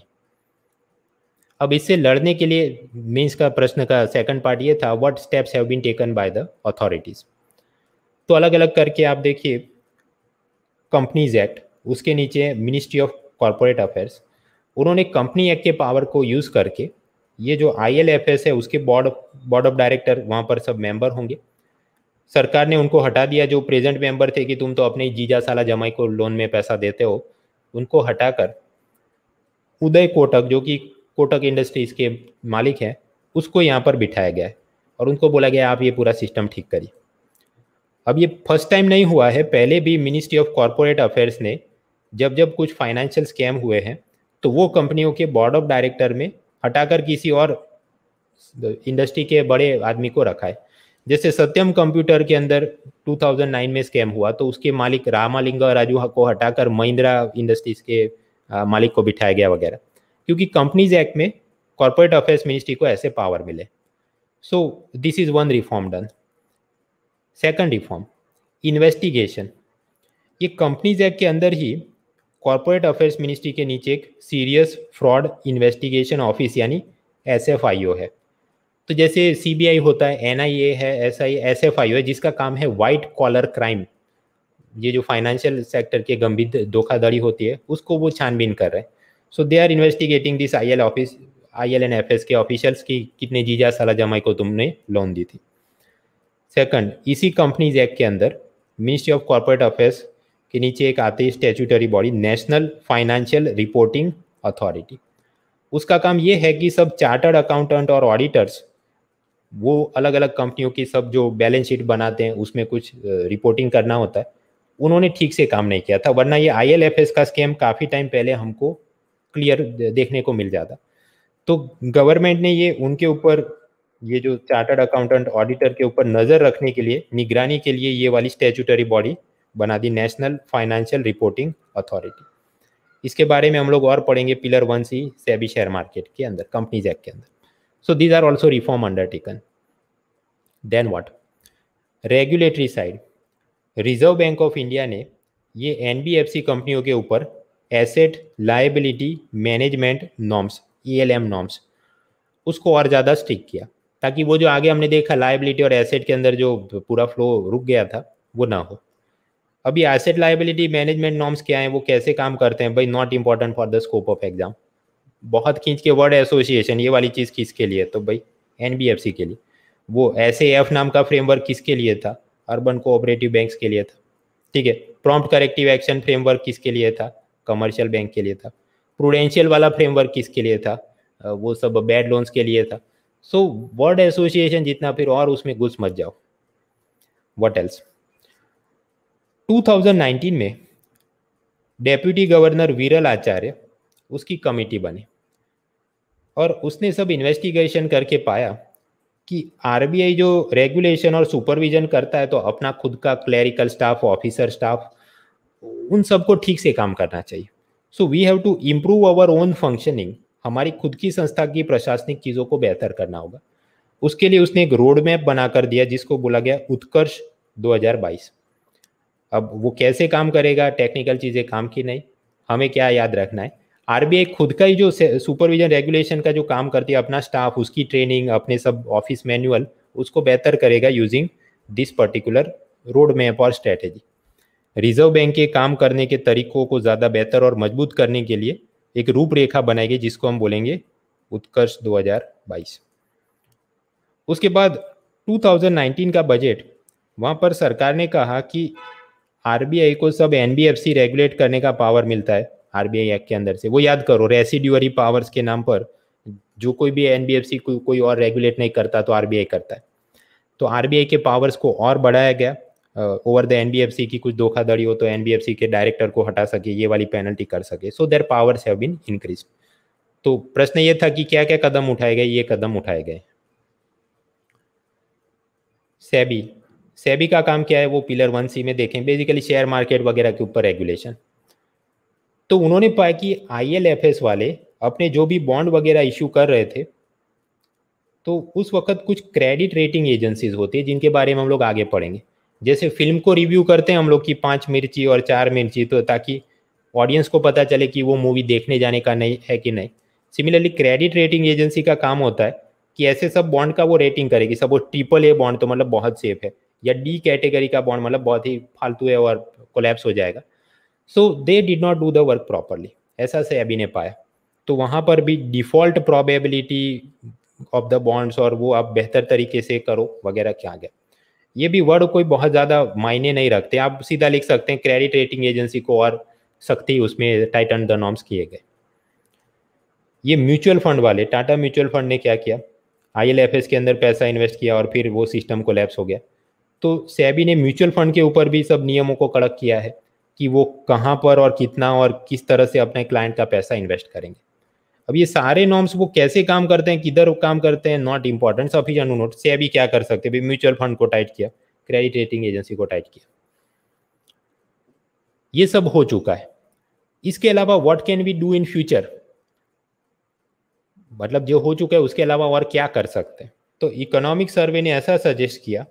अब इससे लड़ने के लिए मीन्स का प्रश्न का सेकंड पार्ट ये था what steps have been taken by the authorities तो अलग अलग करके आप देखिए कंपनीज एक्ट उसके नीचे मिनिस्ट्री ऑफ कॉरपोरेट अफेयर्स उन्होंने कंपनी एक्ट के पावर को यूज़ करके ये जो आई एल एफ एस है उसके बोर्ड बोर्ड ऑफ डायरेक्टर वहाँ पर सब मेंबर होंगे सरकार ने उनको हटा दिया जो प्रेजेंट मेंबर थे कि तुम तो अपने जीजा साला जमाई को लोन में पैसा देते हो उनको हटाकर उदय कोटक जो कि कोटक इंडस्ट्रीज के मालिक हैं उसको यहाँ पर बिठाया गया है और उनको बोला गया आप ये पूरा सिस्टम ठीक करिए अब ये फर्स्ट टाइम नहीं हुआ है पहले भी मिनिस्ट्री ऑफ कॉरपोरेट अफेयर्स ने जब जब कुछ फाइनेंशियल स्कैम हुए हैं तो वो कंपनियों के बोर्ड ऑफ डायरेक्टर में हटाकर किसी और इंडस्ट्री के बड़े आदमी को रखा है जैसे सत्यम कंप्यूटर के अंदर 2009 में स्कैम हुआ तो उसके मालिक रामालिंग राजू को हटाकर महिंद्रा इंडस्ट्रीज के मालिक को बिठाया गया वगैरह क्योंकि कंपनीज एक्ट में कॉरपोरेट अफेयर्स मिनिस्ट्री को ऐसे पावर मिले so this is one reform done second reform investigation ये कंपनीज एक्ट के अंदर ही कॉरपोरेट अफेयर्स मिनिस्ट्री के नीचे एक सीरियस फ्रॉड इन्वेस्टिगेशन ऑफिस यानी एस है तो जैसे आई होता है ए है S I S F I है जिसका काम है वाइट कॉलर क्राइम ये जो फाइनेंशियल सेक्टर के गंभीर धोखाधड़ी होती है उसको वो छानबीन कर रहे हैं so they are investigating this I L office I L and F S के ऑफिशियल्स की कितने जीजा साला जमाई को तुमने लोन दी थी सेकंड इसी कंपनीज एक्ट के अंदर मिनिस्ट्री ऑफ कॉरपोरेट अफेयर्स के नीचे एक आती है statutory body national financial reporting authority उसका काम ये है कि सब चार्टर्ड अकाउंटेंट और ऑडिटर्स वो अलग अलग कंपनियों की सब जो बैलेंस शीट बनाते हैं उसमें कुछ रिपोर्टिंग करना होता है उन्होंने ठीक से काम नहीं किया था वरना ये आई का स्कैम काफ़ी टाइम पहले हमको क्लियर देखने को मिल जाता तो गवर्नमेंट ने ये उनके ऊपर ये जो चार्टर्ड अकाउंटेंट ऑडिटर के ऊपर नज़र रखने के लिए निगरानी के लिए ये वाली स्टेचूटरी बॉडी बना दी नेशनल फाइनेंशियल रिपोर्टिंग अथॉरिटी इसके बारे में हम लोग और पढ़ेंगे pillar one C SEBI share market के अंदर कंपनीज एक्ट के अंदर so these are also reform undertaken then what regulatory side reserve bank of India ने ये एन कंपनियों के ऊपर asset liability management norms E L norms उसको और ज़्यादा स्टिक किया ताकि वो जो आगे हमने देखा लाइबिलिटी और एसेट के अंदर जो पूरा फ्लो रुक गया था वो ना हो अभी एसेट लाइबिलिटी मैनेजमेंट नॉर्म्स क्या है वो कैसे काम करते हैं भाई not important for the scope of exam बहुत खींच के वर्ड एसोसिएशन ये वाली चीज़ किसके लिए तो भाई एन के लिए वो ऐसे एफ नाम का फ्रेमवर्क किसके लिए था अर्बन कोऑपरेटिव बैंक्स के लिए था ठीक है प्रॉम्प्ट करेक्टिव एक्शन फ्रेमवर्क किसके लिए था कमर्शियल बैंक के लिए था प्रूडेंशियल वाला फ्रेमवर्क किसके लिए था वो सब बैड लोन्स के लिए था सो वर्ड एसोसिएशन जितना फिर और उसमें घुस मत जाओ वट एल्स 2019 में डेप्यूटी गवर्नर विरल आचार्य उसकी कमेटी बने और उसने सब इन्वेस्टिगेशन करके पाया कि आरबीआई जो रेगुलेशन और सुपरविजन करता है तो अपना खुद का क्लैरिकल स्टाफ ऑफिसर स्टाफ उन सबको ठीक से काम करना चाहिए so we have to improve our own functioning हमारी खुद की संस्था की प्रशासनिक चीज़ों को बेहतर करना होगा उसके लिए उसने एक रोड मैप बनाकर दिया जिसको बोला गया उत्कर्ष 2022 अब वो कैसे काम करेगा टेक्निकल चीज़ें काम की नहीं हमें क्या याद रखना है आरबीआई खुद का ही जो सुपरविजन रेगुलेशन का जो काम करती है अपना स्टाफ उसकी ट्रेनिंग अपने सब ऑफिस मैनुअल उसको बेहतर करेगा using this particular road map और स्ट्रेटेजी रिजर्व बैंक के काम करने के तरीकों को ज़्यादा बेहतर और मजबूत करने के लिए एक रूपरेखा बनाएगी जिसको हम बोलेंगे उत्कर्ष 2022 उसके बाद 2019 का बजट वहां पर सरकार ने कहा कि आरबीआई को सब एनबीएफसी रेगुलेट करने का पावर मिलता है आरबीआई एक्ट के अंदर से वो याद करो रेसिड्यूअरी पावर्स के नाम पर जो कोई भी एनबीएफसी को, कोई और रेगुलेट नहीं करता तो आरबीआई करता है तो आरबीआई के पावर्स को और बढ़ाया गया ओवर द एनबीएफसी की कुछ धोखाधड़ी हो तो एनबीएफसी के डायरेक्टर को हटा सके ये वाली पेनल्टी कर सके so their powers have been increase तो प्रश्न ये था कि क्या क्या कदम उठाए गए ये कदम उठाए गए सेबी सेबी का काम क्या है वो पिलर वन सी में देखें बेसिकली शेयर मार्केट वगैरह के ऊपर रेगुलेशन तो उन्होंने पाया कि आई वाले अपने जो भी बॉन्ड वगैरह इशू कर रहे थे तो उस वक्त कुछ क्रेडिट रेटिंग एजेंसीज होती है जिनके बारे में हम लोग आगे पढ़ेंगे जैसे फिल्म को रिव्यू करते हैं हम लोग की पाँच मिर्ची और चार मिर्ची तो ताकि ऑडियंस को पता चले कि वो मूवी देखने जाने का नहीं है कि नहीं सिमिलरली क्रेडिट रेटिंग एजेंसी का काम होता है कि ऐसे सब बॉन्ड का वो रेटिंग करेगी सब वो ट्रिपल ए बॉन्ड तो मतलब बहुत सेफ है या डी कैटेगरी का बॉन्ड मतलब बहुत ही फालतू है और कोलेप्स हो जाएगा so they did not do the work properly ऐसा से अभी ने पाया तो वहाँ पर भी default probability of the bonds और वो आप बेहतर तरीके से करो वगैरह क्या गया ये भी वर्ड कोई बहुत ज़्यादा मायने नहीं रखते आप सीधा लिख सकते हैं क्रेडिट रेटिंग एजेंसी को और सख्ती उसमें टाइटन द नॉर्म्स किए गए ये म्यूचुअल फंड वाले टाटा म्यूचुअल फंड ने क्या किया आई के अंदर पैसा इन्वेस्ट किया और फिर वो सिस्टम को लैप्स हो गया तो सेबी ने म्यूचुअल फंड के ऊपर भी सब नियमों को कड़क किया है कि वो कहाँ पर और कितना और किस तरह से अपने क्लाइंट का पैसा इन्वेस्ट करेंगे अब ये सारे नॉर्म्स वो कैसे काम करते हैं किधर काम करते हैं नॉट इम्पॉर्टेंट सफिशियंट नोट से भी क्या कर सकते हैं म्यूचुअल फंड को टाइट किया क्रेडिट रेटिंग एजेंसी को टाइट किया ये सब हो चुका है इसके अलावा what can we do in future मतलब जो हो चुका है उसके अलावा और क्या कर सकते हैं तो इकोनॉमिक सर्वे ने ऐसा सजेस्ट किया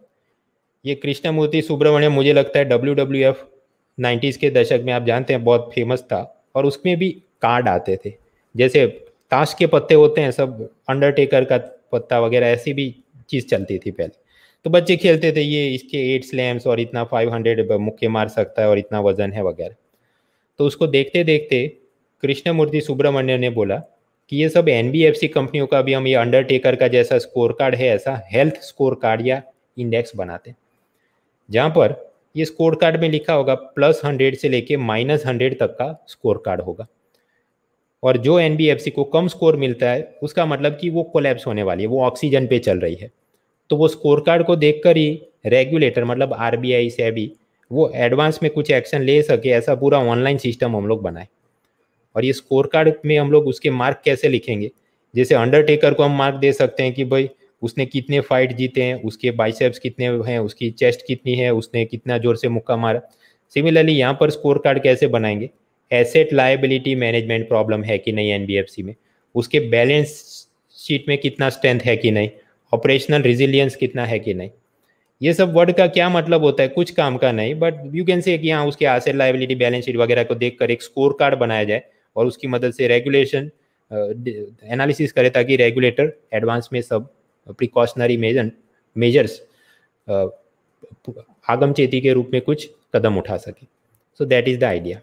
ये कृष्णमूर्ति सुब्रमण्यम मुझे लगता है डब्ल्यू डब्ल्यू एफ नाइन्टीज़ के दशक में आप जानते हैं बहुत फेमस था और उसमें भी कार्ड आते थे जैसे ताश के पत्ते होते हैं सब अंडरटेकर का पत्ता वगैरह ऐसी भी चीज़ चलती थी पहले तो बच्चे खेलते थे ये इसके एट स्लैम्स और इतना फाइव हंड्रेड मुक्के मार सकता है और इतना वजन है वगैरह तो उसको देखते देखते कृष्णमूर्ति सुब्रमण्यम ने बोला कि ये सब एन कंपनियों का भी हम ये अंडरटेकर का जैसा स्कोर कार्ड है ऐसा हेल्थ स्कोर कार्ड या इंडेक्स बनाते हैं जहां पर ये स्कोर कार्ड में लिखा होगा प्लस हंड्रेड से लेके माइनस हंड्रेड तक का स्कोर कार्ड होगा और जो एन को कम स्कोर मिलता है उसका मतलब कि वो कोलेप्स होने वाली है वो ऑक्सीजन पे चल रही है तो वो स्कोर कार्ड को देख कर ही रेगुलेटर मतलब आर से भी वो एडवांस में कुछ एक्शन ले सके ऐसा पूरा ऑनलाइन सिस्टम हम लोग बनाए और ये स्कोर कार्ड में हम लोग उसके मार्क कैसे लिखेंगे जैसे अंडरटेकर को हम मार्क दे सकते हैं कि भाई उसने कितने फाइट जीते हैं उसके बाइसेप्स कितने हैं उसकी चेस्ट कितनी है उसने कितना जोर से मुक्का मारा सिमिलरली यहाँ पर स्कोर कार्ड कैसे बनाएंगे एसेट लाइबिलिटी मैनेजमेंट प्रॉब्लम है कि नहीं एनबीएफसी में उसके बैलेंस शीट में कितना स्ट्रेंथ है कि नहीं ऑपरेशनल रिजिलियंस कितना है कि नहीं ये सब वर्ड का क्या मतलब होता है कुछ काम का नहीं बट यू कैन से कि हाँ उसके एसेट लाइबिलिटी बैलेंस शीट वगैरह को देख एक स्कोर कार्ड बनाया जाए और उसकी मदद से रेगुलेशन एनालिसिस करे ताकि रेगुलेटर एडवांस में सब प्रिकॉशनरी मेजर मेजर्स आगम चेती के रूप में कुछ कदम उठा सके so that is the idea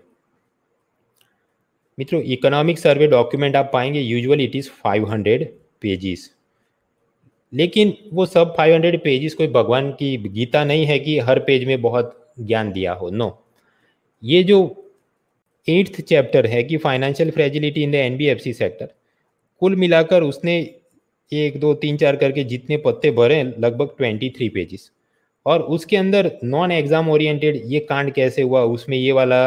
मित्रों इकोनॉमिक सर्वे डॉक्यूमेंट आप पाएंगे यूजुअली इट इज़ 500 पेजेस लेकिन वो सब 500 पेजेस कोई भगवान की गीता नहीं है कि हर पेज में बहुत ज्ञान दिया हो नो ये जो एट्थ चैप्टर है कि financial fragility in the NBFC sector कुल मिलाकर उसने एक दो तीन चार करके जितने पत्ते भरे लगभग ट्वेंटी थ्री पेजेस और उसके अंदर नॉन एग्जाम ओरिएंटेड ये कांड कैसे हुआ उसमें ये वाला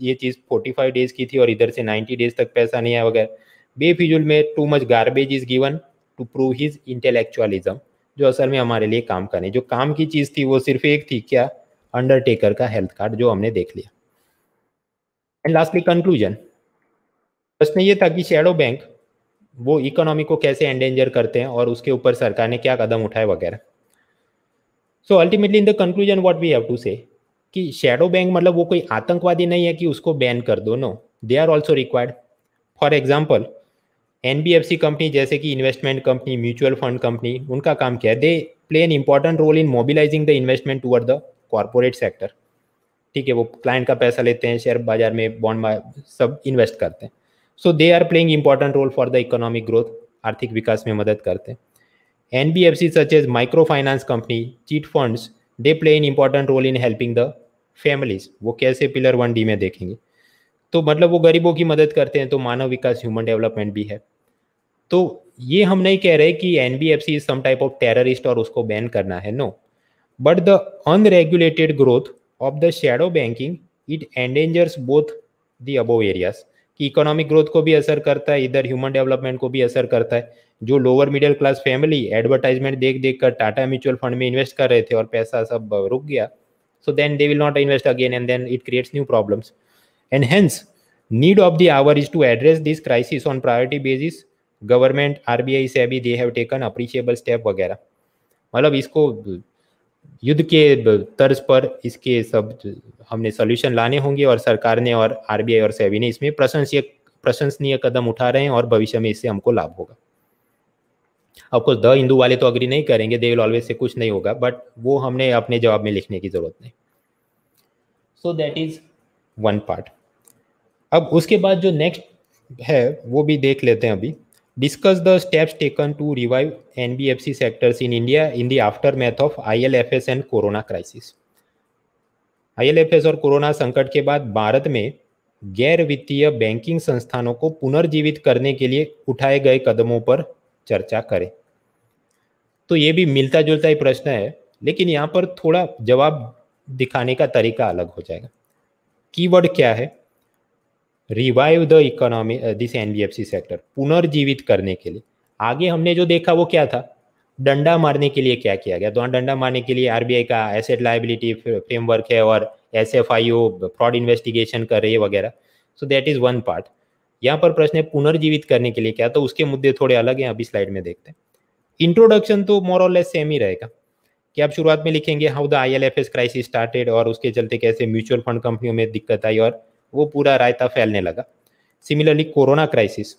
ये चीज़ फोर्टी फाइव डेज की थी और इधर से नाइन्टी डेज तक पैसा नहीं आया वगैरह बेफिजुल में too much garbage is given to prove his intellectualism जो असल में हमारे लिए काम का नहीं जो काम की चीज़ थी वो सिर्फ एक थी क्या अंडरटेकर का हेल्थ कार्ड जो हमने देख लिया एंड लास्टली कंक्लूजन प्रश्न ये था कि शेडो बैंक वो इकोनॉमी को कैसे एंडेंजर करते हैं और उसके ऊपर सरकार ने क्या कदम उठाए वगैरह so ultimately in the conclusion what we have to say कि शेडो बैंक मतलब वो कोई आतंकवादी नहीं है कि उसको बैन कर दो no they are also required for example N B F C company जैसे कि investment company mutual fund company उनका काम क्या है they play an important role in mobilising the investment toward the corporate sector ठीक है वो क्लाइंट का पैसा लेते हैं शेयर बाजार में बॉन्ड सब इन्वेस्ट करते हैं so they are playing important role for the economic growth आर्थिक विकास में मदद करते हैं N B F C such as micro finance company chit funds they play an important role in helping the families वो कैसे पिलर वन डी में देखेंगे तो मतलब वो गरीबों की मदद करते हैं तो मानव विकास ह्यूमन डेवलपमेंट भी है तो ये हम नहीं कह रहे कि N B F C is some type of terrorist और उसको बैन करना है no but the unregulated growth of the shadow banking it endangers both the above areas कि इकोनॉमिक ग्रोथ को भी असर करता है इधर ह्यूमन डेवलपमेंट को भी असर करता है जो lower middle class family advertisement देख देख कर टाटा म्यूचुअल फंड में इन्वेस्ट कर रहे थे और पैसा सब रुक गया so then they will not invest again and then it creates new problems and hence our is to address this crisis on priority basis government R B I से भी they have taken appreciable step वगैरह मतलब इसको युद्ध के तर्ज पर इसके सब हमने सोल्यूशन लाने होंगे और सरकार ने और आरबीआई और सेबी ने इसमें प्रशंसीय प्रशंसनीय कदम उठा रहे हैं और भविष्य में इससे हमको लाभ होगा ऑफकोर्स द हिंदू वाले तो अग्री नहीं करेंगे दे विल ऑलवेज से कुछ नहीं होगा बट वो हमने अपने जवाब में लिखने की ज़रूरत नहीं so that is one part अब उसके बाद जो नेक्स्ट है वो भी देख लेते हैं अभी discuss the steps taken to revive NBFC sectors in India in the aftermath of ILFS and corona crisis ILFS और कोरोना संकट के बाद भारत में गैर वित्तीय बैंकिंग संस्थानों को पुनर्जीवित करने के लिए उठाए गए कदमों पर चर्चा करें तो ये भी मिलता जुलता ही प्रश्न है लेकिन यहाँ पर थोड़ा जवाब दिखाने का तरीका अलग हो जाएगा कीवर्ड क्या है revive the economy this NBFC sector पुनर्जीवित करने के लिए आगे हमने जो देखा वो क्या था डंडा मारने के लिए क्या किया गया तो डंडा मारने के लिए आरबीआई का एसेट लाइबिलिटी फ्रेमवर्क है और S F I O fraud investigation कर रही है वगैरह so that is one part यहाँ पर प्रश्न है पुनर्जीवित करने के लिए क्या तो उसके मुद्दे थोड़े अलग हैं अभी स्लाइड में देखते हैं इंट्रोडक्शन तो मोर और लेस सेम ही रहेगा कि आप शुरुआत में लिखेंगे how the I L F S crisis started और उसके चलते कैसे म्यूचुअल फंड कंपनियों में दिक्कत आई और वो पूरा रायता फैलने लगा सिमिलरली कोरोना क्राइसिस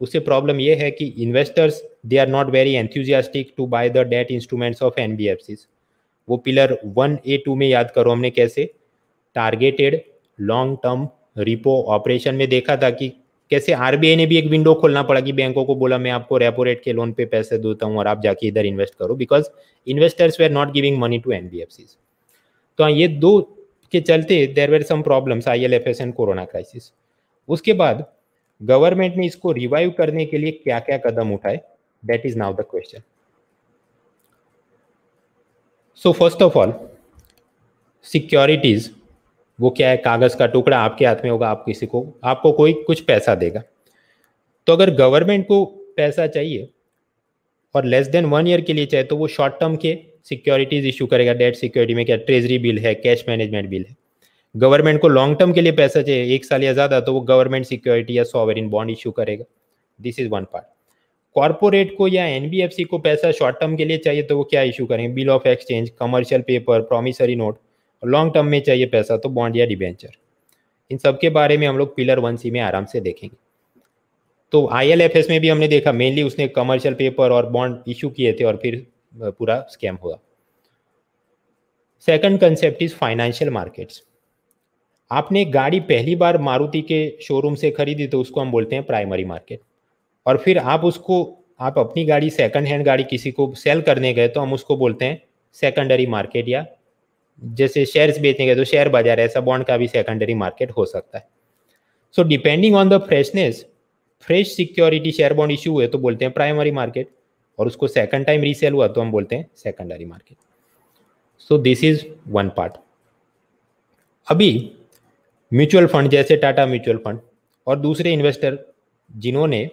उससे प्रॉब्लम ये है कि investors they are not very enthusiastic to buy the debt instruments of N वो पिलर वन ए टू में याद करो हमने कैसे targeted long term repo operation में देखा था कि कैसे आरबीआई ने भी एक विंडो खोलना पड़ा कि बैंकों को बोला मैं आपको रेपो रेट के लोन पे पैसे देता हूँ और आप जाके इधर इन्वेस्ट करो because investors they are not giving money to N तो हाँ, ये दो के चलते there were some problems I L F S and corona crisis उसके बाद गवर्नमेंट ने इसको रिवाइव करने के लिए क्या क्या कदम उठाए that is now the question so first of all securities वो क्या है कागज का टुकड़ा आपके हाथ में होगा आप किसी को आपको कोई कुछ पैसा देगा तो अगर गवर्नमेंट को पैसा चाहिए और लेस देन वन ईयर के लिए चाहिए तो वो शॉर्ट टर्म के सिक्योरिटीज इशू करेगा डेट सिक्योरिटी में क्या ट्रेजरी बिल है कैश मैनेजमेंट बिल है गवर्नमेंट को लॉन्ग टर्म के लिए पैसा चाहिए एक साल या ज़्यादा तो वो गवर्नमेंट सिक्योरिटी या सॉवरिन बॉन्ड इशू करेगा this is one part corporate को या एन को पैसा शॉर्ट टर्म के लिए चाहिए तो वो क्या इशू करेंगे bill of exchange commercial paper promissory note long term में चाहिए पैसा तो बॉन्ड या डिबेंचर इन सब के बारे में हम लोग पिलर वन सी में आराम से देखेंगे तो आई में भी हमने देखा मेनली उसने कमर्शियल पेपर और बॉन्ड इशू किए थे और फिर पूरा स्कैम हुआ second concept is financial markets आपने गाड़ी पहली बार मारुति के शोरूम से खरीदी तो उसको हम बोलते हैं प्राइमरी मार्केट और फिर आप उसको आप अपनी गाड़ी सेकंड हैंड गाड़ी किसी को सेल करने गए तो हम उसको बोलते हैं सेकेंडरी मार्केट या जैसे शेयर्स बेचने गए तो शेयर बाजार ऐसा बॉन्ड का भी सेकेंडरी मार्केट हो सकता है so depending on the freshness fresh security share bond issue हुए तो बोलते हैं प्राइमरी मार्केट और उसको सेकंड टाइम रीसेल हुआ तो हम बोलते हैं secondary market so this is one part अभी म्यूचुअल फंड जैसे टाटा म्यूचुअल फंड और दूसरे इन्वेस्टर जिन्होंने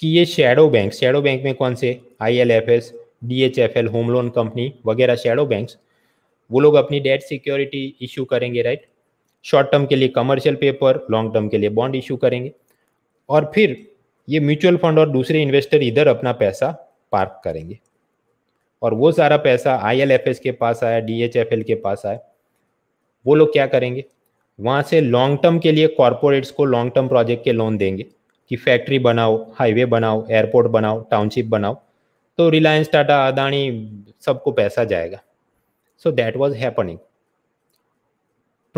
कि ये शेडो बैंक शेडो बैंक में कौन से I L F S D H F L home loan company वगैरह शेडो बैंक्स वो लोग अपनी डेट सिक्योरिटी इशू करेंगे राइट शॉर्ट टर्म के लिए कमर्शियल पेपर लॉन्ग टर्म के लिए बॉन्ड इशू करेंगे और फिर ये म्यूचुअल फंड और दूसरे इन्वेस्टर इधर अपना पैसा पार्क करेंगे और वो सारा पैसा आई के पास आया डी के पास आया वो लोग क्या करेंगे वहाँ से लॉन्ग टर्म के लिए कॉरपोरेट्स को लॉन्ग टर्म प्रोजेक्ट के लोन देंगे कि फैक्ट्री बनाओ हाईवे बनाओ एयरपोर्ट बनाओ टाउनशिप बनाओ तो रिलायंस टाटा अदानी सबको पैसा जाएगा so that was happening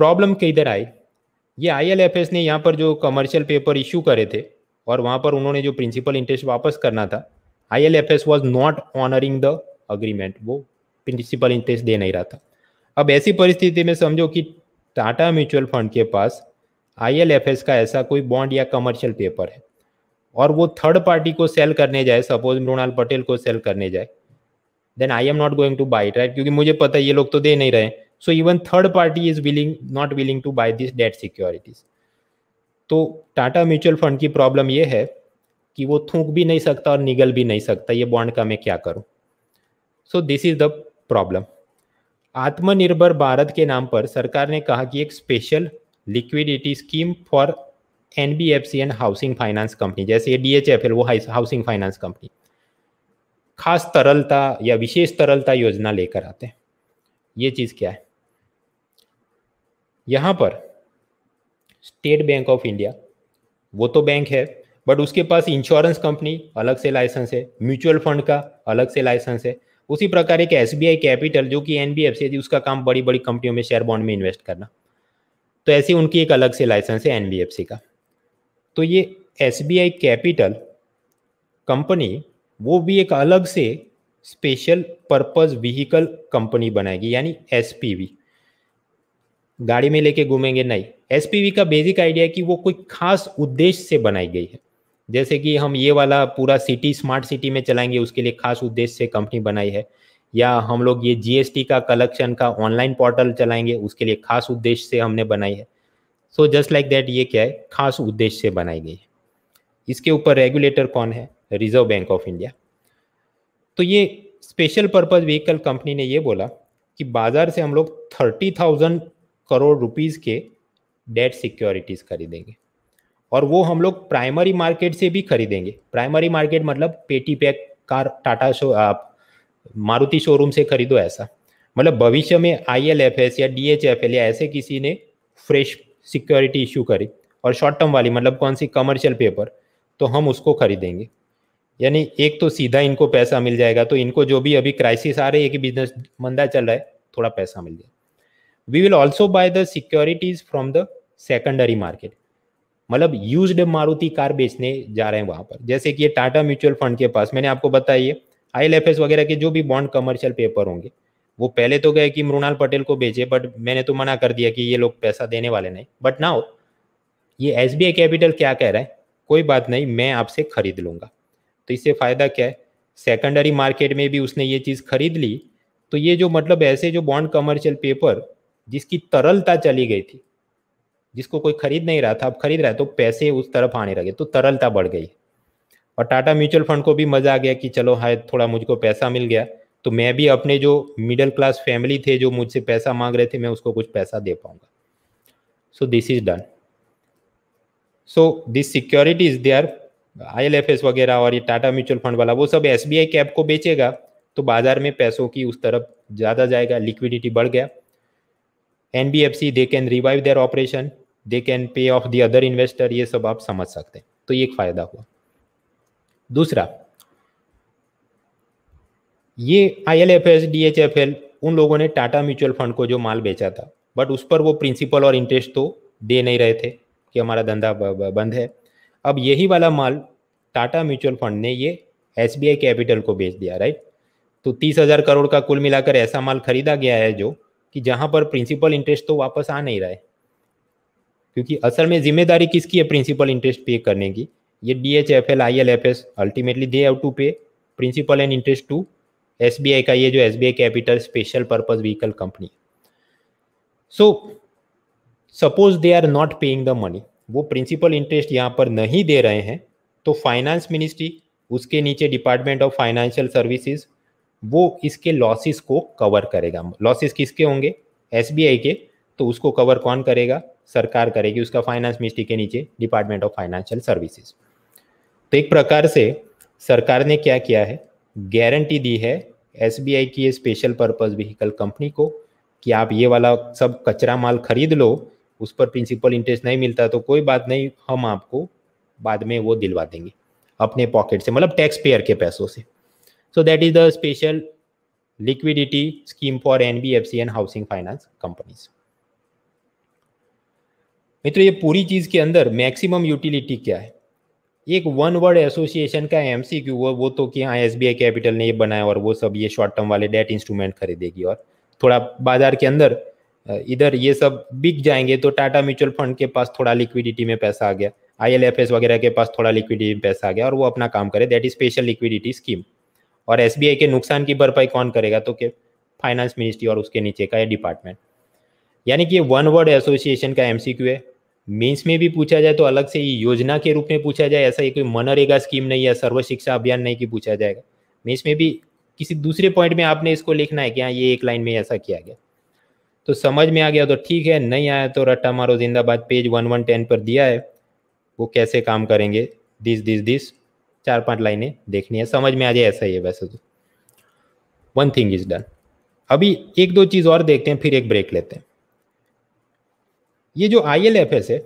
problem किधर आई ये आई ने यहाँ पर जो कमर्शियल पेपर इशू करे थे और वहाँ पर उन्होंने जो प्रिंसिपल इंटरेस्ट वापस करना था ILFS was not honouring the agreement वो प्रिंसिपल इंटरेस्ट दे नहीं रहा था अब ऐसी परिस्थिति में समझो कि टाटा म्यूचुअल फंड के पास आईएलएफएस का ऐसा कोई बॉन्ड या कमर्शियल पेपर है और वो थर्ड पार्टी को सेल करने जाए सपोज मृणाल पटेल को सेल करने जाए then I am not going to buy right क्योंकि मुझे पता है ये लोग तो दे नहीं रहे so even third party is willing not willing to buy this debt securities तो टाटा म्यूचुअल फंड की प्रॉब्लम ये है कि वो थूक भी नहीं सकता और निगल भी नहीं सकता ये बॉन्ड का मैं क्या करूं so this is the problem Atmanirbhar Bharat के नाम पर सरकार ने कहा कि एक special liquidity scheme for N B F C and housing finance company जैसे डी एच एफ एल वो हाउसिंग फाइनेंस कंपनी खास तरलता या विशेष तरलता योजना लेकर आते हैं ये चीज़ क्या है यहां पर स्टेट बैंक ऑफ इंडिया वो तो बैंक है बट उसके पास इंश्योरेंस कंपनी अलग से लाइसेंस है म्यूचुअल फंड का अलग से लाइसेंस है उसी प्रकार एक एस कैपिटल जो कि एन है उसका काम बड़ी बड़ी कंपनियों में शेयर बॉन्ड में इन्वेस्ट करना तो ऐसी उनकी एक अलग से लाइसेंस है एन का तो ये एस कैपिटल कंपनी वो भी एक अलग से स्पेशल पर्पस व्हीकल कंपनी बनाएगी यानी एस गाड़ी में लेके घूमेंगे नहीं एस का बेसिक आइडिया कि वो कोई खास उद्देश्य से बनाई गई है जैसे कि हम ये वाला पूरा सिटी स्मार्ट सिटी में चलाएंगे उसके लिए खास उद्देश्य से कंपनी बनाई है या हम लोग ये जीएसटी का कलेक्शन का ऑनलाइन पोर्टल चलाएंगे उसके लिए खास उद्देश्य से हमने बनाई है सो जस्ट लाइक दैट ये क्या है खास उद्देश्य से बनाई गई है इसके ऊपर रेगुलेटर कौन है रिजर्व बैंक ऑफ इंडिया तो ये स्पेशल पर्पज व्हीकल कंपनी ने ये बोला कि बाज़ार से हम लोग थर्टी थाउजेंड करोड़ रुपीज़ के डेट सिक्योरिटीज़ खरीदेंगे और वो हम लोग प्राइमरी मार्केट से भी खरीदेंगे प्राइमरी मार्केट मतलब पेटी पैक कार टाटा शो आप मारुति शोरूम से खरीदो ऐसा मतलब भविष्य में आई एल एफ एस या डी एच एफ एल या ऐसे किसी ने फ्रेश सिक्योरिटी इशू करी और शॉर्ट टर्म वाली मतलब कौन सी कमर्शियल पेपर तो हम उसको खरीदेंगे यानी एक तो सीधा इनको पैसा मिल जाएगा तो इनको जो भी अभी क्राइसिस आ रही है कि बिजनेस मंदा चल रहा है थोड़ा पैसा मिल जाए we will also buy the securities from the secondary market मतलब यूज्ड मारुति कार बेचने जा रहे हैं वहां पर जैसे कि ये टाटा म्यूचुअल फंड के पास मैंने आपको बताइए आई एल वगैरह के जो भी बॉन्ड कमर्शियल पेपर होंगे वो पहले तो गए कि मृणाल पटेल को बेचे बट मैंने तो मना कर दिया कि ये लोग पैसा देने वाले नहीं बट ना ये एस कैपिटल क्या कह रहा है कोई बात नहीं मैं आपसे खरीद लूंगा तो इससे फ़ायदा क्या है सेकेंडरी मार्केट में भी उसने ये चीज़ खरीद ली तो ये जो मतलब ऐसे जो बॉन्ड कमर्शियल पेपर जिसकी तरलता चली गई थी जिसको कोई खरीद नहीं रहा था अब खरीद रहा है तो पैसे उस तरफ आने लगे तो तरलता बढ़ गई और टाटा म्यूचुअल फंड को भी मजा आ गया कि चलो हाय थोड़ा मुझको पैसा मिल गया तो मैं भी अपने जो मिडिल क्लास फैमिली थे जो मुझसे पैसा मांग रहे थे मैं उसको कुछ पैसा दे पाऊंगा so this is done so this securities they are I L F S वगैरह और ये टाटा म्यूचुअल फंड वाला वो सब एस बी आई कैप को बेचेगा तो बाजार में पैसों की उस तरफ ज़्यादा जाएगा लिक्विडिटी बढ़ गया NBFC they can revive their operation they can pay off the other investor, ये सब आप समझ सकते हैं तो ये एक फायदा हुआ दूसरा ये I L F S D H F L उन लोगों ने टाटा म्यूचुअल फंड को जो माल बेचा था बट उस पर वो प्रिंसिपल और इंटरेस्ट तो दे नहीं रहे थे कि हमारा धंधा बंद है अब यही वाला माल टाटा म्यूचुअल फंड ने ये एस बी आई कैपिटल को बेच दिया राइट तो तीस हज़ार करोड़ का कुल मिलाकर ऐसा माल खरीदा गया है जो कि जहां पर प्रिंसिपल इंटरेस्ट तो वापस आ नहीं रहा है क्योंकि असल में जिम्मेदारी किसकी है प्रिंसिपल इंटरेस्ट पे करने की ये D H F L I L F S ultimately they have to pay principal and interest to S B I का ये जो S B I capital special purpose vehicle company so suppose they are not paying the money वो principal interest यहाँ पर नहीं दे रहे हैं तो फाइनेंस मिनिस्ट्री उसके नीचे डिपार्टमेंट ऑफ फाइनेंशियल सर्विसेज वो इसके लॉसेस को कवर करेगा लॉसेस किसके होंगे एस के तो उसको कवर कौन करेगा सरकार करेगी उसका फाइनेंस मिनिस्ट्री के नीचे डिपार्टमेंट ऑफ फाइनेंशियल सर्विसेज तो एक प्रकार से सरकार ने क्या किया है गारंटी दी है एस की ये स्पेशल पर्पज व्हीकल कंपनी को कि आप ये वाला सब कचरा माल खरीद लो उस पर प्रिंसिपल इंटरेस्ट नहीं मिलता तो कोई बात नहीं हम आपको बाद में वो दिलवा देंगे अपने पॉकेट से मतलब टैक्स पेयर के पैसों से So that is the special liquidity scheme for NBFC and housing finance companies मित्रों ये पूरी चीज के अंदर मैक्सिमम यूटिलिटी क्या है एक वन वर्ड एसोसिएशन का एम सी वो तो कि हाँ एस बी आई कैपिटल ने ये बनाया और वो सब ये शॉर्ट टर्म वाले डेट इंस्ट्रूमेंट खरीदेगी और थोड़ा बाजार के अंदर इधर ये सब बिक जाएंगे तो टाटा म्यूचुअल फंड के पास थोड़ा लिक्विडिटी में पैसा आ गया आई वगैरह के पास थोड़ा लिक्विडिटी में पैसा आ गया और वो अपना काम करे that is special liquidity scheme और एस के नुकसान की भरपाई कौन करेगा तो के फाइनेंस मिनिस्ट्री और उसके नीचे का ये डिपार्टमेंट यानी कि ये वन वर्ड एसोसिएशन का एम है मीन्स में भी पूछा जाए तो अलग से योजना के रूप में पूछा जाए ऐसा ये कोई मनरेगा स्कीम नहीं है सर्व शिक्षा अभियान नहीं कि पूछा जाएगा मीन्स में भी किसी दूसरे पॉइंट में आपने इसको लिखना है कि हाँ ये एक लाइन में ऐसा किया गया तो समझ में आ गया तो ठीक है नहीं आया तो रट्टा मारो जिंदाबाद पेज वन वन टेन पर दिया है वो कैसे काम करेंगे दिस दिस दिस चार पांच लाइनें देखनी है समझ में आ जाए ऐसा ही है वैसे तो वन थिंग इज डन अभी एक दो चीज और देखते हैं फिर एक ब्रेक लेते हैं ये जो आई एल एफ एस है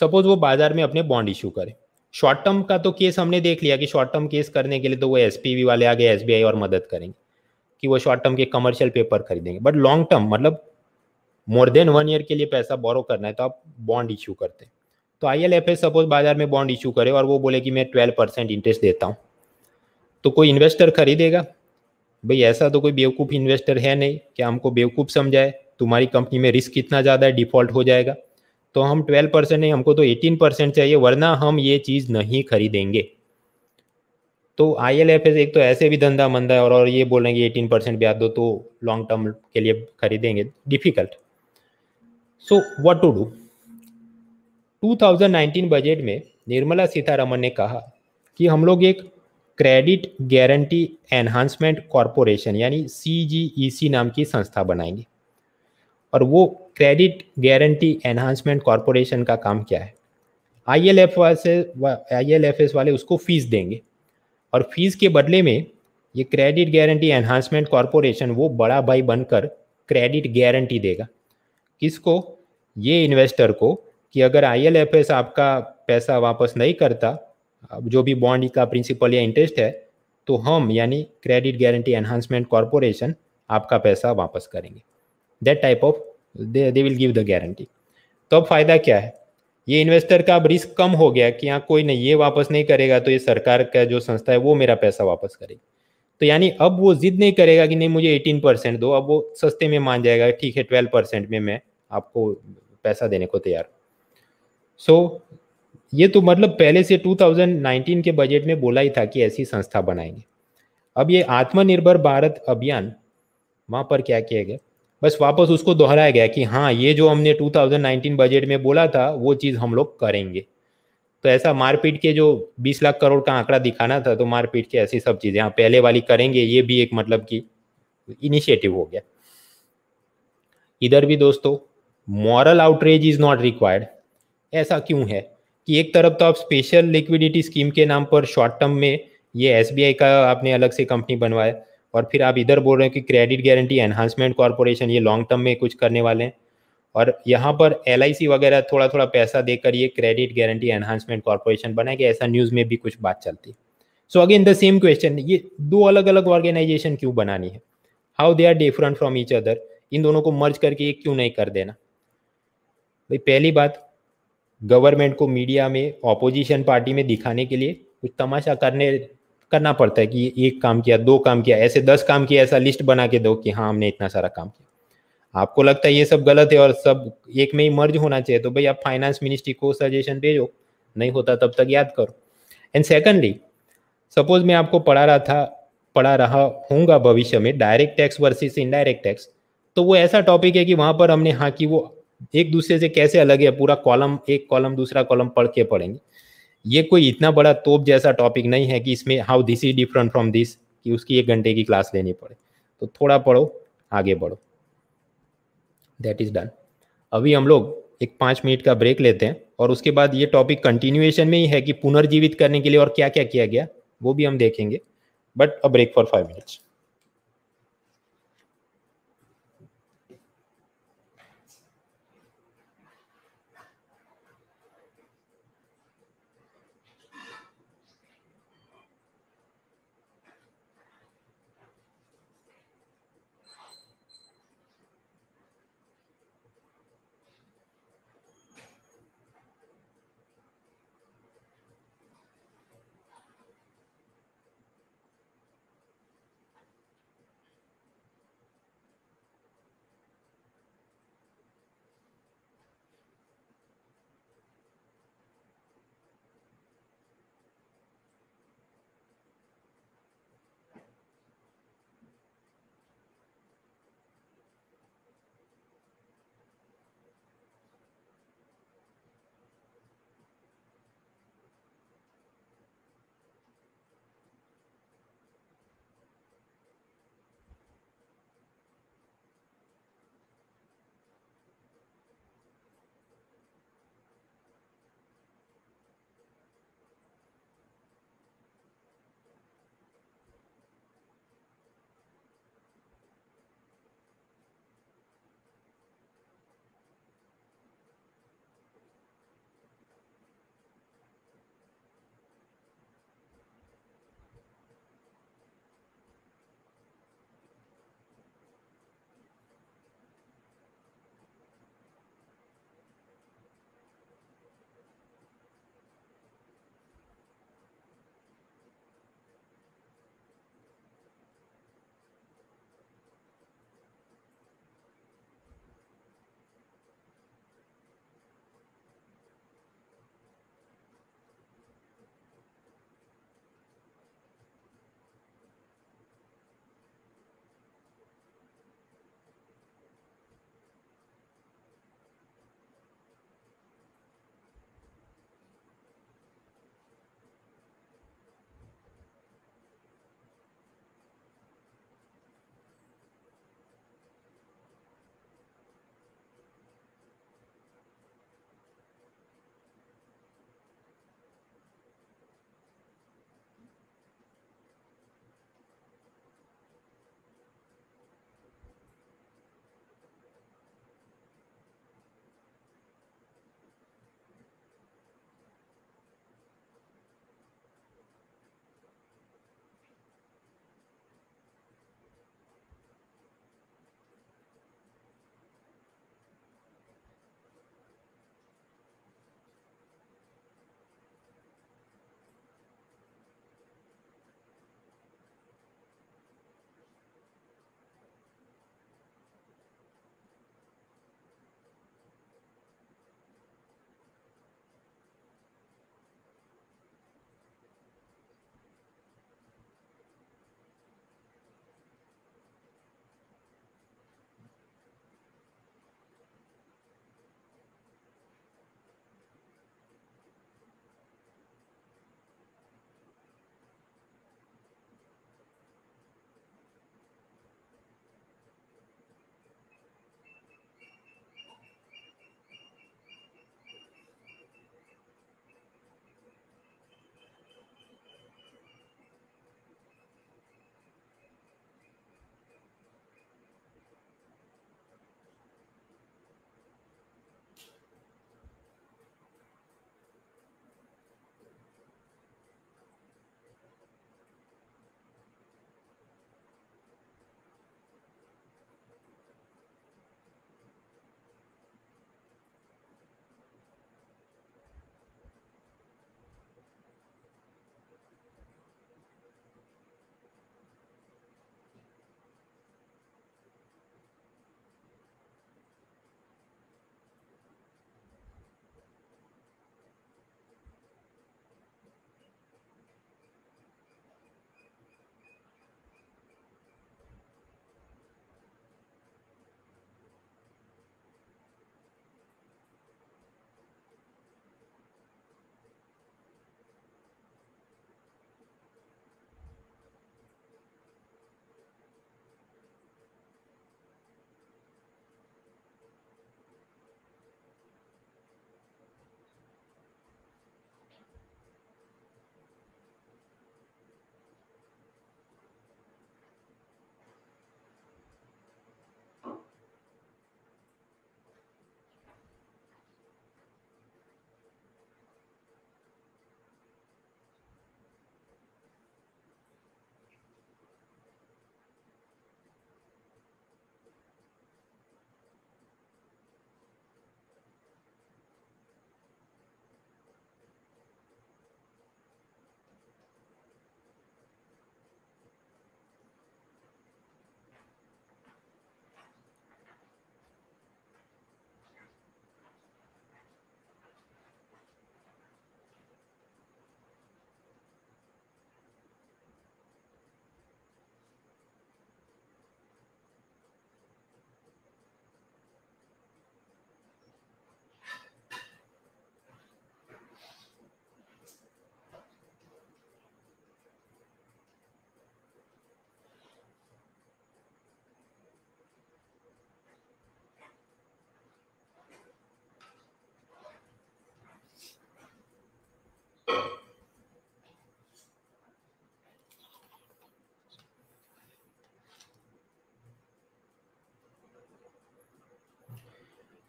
सपोज वो बाजार में अपने बॉन्ड इशू करे शॉर्ट टर्म का तो केस हमने देख लिया कि शॉर्ट टर्म केस करने के लिए तो वो एस वाले आगे एस और मदद करेंगे कि वो शॉर्ट टर्म के कमर्शियल पेपर खरीदेंगे बट लॉन्ग टर्म मतलब मोर देन वन ईयर के लिए पैसा बोरो करना है तो आप बॉन्ड इश्यू करते हैं तो I L F S suppose बाजार में बॉन्ड इशू करे और वो बोले कि मैं ट्वेल्व परसेंट इंटरेस्ट देता हूँ तो कोई इन्वेस्टर खरीदेगा भाई ऐसा तो कोई बेवकूफ़ इन्वेस्टर है नहीं कि हमको बेवकूफ़ समझाए तुम्हारी कंपनी में रिस्क कितना ज़्यादा है डिफ़ॉल्ट हो जाएगा तो हम ट्वेल्व परसेंट नहीं हमको तो एटीन परसेंट चाहिए वरना हम ये चीज़ नहीं खरीदेंगे तो आई एल एफ एस एक तो ऐसे भी धंधा मंदा है और, और ये बोल रहे हैं कि एटीन परसेंट ब्याज दो तो लॉन्ग टर्म के लिए खरीदेंगे difficult so what to do 2019 budget में निर्मला सीतारमन ने कहा कि हम लोग एक क्रेडिट गारंटी एनहांसमेंट कॉरपोरेशन यानी सी e नाम की संस्था बनाएंगे और वो क्रेडिट गारंटी एनहांसमेंट कॉरपोरेशन का काम क्या है आई एल एफ से आई एल एफ एस वाले उसको फीस देंगे और फीस के बदले में ये क्रेडिट गारंटी एनहांसमेंट कॉरपोरेशन वो बड़ा भाई बनकर क्रेडिट गारंटी देगा किसको ये इन्वेस्टर को कि अगर आई आपका पैसा वापस नहीं करता जो भी बॉन्ड का प्रिंसिपल या इंटरेस्ट है तो हम यानी क्रेडिट गारंटी एनहांसमेंट कॉरपोरेशन आपका पैसा वापस करेंगे that type of they they will give the guarantee तो अब फ़ायदा क्या है ये इन्वेस्टर का अब रिस्क कम हो गया कि यहाँ कोई नहीं ये वापस नहीं करेगा तो ये सरकार का जो संस्था है वो मेरा पैसा वापस करेगी तो यानी अब वो जिद नहीं करेगा कि नहीं मुझे 18 परसेंट दो अब वो सस्ते में मान जाएगा ठीक है 12 परसेंट में मैं आपको पैसा देने को तैयार हूँ सो so, ये तो मतलब पहले से 2019 के बजट में बोला ही था कि ऐसी संस्था बनाएंगे अब ये आत्मनिर्भर भारत अभियान वहां पर क्या किया गया बस वापस उसको दोहराया गया कि हाँ ये जो हमने 2019 बजट में बोला था वो चीज़ हम लोग करेंगे तो ऐसा मारपीट के जो 20 लाख करोड़ का आंकड़ा दिखाना था तो मारपीट के ऐसी सब चीज़ें हाँ पहले वाली करेंगे ये भी एक मतलब कि इनिशिएटिव हो गया इधर भी दोस्तों moral outrage is not required ऐसा क्यों है कि एक तरफ तो आप स्पेशल लिक्विडिटी स्कीम के नाम पर शॉर्ट टर्म में ये एस का आपने अलग से कंपनी बनवाया और फिर आप इधर बोल रहे हो कि क्रेडिट गारंटी एनहांसमेंट कॉरपोरेशन ये लॉन्ग टर्म में कुछ करने वाले हैं और यहाँ पर एल वगैरह थोड़ा थोड़ा पैसा देकर ये क्रेडिट गारंटी एनहांसमेंट कॉरपोरेशन कि ऐसा न्यूज़ में भी कुछ बात चलती है so again the same question ये दो अलग अलग ऑर्गेनाइजेशन क्यों बनानी है how they are different from each other इन दोनों को मर्ज करके ये क्यों नहीं कर देना भाई पहली बात गवर्नमेंट को मीडिया में ऑपोजिशन पार्टी में दिखाने के लिए कुछ तमाशा करने करना पड़ता है कि एक काम किया दो काम किया ऐसे दस काम किया ऐसा लिस्ट बना के दो कि हाँ हमने इतना सारा काम किया आपको लगता है ये सब गलत है और सब एक में ही मर्ज होना चाहिए तो भाई आप फाइनेंस मिनिस्ट्री को सजेशन भेजो नहीं होता तब तक याद करो एंड सेकेंडली सपोज मैं आपको पढ़ा रहा था पढ़ा रहा हूँगा भविष्य में direct tax versus indirect tax तो वो ऐसा टॉपिक है कि वहाँ पर हमने हाँ कि वो एक दूसरे से कैसे अलग है पूरा कॉलम एक कॉलम दूसरा कॉलम पढ़ के पढ़ेंगे ये कोई इतना बड़ा तोप जैसा टॉपिक नहीं है कि इसमें how this is different from this कि उसकी एक घंटे की क्लास लेनी पड़े तो थोड़ा पढ़ो आगे बढ़ो दैट इज़ डन अभी हम लोग एक पाँच मिनट का ब्रेक लेते हैं और उसके बाद ये टॉपिक कंटिन्यूएशन में ही है कि पुनर्जीवित करने के लिए और क्या क्या किया गया वो भी हम देखेंगे but a break for five minutes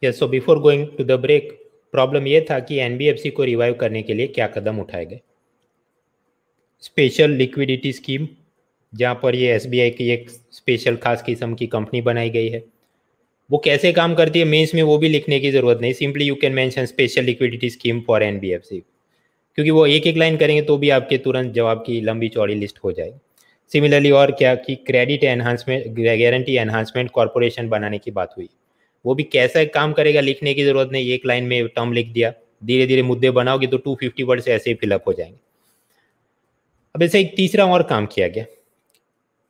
yes so before going to the break problem ये था कि एनबीएफसी को रिवाइव करने के लिए क्या कदम उठाए गए स्पेशल लिक्विडिटी स्कीम जहाँ पर ये एस की एक स्पेशल खास किस्म की कंपनी बनाई गई है वो कैसे काम करती है मेंस में वो भी लिखने की ज़रूरत नहीं simply you can mention special liquidity scheme for N क्योंकि वो एक एक लाइन करेंगे तो भी आपके तुरंत जवाब की लंबी चौड़ी लिस्ट हो जाएगी सिमिलरली और क्या कि credit enhancement guarantee enhancement corporation बनाने की बात हुई वो भी कैसा एक काम करेगा लिखने की जरूरत नहीं एक लाइन में टर्म लिख दिया धीरे धीरे मुद्दे बनाओगे तो टू फिफ्टी वर्ड ऐसे ही फिलअप हो जाएंगे अब ऐसे एक तीसरा और काम किया गया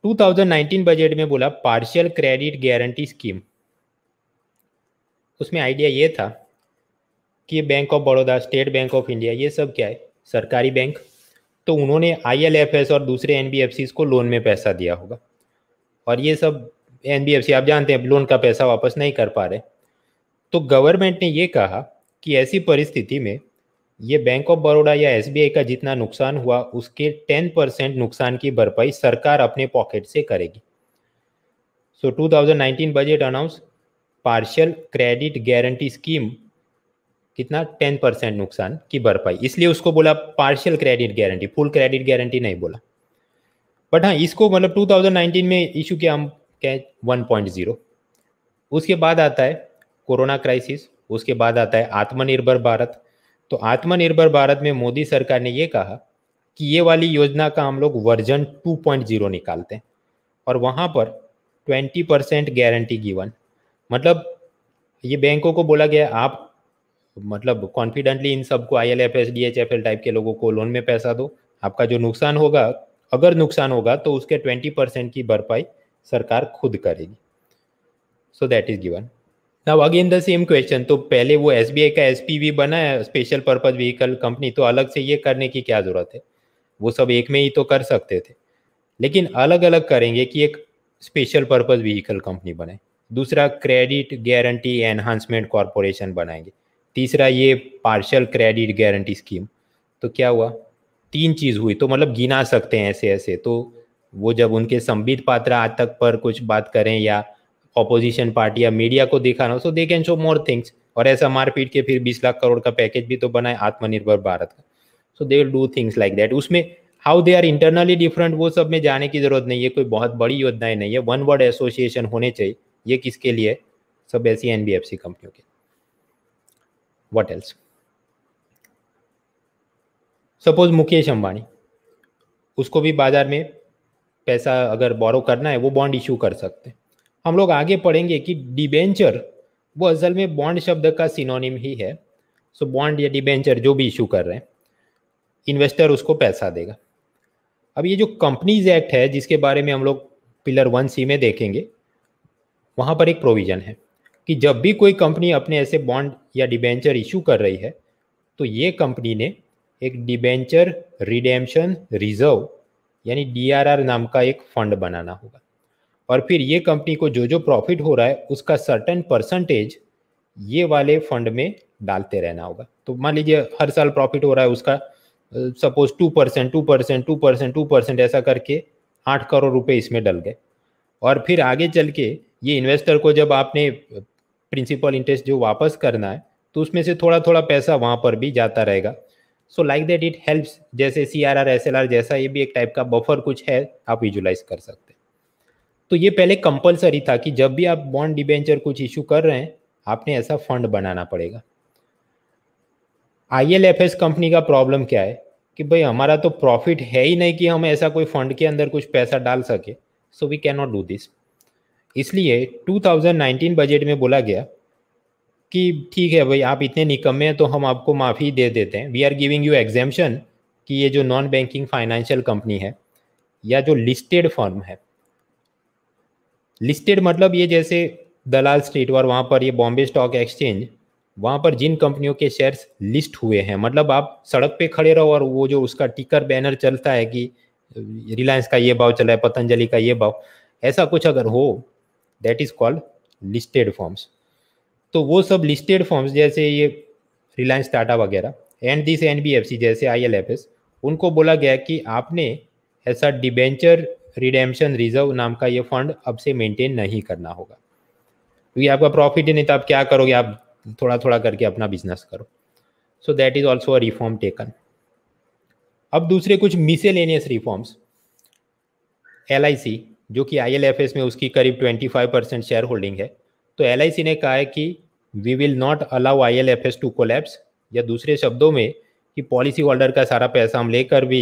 2019 बजट में बोला पार्शियल क्रेडिट गारंटी स्कीम उसमें आइडिया ये था कि Bank of Baroda State Bank of India ये सब क्या है सरकारी बैंक तो उन्होंने आई और दूसरे एन को लोन में पैसा दिया होगा और ये सब एन आप जानते हैं लोन का पैसा वापस नहीं कर पा रहे तो गवर्नमेंट ने ये कहा कि ऐसी परिस्थिति में ये बैंक ऑफ बड़ौदा या एस का जितना नुकसान हुआ उसके टेन परसेंट नुकसान की भरपाई सरकार अपने पॉकेट से करेगी so thousand 2019 budget announce partial credit guarantee scheme कितना टेन परसेंट नुकसान की भरपाई इसलिए उसको बोला partial credit guarantee full credit guarantee नहीं बोला बट हाँ इसको मतलब 2019 में इशू किया हम वन पॉइंट जीरो उसके बाद आता है कोरोना क्राइसिस उसके बाद आता है आत्मनिर्भर भारत तो आत्मनिर्भर भारत में मोदी सरकार ने यह कहा कि ये वाली योजना का हम लोग वर्जन 2.0 निकालते हैं और वहाँ पर 20 परसेंट गारंटी गिवन मतलब ये बैंकों को बोला गया आप मतलब कॉन्फिडेंटली इन सबको I L F S D H F L type के लोगों को लोन में पैसा दो आपका जो नुकसान होगा अगर नुकसान होगा तो उसके ट्वेंटी परसेंट की भरपाई सरकार खुद करेगी so that is given now again the same question तो पहले वो एस का एस बना है स्पेशल पर्पज व्हीकल कंपनी तो अलग से ये करने की क्या ज़रूरत है वो सब एक में ही तो कर सकते थे लेकिन अलग अलग करेंगे कि एक स्पेशल पर्पज व्हीकल कंपनी बनाए दूसरा क्रेडिट गारंटी एनहांसमेंट कॉरपोरेशन बनाएंगे तीसरा ये पार्शल क्रेडिट गारंटी स्कीम तो क्या हुआ तीन चीज़ हुई तो मतलब गिना सकते हैं ऐसे ऐसे तो वो जब उनके संबित पात्र तक पर कुछ बात करें या ऑपोजिशन पार्टी या मीडिया को दिखाना so they can show more things और ऐसा मारपीट के फिर बीस लाख करोड़ का पैकेज भी तो बनाए आत्मनिर्भर भारत का so they will do things like that उसमें how they are internally different वो सब में जाने की जरूरत नहीं है कोई बहुत बड़ी योजनाएं नहीं है वन वर्ड एसोसिएशन होने चाहिए ये किसके लिए सब ऐसी एन कंपनियों के what else suppose Mukesh Ambani उसको भी बाजार में पैसा अगर बोरो करना है वो बॉन्ड इशू कर सकते हैं हम लोग आगे पढ़ेंगे कि डिबेंचर वो असल में बॉन्ड शब्द का सिनोनिम ही है सो बॉन्ड या डिबेंचर जो भी इशू कर रहे हैं इन्वेस्टर उसको पैसा देगा अब ये जो कंपनीज एक्ट है जिसके बारे में हम लोग पिलर वन सी में देखेंगे वहाँ पर एक प्रोविज़न है कि जब भी कोई कंपनी अपने ऐसे बॉन्ड या डिबेंचर इशू कर रही है तो ये कंपनी ने एक डिबेंचर रिडेम्शन रिजर्व यानी डी नाम का एक फंड बनाना होगा और फिर ये कंपनी को जो जो प्रॉफिट हो रहा है उसका सर्टन परसेंटेज ये वाले फंड में डालते रहना होगा तो मान लीजिए हर साल प्रॉफिट हो रहा है उसका suppose two percent two percent two percent two percent ऐसा करके आठ करोड़ रुपए इसमें डल गए और फिर आगे चल के ये इन्वेस्टर को जब आपने प्रिंसिपल इंटरेस्ट जो वापस करना है तो उसमें से थोड़ा थोड़ा पैसा वहाँ पर भी जाता रहेगा so like that it helps जैसे C R R S L R जैसा ये भी एक टाइप का बफर कुछ है आप विजुलाइज कर सकते हैं तो ये पहले कंपलसरी था कि जब भी आप बॉन्ड डिबेंचर कुछ इशू कर रहे हैं आपने ऐसा फंड बनाना पड़ेगा I L F S company का प्रॉब्लम क्या है कि भाई हमारा तो प्रॉफिट है ही नहीं कि हम ऐसा कोई फंड के अंदर कुछ पैसा डाल सके so we can not do this इसलिए 2019 बजट में बोला गया कि ठीक है भाई आप इतने निकम्मे हैं तो हम आपको माफ़ी दे देते हैं we are giving you exemption कि ये जो नॉन बैंकिंग फाइनेंशियल कंपनी है या जो लिस्टेड फर्म है लिस्टेड मतलब ये जैसे दलाल स्ट्रीट और वहाँ पर ये बॉम्बे स्टॉक एक्सचेंज वहाँ पर जिन कंपनियों के शेयर्स लिस्ट हुए हैं मतलब आप सड़क पे खड़े रहो और वो जो उसका टिकर बैनर चलता है कि रिलायंस का ये भाव चला है पतंजलि का ये भाव ऐसा कुछ अगर हो that is called listed forms तो वो सब लिस्टेड फॉर्म्स जैसे ये रिलायंस टाटा वगैरह and this N B F C जैसे आई एल एफ एस उनको बोला गया कि आपने ऐसा डिबेंचर रिडेम्पशन रिजर्व नाम का ये फंड अब से मेंटेन नहीं करना होगा क्योंकि तो आपका प्रॉफिट ही नहीं तो आप क्या करोगे आप थोड़ा थोड़ा करके अपना बिजनेस करो so that is also a reform taken अब दूसरे कुछ मिसेलेनियस रिफॉर्म्स एल जो कि आई में उसकी करीब 25 परसेंट शेयर होल्डिंग है तो एल ने कहा है कि we will not allow I L F S to collapse या दूसरे शब्दों में कि पॉलिसी होल्डर का सारा पैसा हम लेकर भी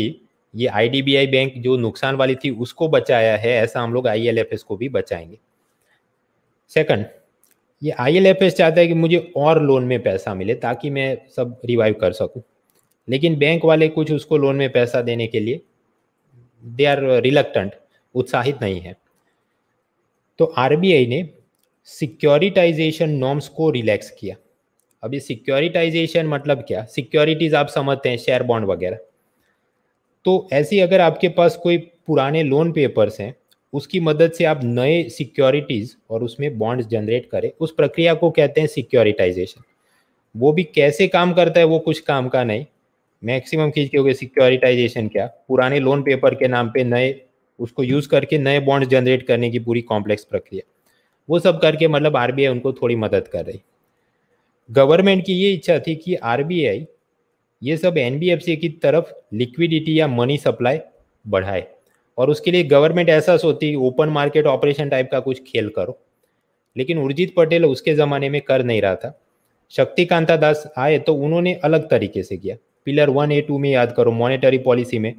ये I D B I bank जो नुकसान वाली थी उसको बचाया है ऐसा हम लोग आई एल एफ एस को भी बचाएंगे सेकंड ये आई एल एफ एस चाहता है कि मुझे और लोन में पैसा मिले ताकि मैं सब रिवाइव कर सकूं लेकिन बैंक वाले कुछ उसको लोन में पैसा देने के लिए दे आर रिलकटेंट उत्साहित नहीं है तो आरबीआई ने सिक्योरिटाइजेशन नॉर्म्स को रिलैक्स किया अब ये सिक्योरिटाइजेशन मतलब क्या सिक्योरिटीज आप समझते हैं शेयर बॉन्ड वगैरह तो ऐसी अगर आपके पास कोई पुराने लोन पेपर्स हैं उसकी मदद से आप नए सिक्योरिटीज़ और उसमें बॉन्ड्स जनरेट करें उस प्रक्रिया को कहते हैं सिक्योरिटाइजेशन वो भी कैसे काम करता है वो कुछ काम का नहीं मैक्सिमम चीज़ के हो गए सिक्योरिटाइजेशन क्या पुराने लोन पेपर के नाम पे नए उसको यूज़ करके नए बॉन्ड्स जनरेट करने की पूरी कॉम्प्लेक्स प्रक्रिया वो सब करके मतलब आर उनको थोड़ी मदद कर रही गवर्नमेंट की ये इच्छा थी कि आर ये सब एन की तरफ लिक्विडिटी या मनी सप्लाई बढ़ाए और उसके लिए गवर्नमेंट ऐसा सोती ओपन मार्केट ऑपरेशन टाइप का कुछ खेल करो लेकिन उर्जित पटेल उसके ज़माने में कर नहीं रहा था शक्तिकांता दास आए तो उन्होंने अलग तरीके से किया पिलर वन ए टू में याद करो मॉनेटरी पॉलिसी में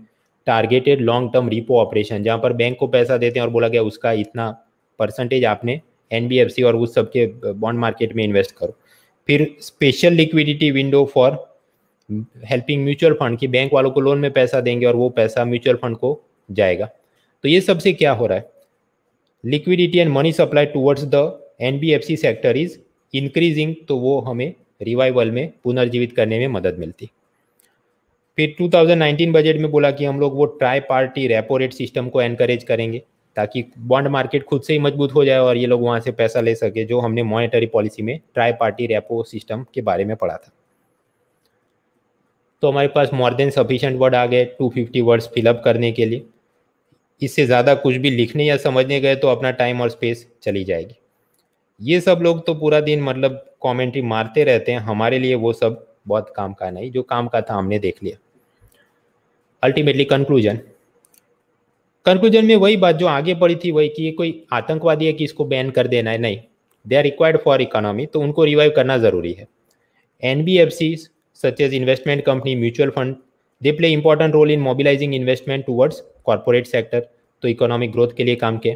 targeted long term repo operation जहाँ पर बैंक को पैसा देते हैं और बोला गया उसका इतना परसेंटेज आपने एनबीएफसी और उस सब के बॉन्ड मार्केट में इन्वेस्ट करो फिर special liquidity window for helping mutual fund की बैंक वालों को लोन में पैसा देंगे और वो पैसा म्यूचुअल फंड को जाएगा तो ये सबसे क्या हो रहा है liquidity and money supply towards the N sector is increasing तो वो हमें रिवाइवल में पुनर्जीवित करने में मदद मिलती फिर 2019 बजट में बोला कि हम लोग वो tri party repo rate system को एनकरेज करेंगे ताकि बॉन्ड मार्केट खुद से ही मजबूत हो जाए और ये लोग वहाँ से पैसा ले सके जो हमने मॉनेटरी पॉलिसी में ट्राई पार्टी रेपो सिस्टम के बारे में पढ़ा था तो हमारे पास मोर देन सफिशेंट वर्ड आ गए 250 वर्ड्स फिलअप करने के लिए इससे ज़्यादा कुछ भी लिखने या समझने गए तो अपना टाइम और स्पेस चली जाएगी ये सब लोग तो पूरा दिन मतलब कॉमेंट्री मारते रहते हैं हमारे लिए वो सब बहुत काम का नहीं जो काम का था हमने देख लिया अल्टीमेटली कंक्लूजन कंक्लूजन में वही बात जो आगे पड़ी थी वही कि ये कोई आतंकवादी है कि इसको बैन कर देना है नहीं they are required for economy तो उनको रिवाइव करना ज़रूरी है N B F C such as investment company mutual fund they play important role in mobilising investment towards corporate sector तो इकोनॉमिक ग्रोथ के लिए काम किया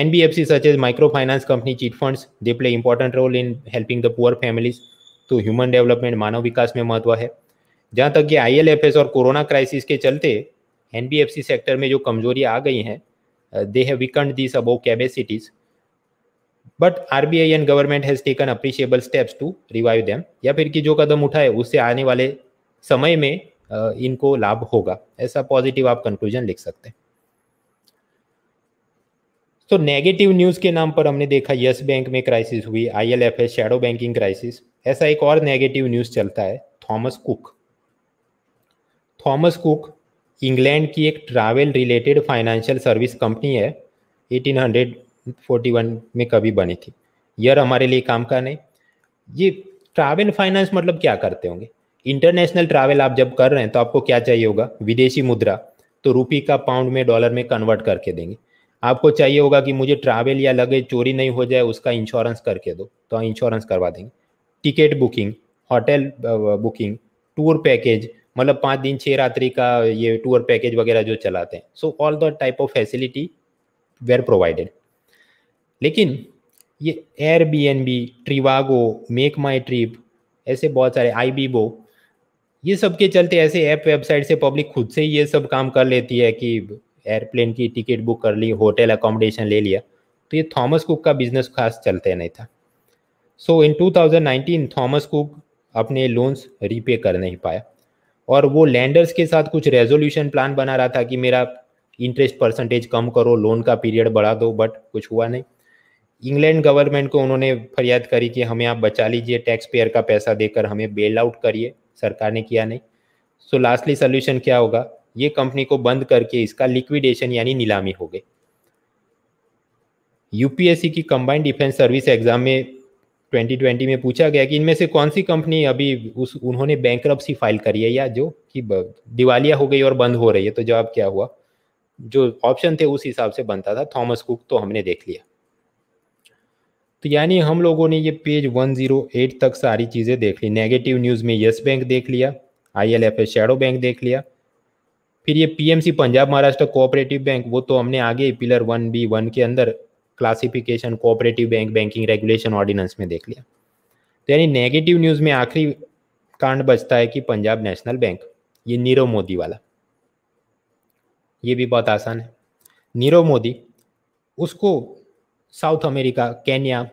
N B F C such as micro finance company chit funds they play important role in helping the poor families तो human development मानव विकास में महत्व है जहाँ तक कि आई एल एफ एस और कोरोना क्राइसिस के चलते एनबीएफसी सेक्टर में जो कमजोरी आ गई हैं दे हैव वीकंड दिस अबो capacities but R B I and government has taken appreciable steps to revive them या फिर कि जो कदम उठाए उससे आने वाले समय में इनको लाभ होगा ऐसा पॉजिटिव आप कंक्लूजन लिख सकते हैं तो नेगेटिव न्यूज़ के नाम पर हमने देखा यस बैंक में क्राइसिस हुई I L F S shadow banking crisis ऐसा एक और नेगेटिव न्यूज़ चलता है Thomas Cook Thomas Cook England की एक travel related financial service company है 1841 में कभी बनी थी यार हमारे लिए काम का नहीं ये ट्रैवल फाइनेंस मतलब क्या करते होंगे इंटरनेशनल ट्रैवल आप जब कर रहे हैं तो आपको क्या चाहिए होगा विदेशी मुद्रा तो रुपी का पाउंड में डॉलर में कन्वर्ट करके देंगे आपको चाहिए होगा कि मुझे ट्रैवल या लगेज चोरी नहीं हो जाए उसका इंश्योरेंस करके दो तो इंश्योरेंस करवा देंगे ticket booking hotel booking tour package मतलब पाँच दिन छः रात्रि का ये टूर पैकेज वगैरह जो चलाते हैं so all the type of facility were provided लेकिन ये Airbnb Trivago Make My Trip ऐसे बहुत सारे आई बी बो ये सब के चलते ऐसे ऐप वेबसाइट से पब्लिक खुद से ये सब काम कर लेती है कि एयरप्लेन की टिकट बुक कर ली होटल अकोमोडेशन ले लिया तो ये थॉमस कुक का बिजनेस खास चलते नहीं था सो इन 2019 थॉमस कुक अपने लोन्स रीपे कर नहीं पाया और वो लैंडर्स के साथ कुछ रेजोल्यूशन प्लान बना रहा था कि मेरा इंटरेस्ट परसेंटेज कम करो लोन का पीरियड बढ़ा दो बट कुछ हुआ नहीं इंग्लैंड गवर्नमेंट को उन्होंने फरियाद करी कि हमें आप बचा लीजिए टैक्स पेयर का पैसा देकर हमें बेल आउट करिए सरकार ने किया नहीं सो लास्टली सोल्यूशन क्या होगा ये कंपनी को बंद करके इसका लिक्विडेशन यानी नीलामी हो गई यूपीएससी की कंबाइंड डिफेंस सर्विस एग्जाम में 2020 में पूछा गया कि इनमें से कौन सी कंपनी अभी उस उन्होंने बैंक फाइल करी है या जो कि दिवालिया हो गई और बंद हो रही है तो जवाब क्या हुआ जो ऑप्शन थे उस हिसाब से बनता था थॉमस कुक तो हमने देख लिया तो यानी हम लोगों ने ये पेज 108 तक सारी चीज़ें देख ली नेगेटिव न्यूज़ में यस बैंक देख लिया I L F shadow bank देख लिया फिर ये PMC Punjab Maharashtra cooperative bank वो तो हमने आगे पिलर वन बी वन के अंदर classification cooperative bank banking regulation ordinance में देख लिया तो यानी नेगेटिव न्यूज़ में आखिरी कांड बचता है कि पंजाब नेशनल बैंक ये नीरव मोदी वाला ये भी बहुत आसान है नीरव मोदी उसको साउथ अमेरिका केन्या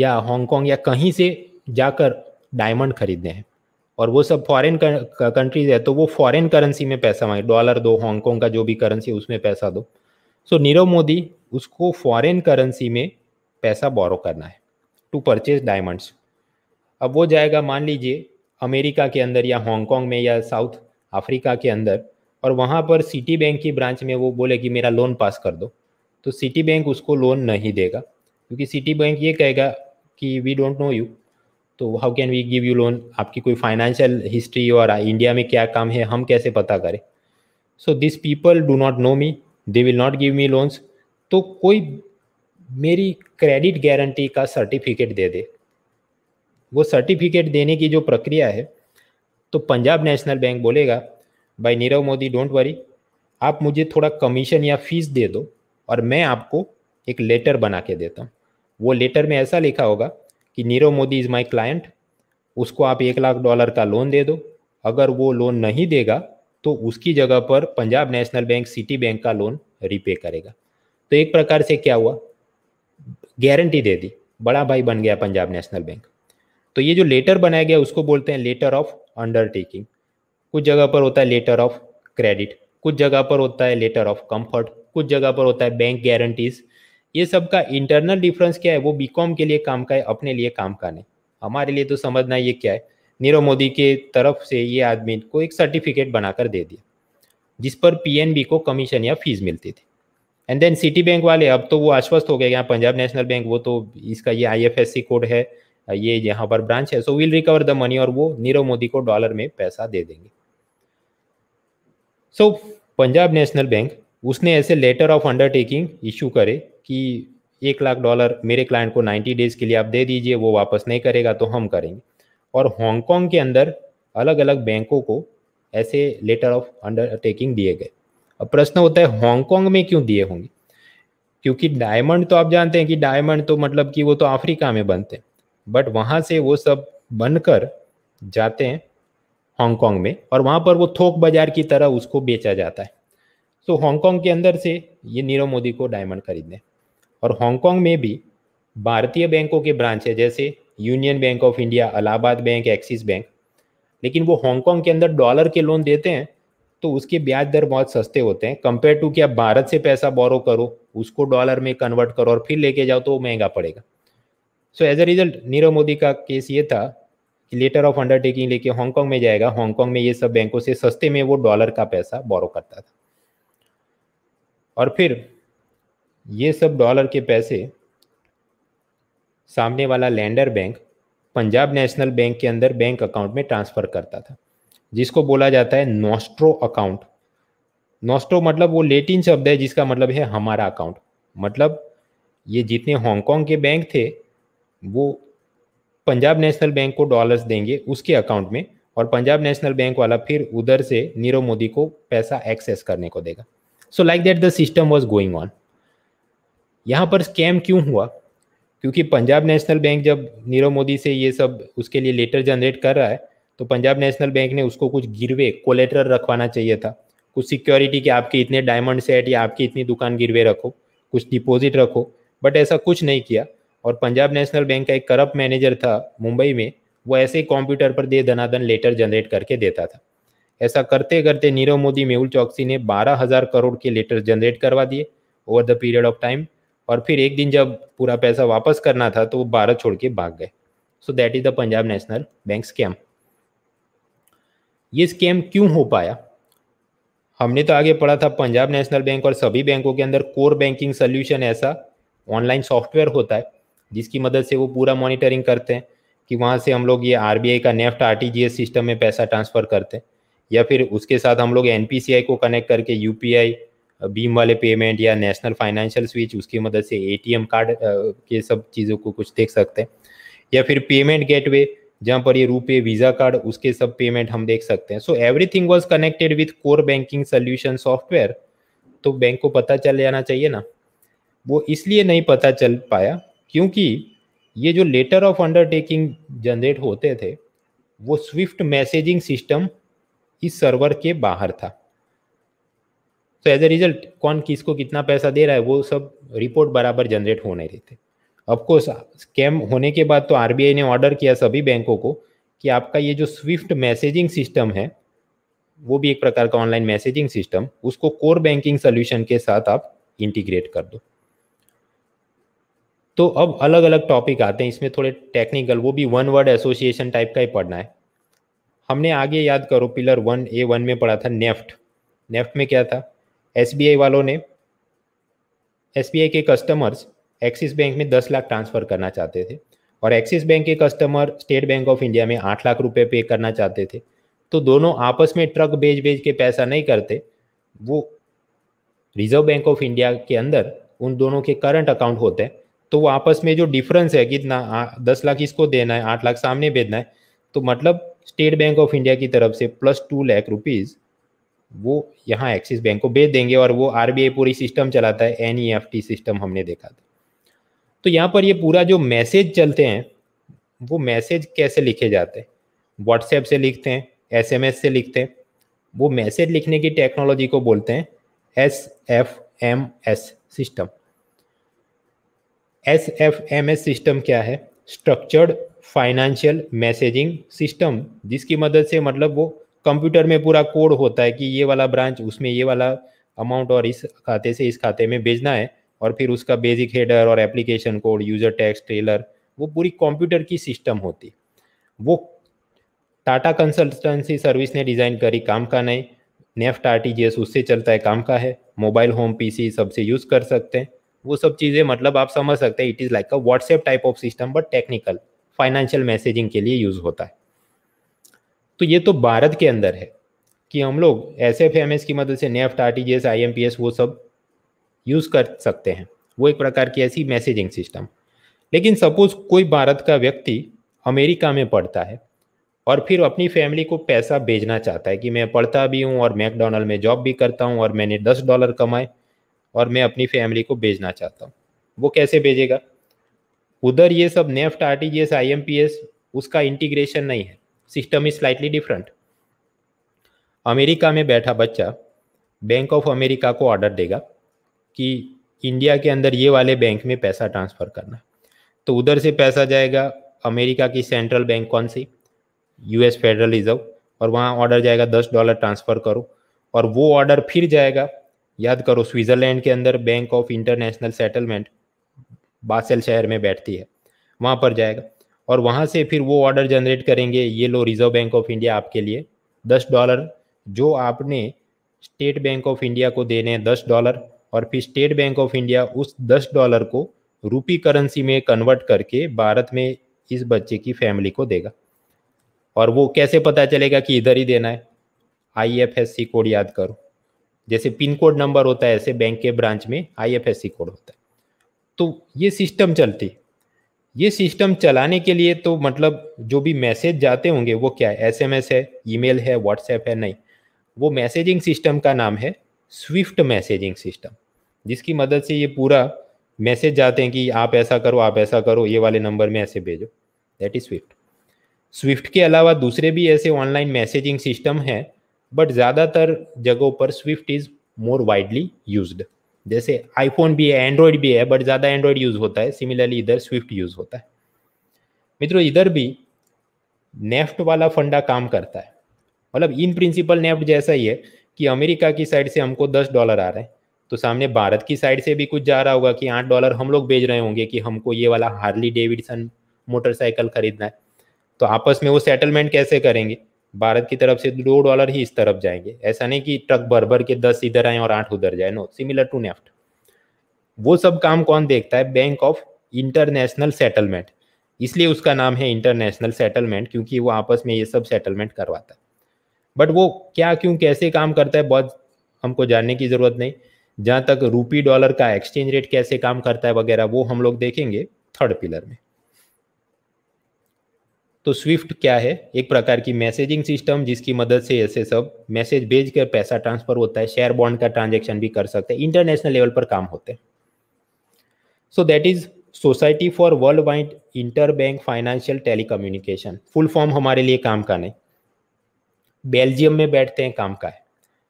या हांगकांग या कहीं से जाकर डायमंड खरीदने हैं और वो सब फॉरेन कंट्रीज है तो वो फॉरेन करेंसी में पैसा मांगे डॉलर दो हांगकांग का जो भी करेंसी उसमें पैसा दो सो नीरव मोदी उसको फॉरेन करेंसी में पैसा बोरो करना है टू परचेज डायमंड्स अब वो जाएगा मान लीजिए अमेरिका के अंदर या हांगकॉन्ग में या साउथ अफ्रीका के अंदर और वहाँ पर सिटी बैंक की ब्रांच में वो बोले कि मेरा लोन पास कर दो तो सिटी बैंक उसको लोन नहीं देगा क्योंकि सिटी बैंक ये कहेगा कि वी डोंट नो यू तो how can we give you loan आपकी कोई फाइनेंशियल हिस्ट्री और इंडिया में क्या काम है हम कैसे पता करें so this people do not know me they will not give me loans तो कोई मेरी क्रेडिट गारंटी का सर्टिफिकेट दे दे वो सर्टिफिकेट देने की जो प्रक्रिया है तो पंजाब नेशनल बैंक बोलेगा भाई नीरव मोदी डोंट वरी आप मुझे थोड़ा कमीशन या फीस दे दो और मैं आपको एक लेटर बना के देता हूँ वो लेटर में ऐसा लिखा होगा कि Nirav Modi is my client उसको आप एक लाख डॉलर का लोन दे दो अगर वो लोन नहीं देगा तो उसकी जगह पर Punjab national Bank Citibank का लोन रिपे करेगा तो एक प्रकार से क्या हुआ गारंटी दे दी बड़ा भाई बन गया पंजाब नेशनल बैंक तो ये जो लेटर बनाया गया उसको बोलते हैं लेटर ऑफ अंडरटेकिंग कुछ जगह पर होता है लेटर ऑफ क्रेडिट कुछ जगह पर होता है लेटर ऑफ कंफर्ट कुछ जगह पर होता है बैंक गारंटीज ये सब का इंटरनल डिफरेंस क्या है वो बीकॉम के लिए काम का है अपने लिए काम का नहीं हमारे लिए तो समझना ये क्या है नीरव मोदी के तरफ से ये आदमी को एक सर्टिफिकेट बनाकर दे दिया जिस पर पीएनबी को कमीशन या फीस मिलती थी एंड देन सिटी बैंक वाले अब तो वो आश्वस्त हो गए यहाँ पंजाब नेशनल बैंक वो तो इसका ये आईएफएससी कोड है ये यहाँ पर ब्रांच है so will recover the money और वो नीरव मोदी को डॉलर में पैसा दे देंगे सो पंजाब नेशनल बैंक उसने ऐसे लेटर ऑफ अंडरटेकिंग इशू करे कि एक लाख डॉलर मेरे क्लाइंट को नाइन्टी डेज के लिए आप दे दीजिए वो वापस नहीं करेगा तो हम करेंगे और हांगकांग के अंदर अलग अलग बैंकों को ऐसे लेटर ऑफ अंडरटेकिंग दिए गए अब प्रश्न होता है हांगकांग में क्यों दिए होंगे क्योंकि डायमंड तो आप जानते हैं कि डायमंड तो मतलब कि वो तो अफ्रीका में बनते हैं बट वहाँ से वो सब बनकर जाते हैं हांगकांग में और वहाँ पर वो थोक बाजार की तरह उसको बेचा जाता है तो हांगकांग के अंदर से ये नीरव मोदी को डायमंड खरीदने और हांगकांग में भी भारतीय बैंकों के ब्रांच है जैसे Union Bank of India Allahabad Bank Axis Bank लेकिन वो हांगकॉन्ग के अंदर डॉलर के लोन देते हैं तो उसके ब्याज दर बहुत सस्ते होते हैं कंपेयर टू कि आप भारत से पैसा बोरो करो उसको डॉलर में कन्वर्ट करो और फिर लेके जाओ तो वो महंगा पड़ेगा so as a result Nirav Modi का केस ये था कि लेटर ऑफ अंडरटेकिंग लेके हांगकॉन्ग में जाएगा हांगकॉन्ग में ये सब बैंकों से सस्ते में वो डॉलर का पैसा बोरो करता था और फिर ये सब डॉलर के पैसे सामने वाला lender bank Punjab national bank के अंदर बैंक अकाउंट में ट्रांसफ़र करता था जिसको बोला जाता है नोस्ट्रो अकाउंट नोस्ट्रो मतलब वो लेटिन शब्द है जिसका मतलब है हमारा अकाउंट मतलब ये जितने हांगकॉन्ग के बैंक थे वो पंजाब नेशनल बैंक को डॉलर्स देंगे उसके अकाउंट में और पंजाब नेशनल बैंक वाला फिर उधर से नीरव मोदी को पैसा एक्सेस करने को देगा so like that the system was going on यहाँ पर स्कैम क्यों हुआ क्योंकि पंजाब नेशनल बैंक जब नीरव मोदी से ये सब उसके लिए लेटर जनरेट कर रहा है तो पंजाब नेशनल बैंक ने उसको कुछ गिरवे कोलेटर रखवाना चाहिए था कुछ सिक्योरिटी कि आपके इतने डायमंड सेट या आपकी इतनी दुकान गिरवे रखो कुछ डिपॉजिट रखो बट ऐसा कुछ नहीं किया और पंजाब नेशनल बैंक का एक करप्ट मैनेजर था मुंबई में वो ऐसे ही कंप्यूटर पर दे धनाधन लेटर जनरेट करके देता था ऐसा करते करते नीरव मोदी मेहुल चौकसी ने बारह हजार करोड़ के लेटर जनरेट करवा दिए over the period of time और फिर एक दिन जब पूरा पैसा वापस करना था तो वो भारत छोड़ के भाग गए so that is the Punjab national Bank scam ये स्कैम क्यों हो पाया हमने तो आगे पढ़ा था पंजाब नेशनल बैंक और सभी बैंकों के अंदर कोर बैंकिंग सोल्यूशन ऐसा ऑनलाइन सॉफ्टवेयर होता है जिसकी मदद से वो पूरा मॉनिटरिंग करते हैं कि वहाँ से हम लोग ये आर का नेफ्ट आर सिस्टम में पैसा ट्रांसफ़र करते हैं या फिर उसके साथ हम लोग एन को कनेक्ट करके यू बीम वाले पेमेंट या नेशनल फाइनेंशियल स्विच उसकी मदद से एटीएम कार्ड के सब चीज़ों को कुछ देख सकते हैं या फिर पेमेंट गेटवे जहाँ पर ये रुपए वीज़ा कार्ड उसके सब पेमेंट हम देख सकते हैं so everything was connected with core banking solution software तो बैंक को पता चल जाना चाहिए ना वो इसलिए नहीं पता चल पाया क्योंकि ये जो लेटर ऑफ अंडरटेकिंग जनरेट होते थे वो स्विफ्ट मैसेजिंग सिस्टम इस सर्वर के बाहर था तो एज ए रिजल्ट कौन किसको कितना पैसा दे रहा है वो सब रिपोर्ट बराबर जनरेट हो नहीं रहते ऑफकोर्स स्कैम होने के बाद तो आर ने ऑर्डर किया सभी बैंकों को कि आपका ये जो स्विफ्ट मैसेजिंग सिस्टम है वो भी एक प्रकार का ऑनलाइन मैसेजिंग सिस्टम उसको कोर बैंकिंग सोल्यूशन के साथ आप इंटीग्रेट कर दो तो अब अलग अलग टॉपिक आते हैं इसमें थोड़े टेक्निकल वो भी वन वर्ड एसोसिएशन टाइप का ही पढ़ना है हमने आगे याद करो पिलर वन ए वन में पढ़ा था नेफ्ट नेफ्ट में क्या था एस वालों ने एस के कस्टमर्स एक्सिस बैंक में दस लाख ट्रांसफ़र करना चाहते थे और एक्सिस बैंक के customer State Bank of India में आठ लाख रुपए पे करना चाहते थे तो दोनों आपस में ट्रक बेच बेच के पैसा नहीं करते वो रिजर्व बैंक ऑफ इंडिया के अंदर उन दोनों के करंट अकाउंट होते हैं तो वो आपस में जो डिफरेंस है कितना दस लाख इसको देना है आठ लाख सामने भेजना है तो मतलब स्टेट बैंक ऑफ इंडिया की तरफ से प्लस टू लाख रुपीज़ वो यहाँ एक्सिस बैंक को भेज देंगे और वो आर पूरी सिस्टम चलाता है एन सिस्टम e हमने देखा था तो यहाँ पर ये पूरा जो मैसेज चलते हैं वो मैसेज कैसे लिखे जाते हैं व्हाट्सएप से लिखते हैं एसएमएस से लिखते हैं वो मैसेज लिखने की टेक्नोलॉजी को बोलते हैं S F M S system S F M S system क्या है स्ट्रक्चर्ड फाइनेंशियल मैसेजिंग सिस्टम जिसकी मदद से मतलब वो कंप्यूटर में पूरा कोड होता है कि ये वाला ब्रांच उसमें ये वाला अमाउंट और इस खाते से इस खाते में भेजना है और फिर उसका बेसिक हेडर और application code user tax trailer वो पूरी कंप्यूटर की सिस्टम होती वो टाटा कंसल्टेंसी सर्विस ने डिज़ाइन करी काम का नहीं नेफ्ट आर उससे चलता है काम का है मोबाइल होम पी सी सबसे यूज़ कर सकते हैं वो सब चीज़ें मतलब आप समझ सकते हैं it is like a WhatsApp type of system but technical financial messaging के लिए यूज़ होता है तो ये तो भारत के अंदर है कि हम लोग ऐसे एफ की मदद से NEFT R T G S I M P S वो सब यूज़ कर सकते हैं वो एक प्रकार की ऐसी मैसेजिंग सिस्टम लेकिन सपोज़ कोई भारत का व्यक्ति अमेरिका में पढ़ता है और फिर अपनी फैमिली को पैसा भेजना चाहता है कि मैं पढ़ता भी हूँ और मैकडोनल्ड में जॉब भी करता हूँ और मैंने दस डॉलर कमाए और मैं अपनी फैमिली को भेजना चाहता हूँ वो कैसे भेजेगा उधर ये सब NEFT R T G S I M P S उसका इंटीग्रेशन नहीं है system is slightly different America में बैठा बच्चा बैंक ऑफ अमेरिका को ऑर्डर देगा कि इंडिया के अंदर ये वाले बैंक में पैसा ट्रांसफ़र करना तो उधर से पैसा जाएगा अमेरिका की सेंट्रल बैंक कौन सी यूएस फेडरल रिजर्व और वहाँ ऑर्डर जाएगा दस डॉलर ट्रांसफ़र करो और वो ऑर्डर फिर जाएगा याद करो स्विट्ज़रलैंड के अंदर Bank of International Settlement Basel शहर में बैठती है वहाँ पर जाएगा और वहाँ से फिर वो ऑर्डर जनरेट करेंगे ये लो रिजर्व बैंक ऑफ इंडिया आपके लिए दस डॉलर जो आपने स्टेट बैंक ऑफ इंडिया को देने हैं दस डॉलर और फिर स्टेट बैंक ऑफ इंडिया उस दस डॉलर को रूपी करेंसी में कन्वर्ट करके भारत में इस बच्चे की फैमिली को देगा और वो कैसे पता चलेगा कि इधर ही देना है आईएफएससी कोड याद करो जैसे पिन कोड नंबर होता है ऐसे बैंक के ब्रांच में आईएफएससी कोड होता है तो ये सिस्टम चलती ये सिस्टम चलाने के लिए तो मतलब जो भी मैसेज जाते होंगे वो क्या है एसएमएस है ईमेल है व्हाट्सएप है नहीं वो मैसेजिंग सिस्टम का नाम है स्विफ्ट मैसेजिंग सिस्टम जिसकी मदद से ये पूरा मैसेज जाते हैं कि आप ऐसा करो आप ऐसा करो ये वाले नंबर में ऐसे भेजो दैट इज़ स्विफ्ट स्विफ्ट के अलावा दूसरे भी ऐसे ऑनलाइन मैसेजिंग सिस्टम हैं बट ज़्यादातर जगहों पर Swift is more widely used जैसे आईफोन भी है एंड्रॉयड भी है बट ज़्यादा एंड्रॉयड यूज़ होता है सिमिलरली इधर स्विफ्ट यूज़ होता है मित्रों इधर भी नेफ्ट वाला फंडा काम करता है मतलब इन प्रिंसिपल नेफ्ट जैसा ही है कि अमेरिका की साइड से हमको दस डॉलर आ रहे हैं तो सामने भारत की साइड से भी कुछ जा रहा होगा कि आठ डॉलर हम लोग भेज रहे होंगे कि हमको ये वाला हार्ली डेविडसन मोटरसाइकिल खरीदना है तो आपस में वो सेटलमेंट कैसे करेंगे भारत की तरफ से दो डॉलर ही इस तरफ जाएंगे ऐसा नहीं कि ट्रक भर भर के दस इधर आए और आठ उधर जाए नो सिमिलर टू नेफ्ट वो सब काम कौन देखता है बैंक ऑफ इंटरनेशनल सेटलमेंट इसलिए उसका नाम है इंटरनेशनल सेटलमेंट क्योंकि वो आपस में ये सब सेटलमेंट करवाता है बट वो क्या क्यों कैसे काम करता है बहुत हमको जानने की ज़रूरत नहीं जहाँ तक रूपी डॉलर का एक्सचेंज रेट कैसे काम करता है वगैरह वो हम लोग देखेंगे थर्ड पिलर में तो स्विफ्ट क्या है एक प्रकार की मैसेजिंग सिस्टम जिसकी मदद से ऐसे सब मैसेज भेज कर पैसा ट्रांसफर होता है शेयर बॉन्ड का ट्रांजेक्शन भी कर सकते हैं इंटरनेशनल लेवल पर काम होते हैं so that is society for world wide inter bank financial telecommunication full form हमारे लिए काम का नहीं बेल्जियम में बैठते हैं काम का है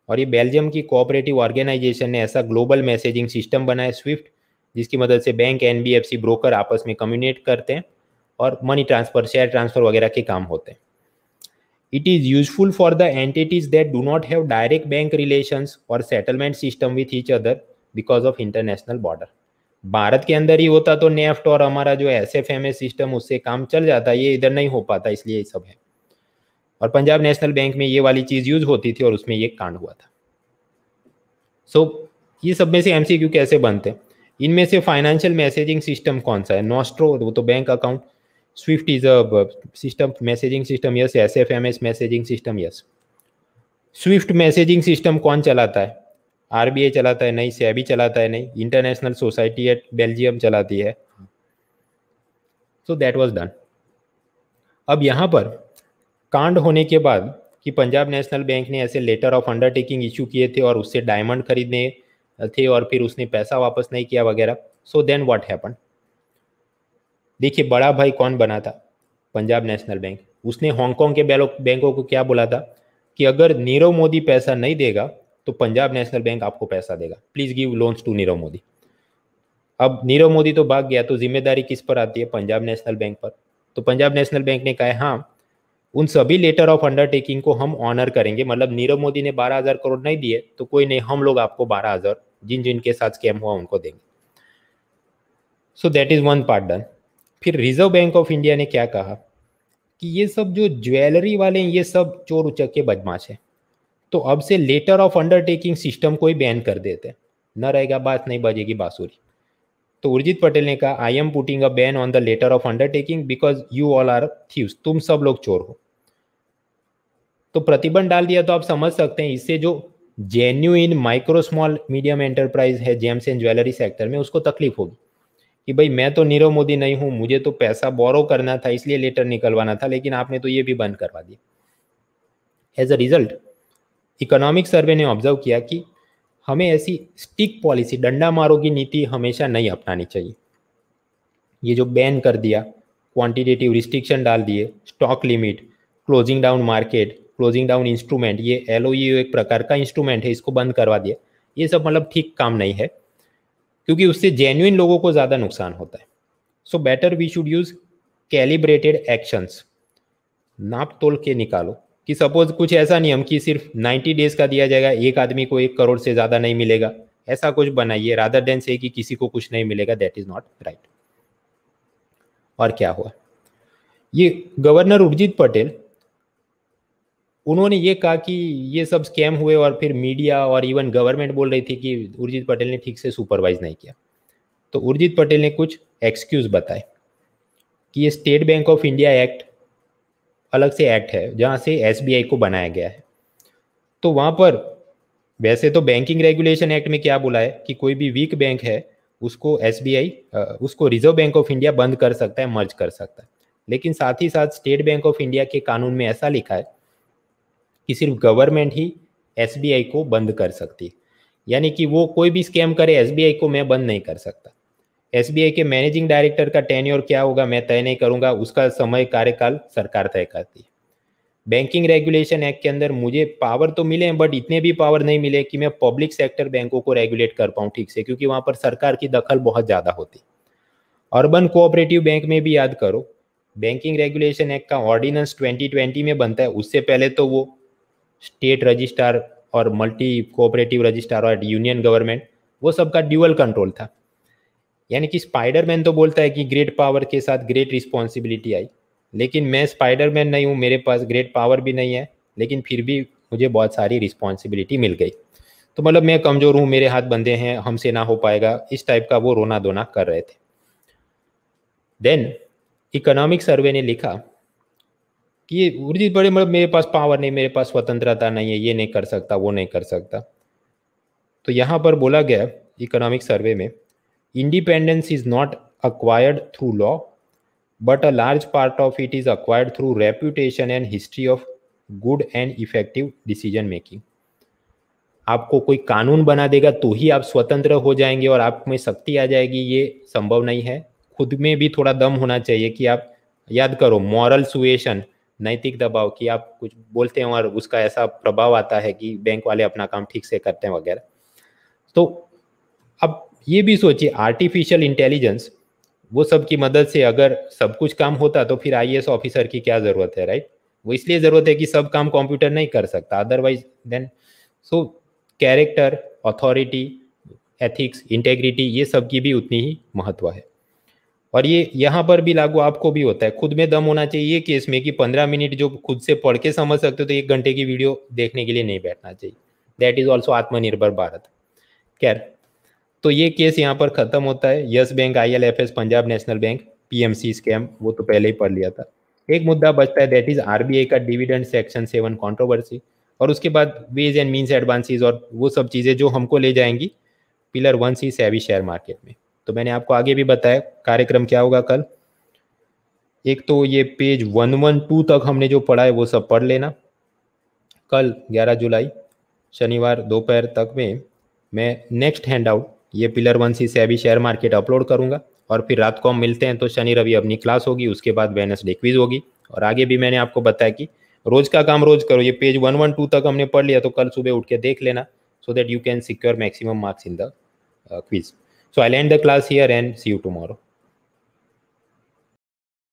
और ये बेल्जियम की कोऑपरेटिव ऑर्गेनाइजेशन ने ऐसा ग्लोबल मैसेजिंग सिस्टम बनाया स्विफ्ट जिसकी मदद से बैंक एनबीएफसी ब्रोकर आपस में कम्युनिकेट करते हैं और मनी ट्रांसफर शेयर ट्रांसफर वगैरह के काम होते हैं it is useful for the entities that do not have direct bank relations और settlement system with each other because of international border Bharat के अंदर ही होता तो नेफ्ट और हमारा जो एस एफ एम सिस्टम उससे काम चल जाता ये इधर नहीं हो पाता इसलिए ये सब है और पंजाब नेशनल बैंक में ये वाली चीज़ यूज होती थी और उसमें ये कांड हुआ था सो so, ये सब में से एम सी क्यू कैसे बनते हैं इनमें से फाइनेंशियल मैसेजिंग सिस्टम कौन सा है नोस्ट्रो वो तो bank account Swift is a uh, system messaging system. Yes, SFMS messaging system. Yes. Swift messaging system कौन चलाता है आरबीआई चलाता है नहीं sebi चलाता है नहीं इंटरनेशनल सोसाइटी एट बेल्जियम चलाती है सो दैट was डन अब यहाँ पर कांड होने के बाद कि पंजाब नेशनल बैंक ने ऐसे लेटर ऑफ अंडरटेकिंग इशू किए थे और उससे डायमंड खरीदने थे और फिर उसने पैसा वापस नहीं किया वगैरह सो देन व्हाट हैपन देखिए बड़ा भाई कौन बना था पंजाब नेशनल बैंक उसने हांगकांग के बैंकों को क्या बोला था कि अगर नीरव मोदी पैसा नहीं देगा तो पंजाब नेशनल बैंक आपको पैसा देगा please give loans to Nirav Modi अब नीरव मोदी तो भाग गया तो जिम्मेदारी किस पर आती है पंजाब नेशनल बैंक पर तो पंजाब नेशनल बैंक ने कहा है हाँ उन सभी लेटर ऑफ अंडरटेकिंग को हम ऑनर करेंगे मतलब नीरव मोदी ने बारह हज़ार करोड़ नहीं दिए तो कोई नहीं हम लोग आपको बारह हज़ार जिन जिनके साथ स्कैम हुआ उनको देंगे so that is one part done फिर रिजर्व बैंक ऑफ इंडिया ने क्या कहा कि ये सब जो ज्वेलरी वाले हैं ये सब चोर उचक के बदमाश है तो अब से लेटर ऑफ अंडरटेकिंग सिस्टम को ही बैन कर देते हैं न रहेगा बात नहीं बजेगी बांसुरी तो उर्जित पटेल ने कहा I am putting a ban on the letter of undertaking because you all are thieves तुम सब लोग चोर हो तो प्रतिबंध डाल दिया तो आप समझ सकते हैं इससे जो genuine micro small medium enterprise है जेम्स एंड ज्वेलरी सेक्टर में उसको तकलीफ होगी कि भाई मैं तो नीरव मोदी नहीं हूँ मुझे तो पैसा बोरो करना था इसलिए लेटर निकलवाना था लेकिन आपने तो ये भी बंद करवा दिया as a result economic survey ने ऑब्जर्व किया कि हमें ऐसी स्टिक पॉलिसी डंडा मारो की नीति हमेशा नहीं अपनानी चाहिए ये जो बैन कर दिया क्वांटिटेटिव रिस्ट्रिक्शन डाल दिए stock limit closing down market closing down instrument ये एल e एक प्रकार का इंस्ट्रूमेंट है इसको बंद करवा दिया ये सब मतलब ठीक काम नहीं है क्योंकि उससे जेन्यून लोगों को ज़्यादा नुकसान होता है so better we should use calibrated actions नाप तोल के निकालो कि सपोज कुछ ऐसा नियम कि सिर्फ 90 डेज का दिया जाएगा एक आदमी को एक करोड़ से ज़्यादा नहीं मिलेगा ऐसा कुछ बनाइए राधर देन से कि किसी को कुछ नहीं मिलेगा दैट इज़ नॉट राइट और क्या हुआ ये गवर्नर उर्जित पटेल उन्होंने ये कहा कि ये सब स्कैम हुए और फिर मीडिया और इवन गवर्नमेंट बोल रही थी कि उर्जित पटेल ने ठीक से सुपरवाइज नहीं किया तो उर्जित पटेल ने कुछ एक्सक्यूज़ बताए कि ये State Bank of India act अलग से एक्ट है जहाँ से एस को बनाया गया है तो वहाँ पर वैसे तो बैंकिंग रेगुलेशन एक्ट में क्या बोला है कि कोई भी वीक बैंक है उसको एस उसको रिजर्व बैंक ऑफ इंडिया बंद कर सकता है मर्ज कर सकता है लेकिन साथ ही साथ स्टेट बैंक ऑफ इंडिया के कानून में ऐसा लिखा है कि सिर्फ गवर्नमेंट ही एस को बंद कर सकती है यानी कि वो कोई भी स्कैम करे एस को मैं बंद नहीं कर सकता एस के मैनेजिंग डायरेक्टर का टेन्योर क्या होगा मैं तय नहीं करूंगा उसका समय कार्यकाल सरकार तय करती है बैंकिंग रेगुलेशन एक्ट के अंदर मुझे पावर तो मिले हैं बट इतने भी पावर नहीं मिले कि मैं पब्लिक सेक्टर बैंकों को रेगुलेट कर पाऊँ ठीक से क्योंकि वहाँ पर सरकार की दखल बहुत ज़्यादा होती अर्बन कोऑपरेटिव बैंक में भी याद करो बैंकिंग रेगुलेशन एक्ट का ऑर्डिनेंस 2020 में बनता है उससे पहले तो वो स्टेट रजिस्ट्रार और मल्टी कोऑपरेटिव रजिस्ट्रार और यूनियन गवर्नमेंट वो सबका ड्यूअल कंट्रोल था यानी कि स्पाइडरमैन तो बोलता है कि ग्रेट पावर के साथ ग्रेट रिस्पॉन्सिबिलिटी आई लेकिन मैं स्पाइडरमैन नहीं हूँ मेरे पास ग्रेट पावर भी नहीं है लेकिन फिर भी मुझे बहुत सारी रिस्पॉन्सिबिलिटी मिल गई तो मतलब मैं कमज़ोर हूँ मेरे हाथ बंधे हैं हमसे ना हो पाएगा इस टाइप का वो रोना धोना कर रहे थे देन इकोनॉमिक सर्वे ने लिखा कि ये गुरुजी बड़े मतलब मेरे पास पावर नहीं मेरे पास स्वतंत्रता नहीं है ये नहीं कर सकता वो नहीं कर सकता तो यहाँ पर बोला गया इकोनॉमिक सर्वे में independence is not acquired through law but a large part of it is acquired through reputation and history of good and effective decision making आपको कोई कानून बना देगा तो ही आप स्वतंत्र हो जाएंगे और आप में शक्ति आ जाएगी ये संभव नहीं है खुद में भी थोड़ा दम होना चाहिए कि आप याद करो मॉरल सुएशन नैतिक दबाव कि आप कुछ बोलते हैं और उसका ऐसा प्रभाव आता है कि बैंक वाले अपना काम ठीक से करते हैं वगैरह तो अब ये भी सोचिए आर्टिफिशियल इंटेलिजेंस वो सब की मदद से अगर सब कुछ काम होता तो फिर आई ऑफिसर की क्या ज़रूरत है राइट वो इसलिए ज़रूरत है कि सब काम कंप्यूटर नहीं कर सकता otherwise then so character authority ethics integrity ये सब की भी उतनी ही महत्व है और ये यहाँ पर भी लागू आपको भी होता है खुद में दम होना चाहिए ये केस में कि पंद्रह मिनट जो खुद से पढ़ के समझ सकते हो तो एक घंटे की वीडियो देखने के लिए नहीं बैठना चाहिए दैट इज ऑल्सो आत्मनिर्भर भारत खैर तो ये केस यहाँ पर खत्म होता है Yes Bank I L F S Punjab national Bank P M C scam वो तो पहले ही पढ़ लिया था एक मुद्दा बचता है that is R B I का डिविडेंड सेक्शन सेवन कॉन्ट्रोवर्सी और उसके बाद वेज एंड मीन्स एडवांसिस और वो सब चीज़ें जो हमको ले जाएंगी पिलर वन सी सेवी शेयर मार्केट में तो मैंने आपको आगे भी बताया कार्यक्रम क्या होगा कल एक तो ये पेज वन वन टू तक हमने जो पढ़ा है वो सब पढ़ लेना कल 11 जुलाई शनिवार दोपहर तक में मैं नेक्स्ट हैंडआउट ये पिलर वन सी से अभी शेयर मार्केट अपलोड करूंगा और फिर रात को हम मिलते हैं तो शनि रवि अपनी क्लास होगी उसके बाद वेनसडे क्विज होगी और आगे भी मैंने आपको बताया कि रोज का काम रोज करो ये पेज वन वन टू तक हमने पढ़ लिया तो कल सुबह उठ के देख लेना so that you can secure maximum marks in the quiz So I'll end the class here and see you tomorrow.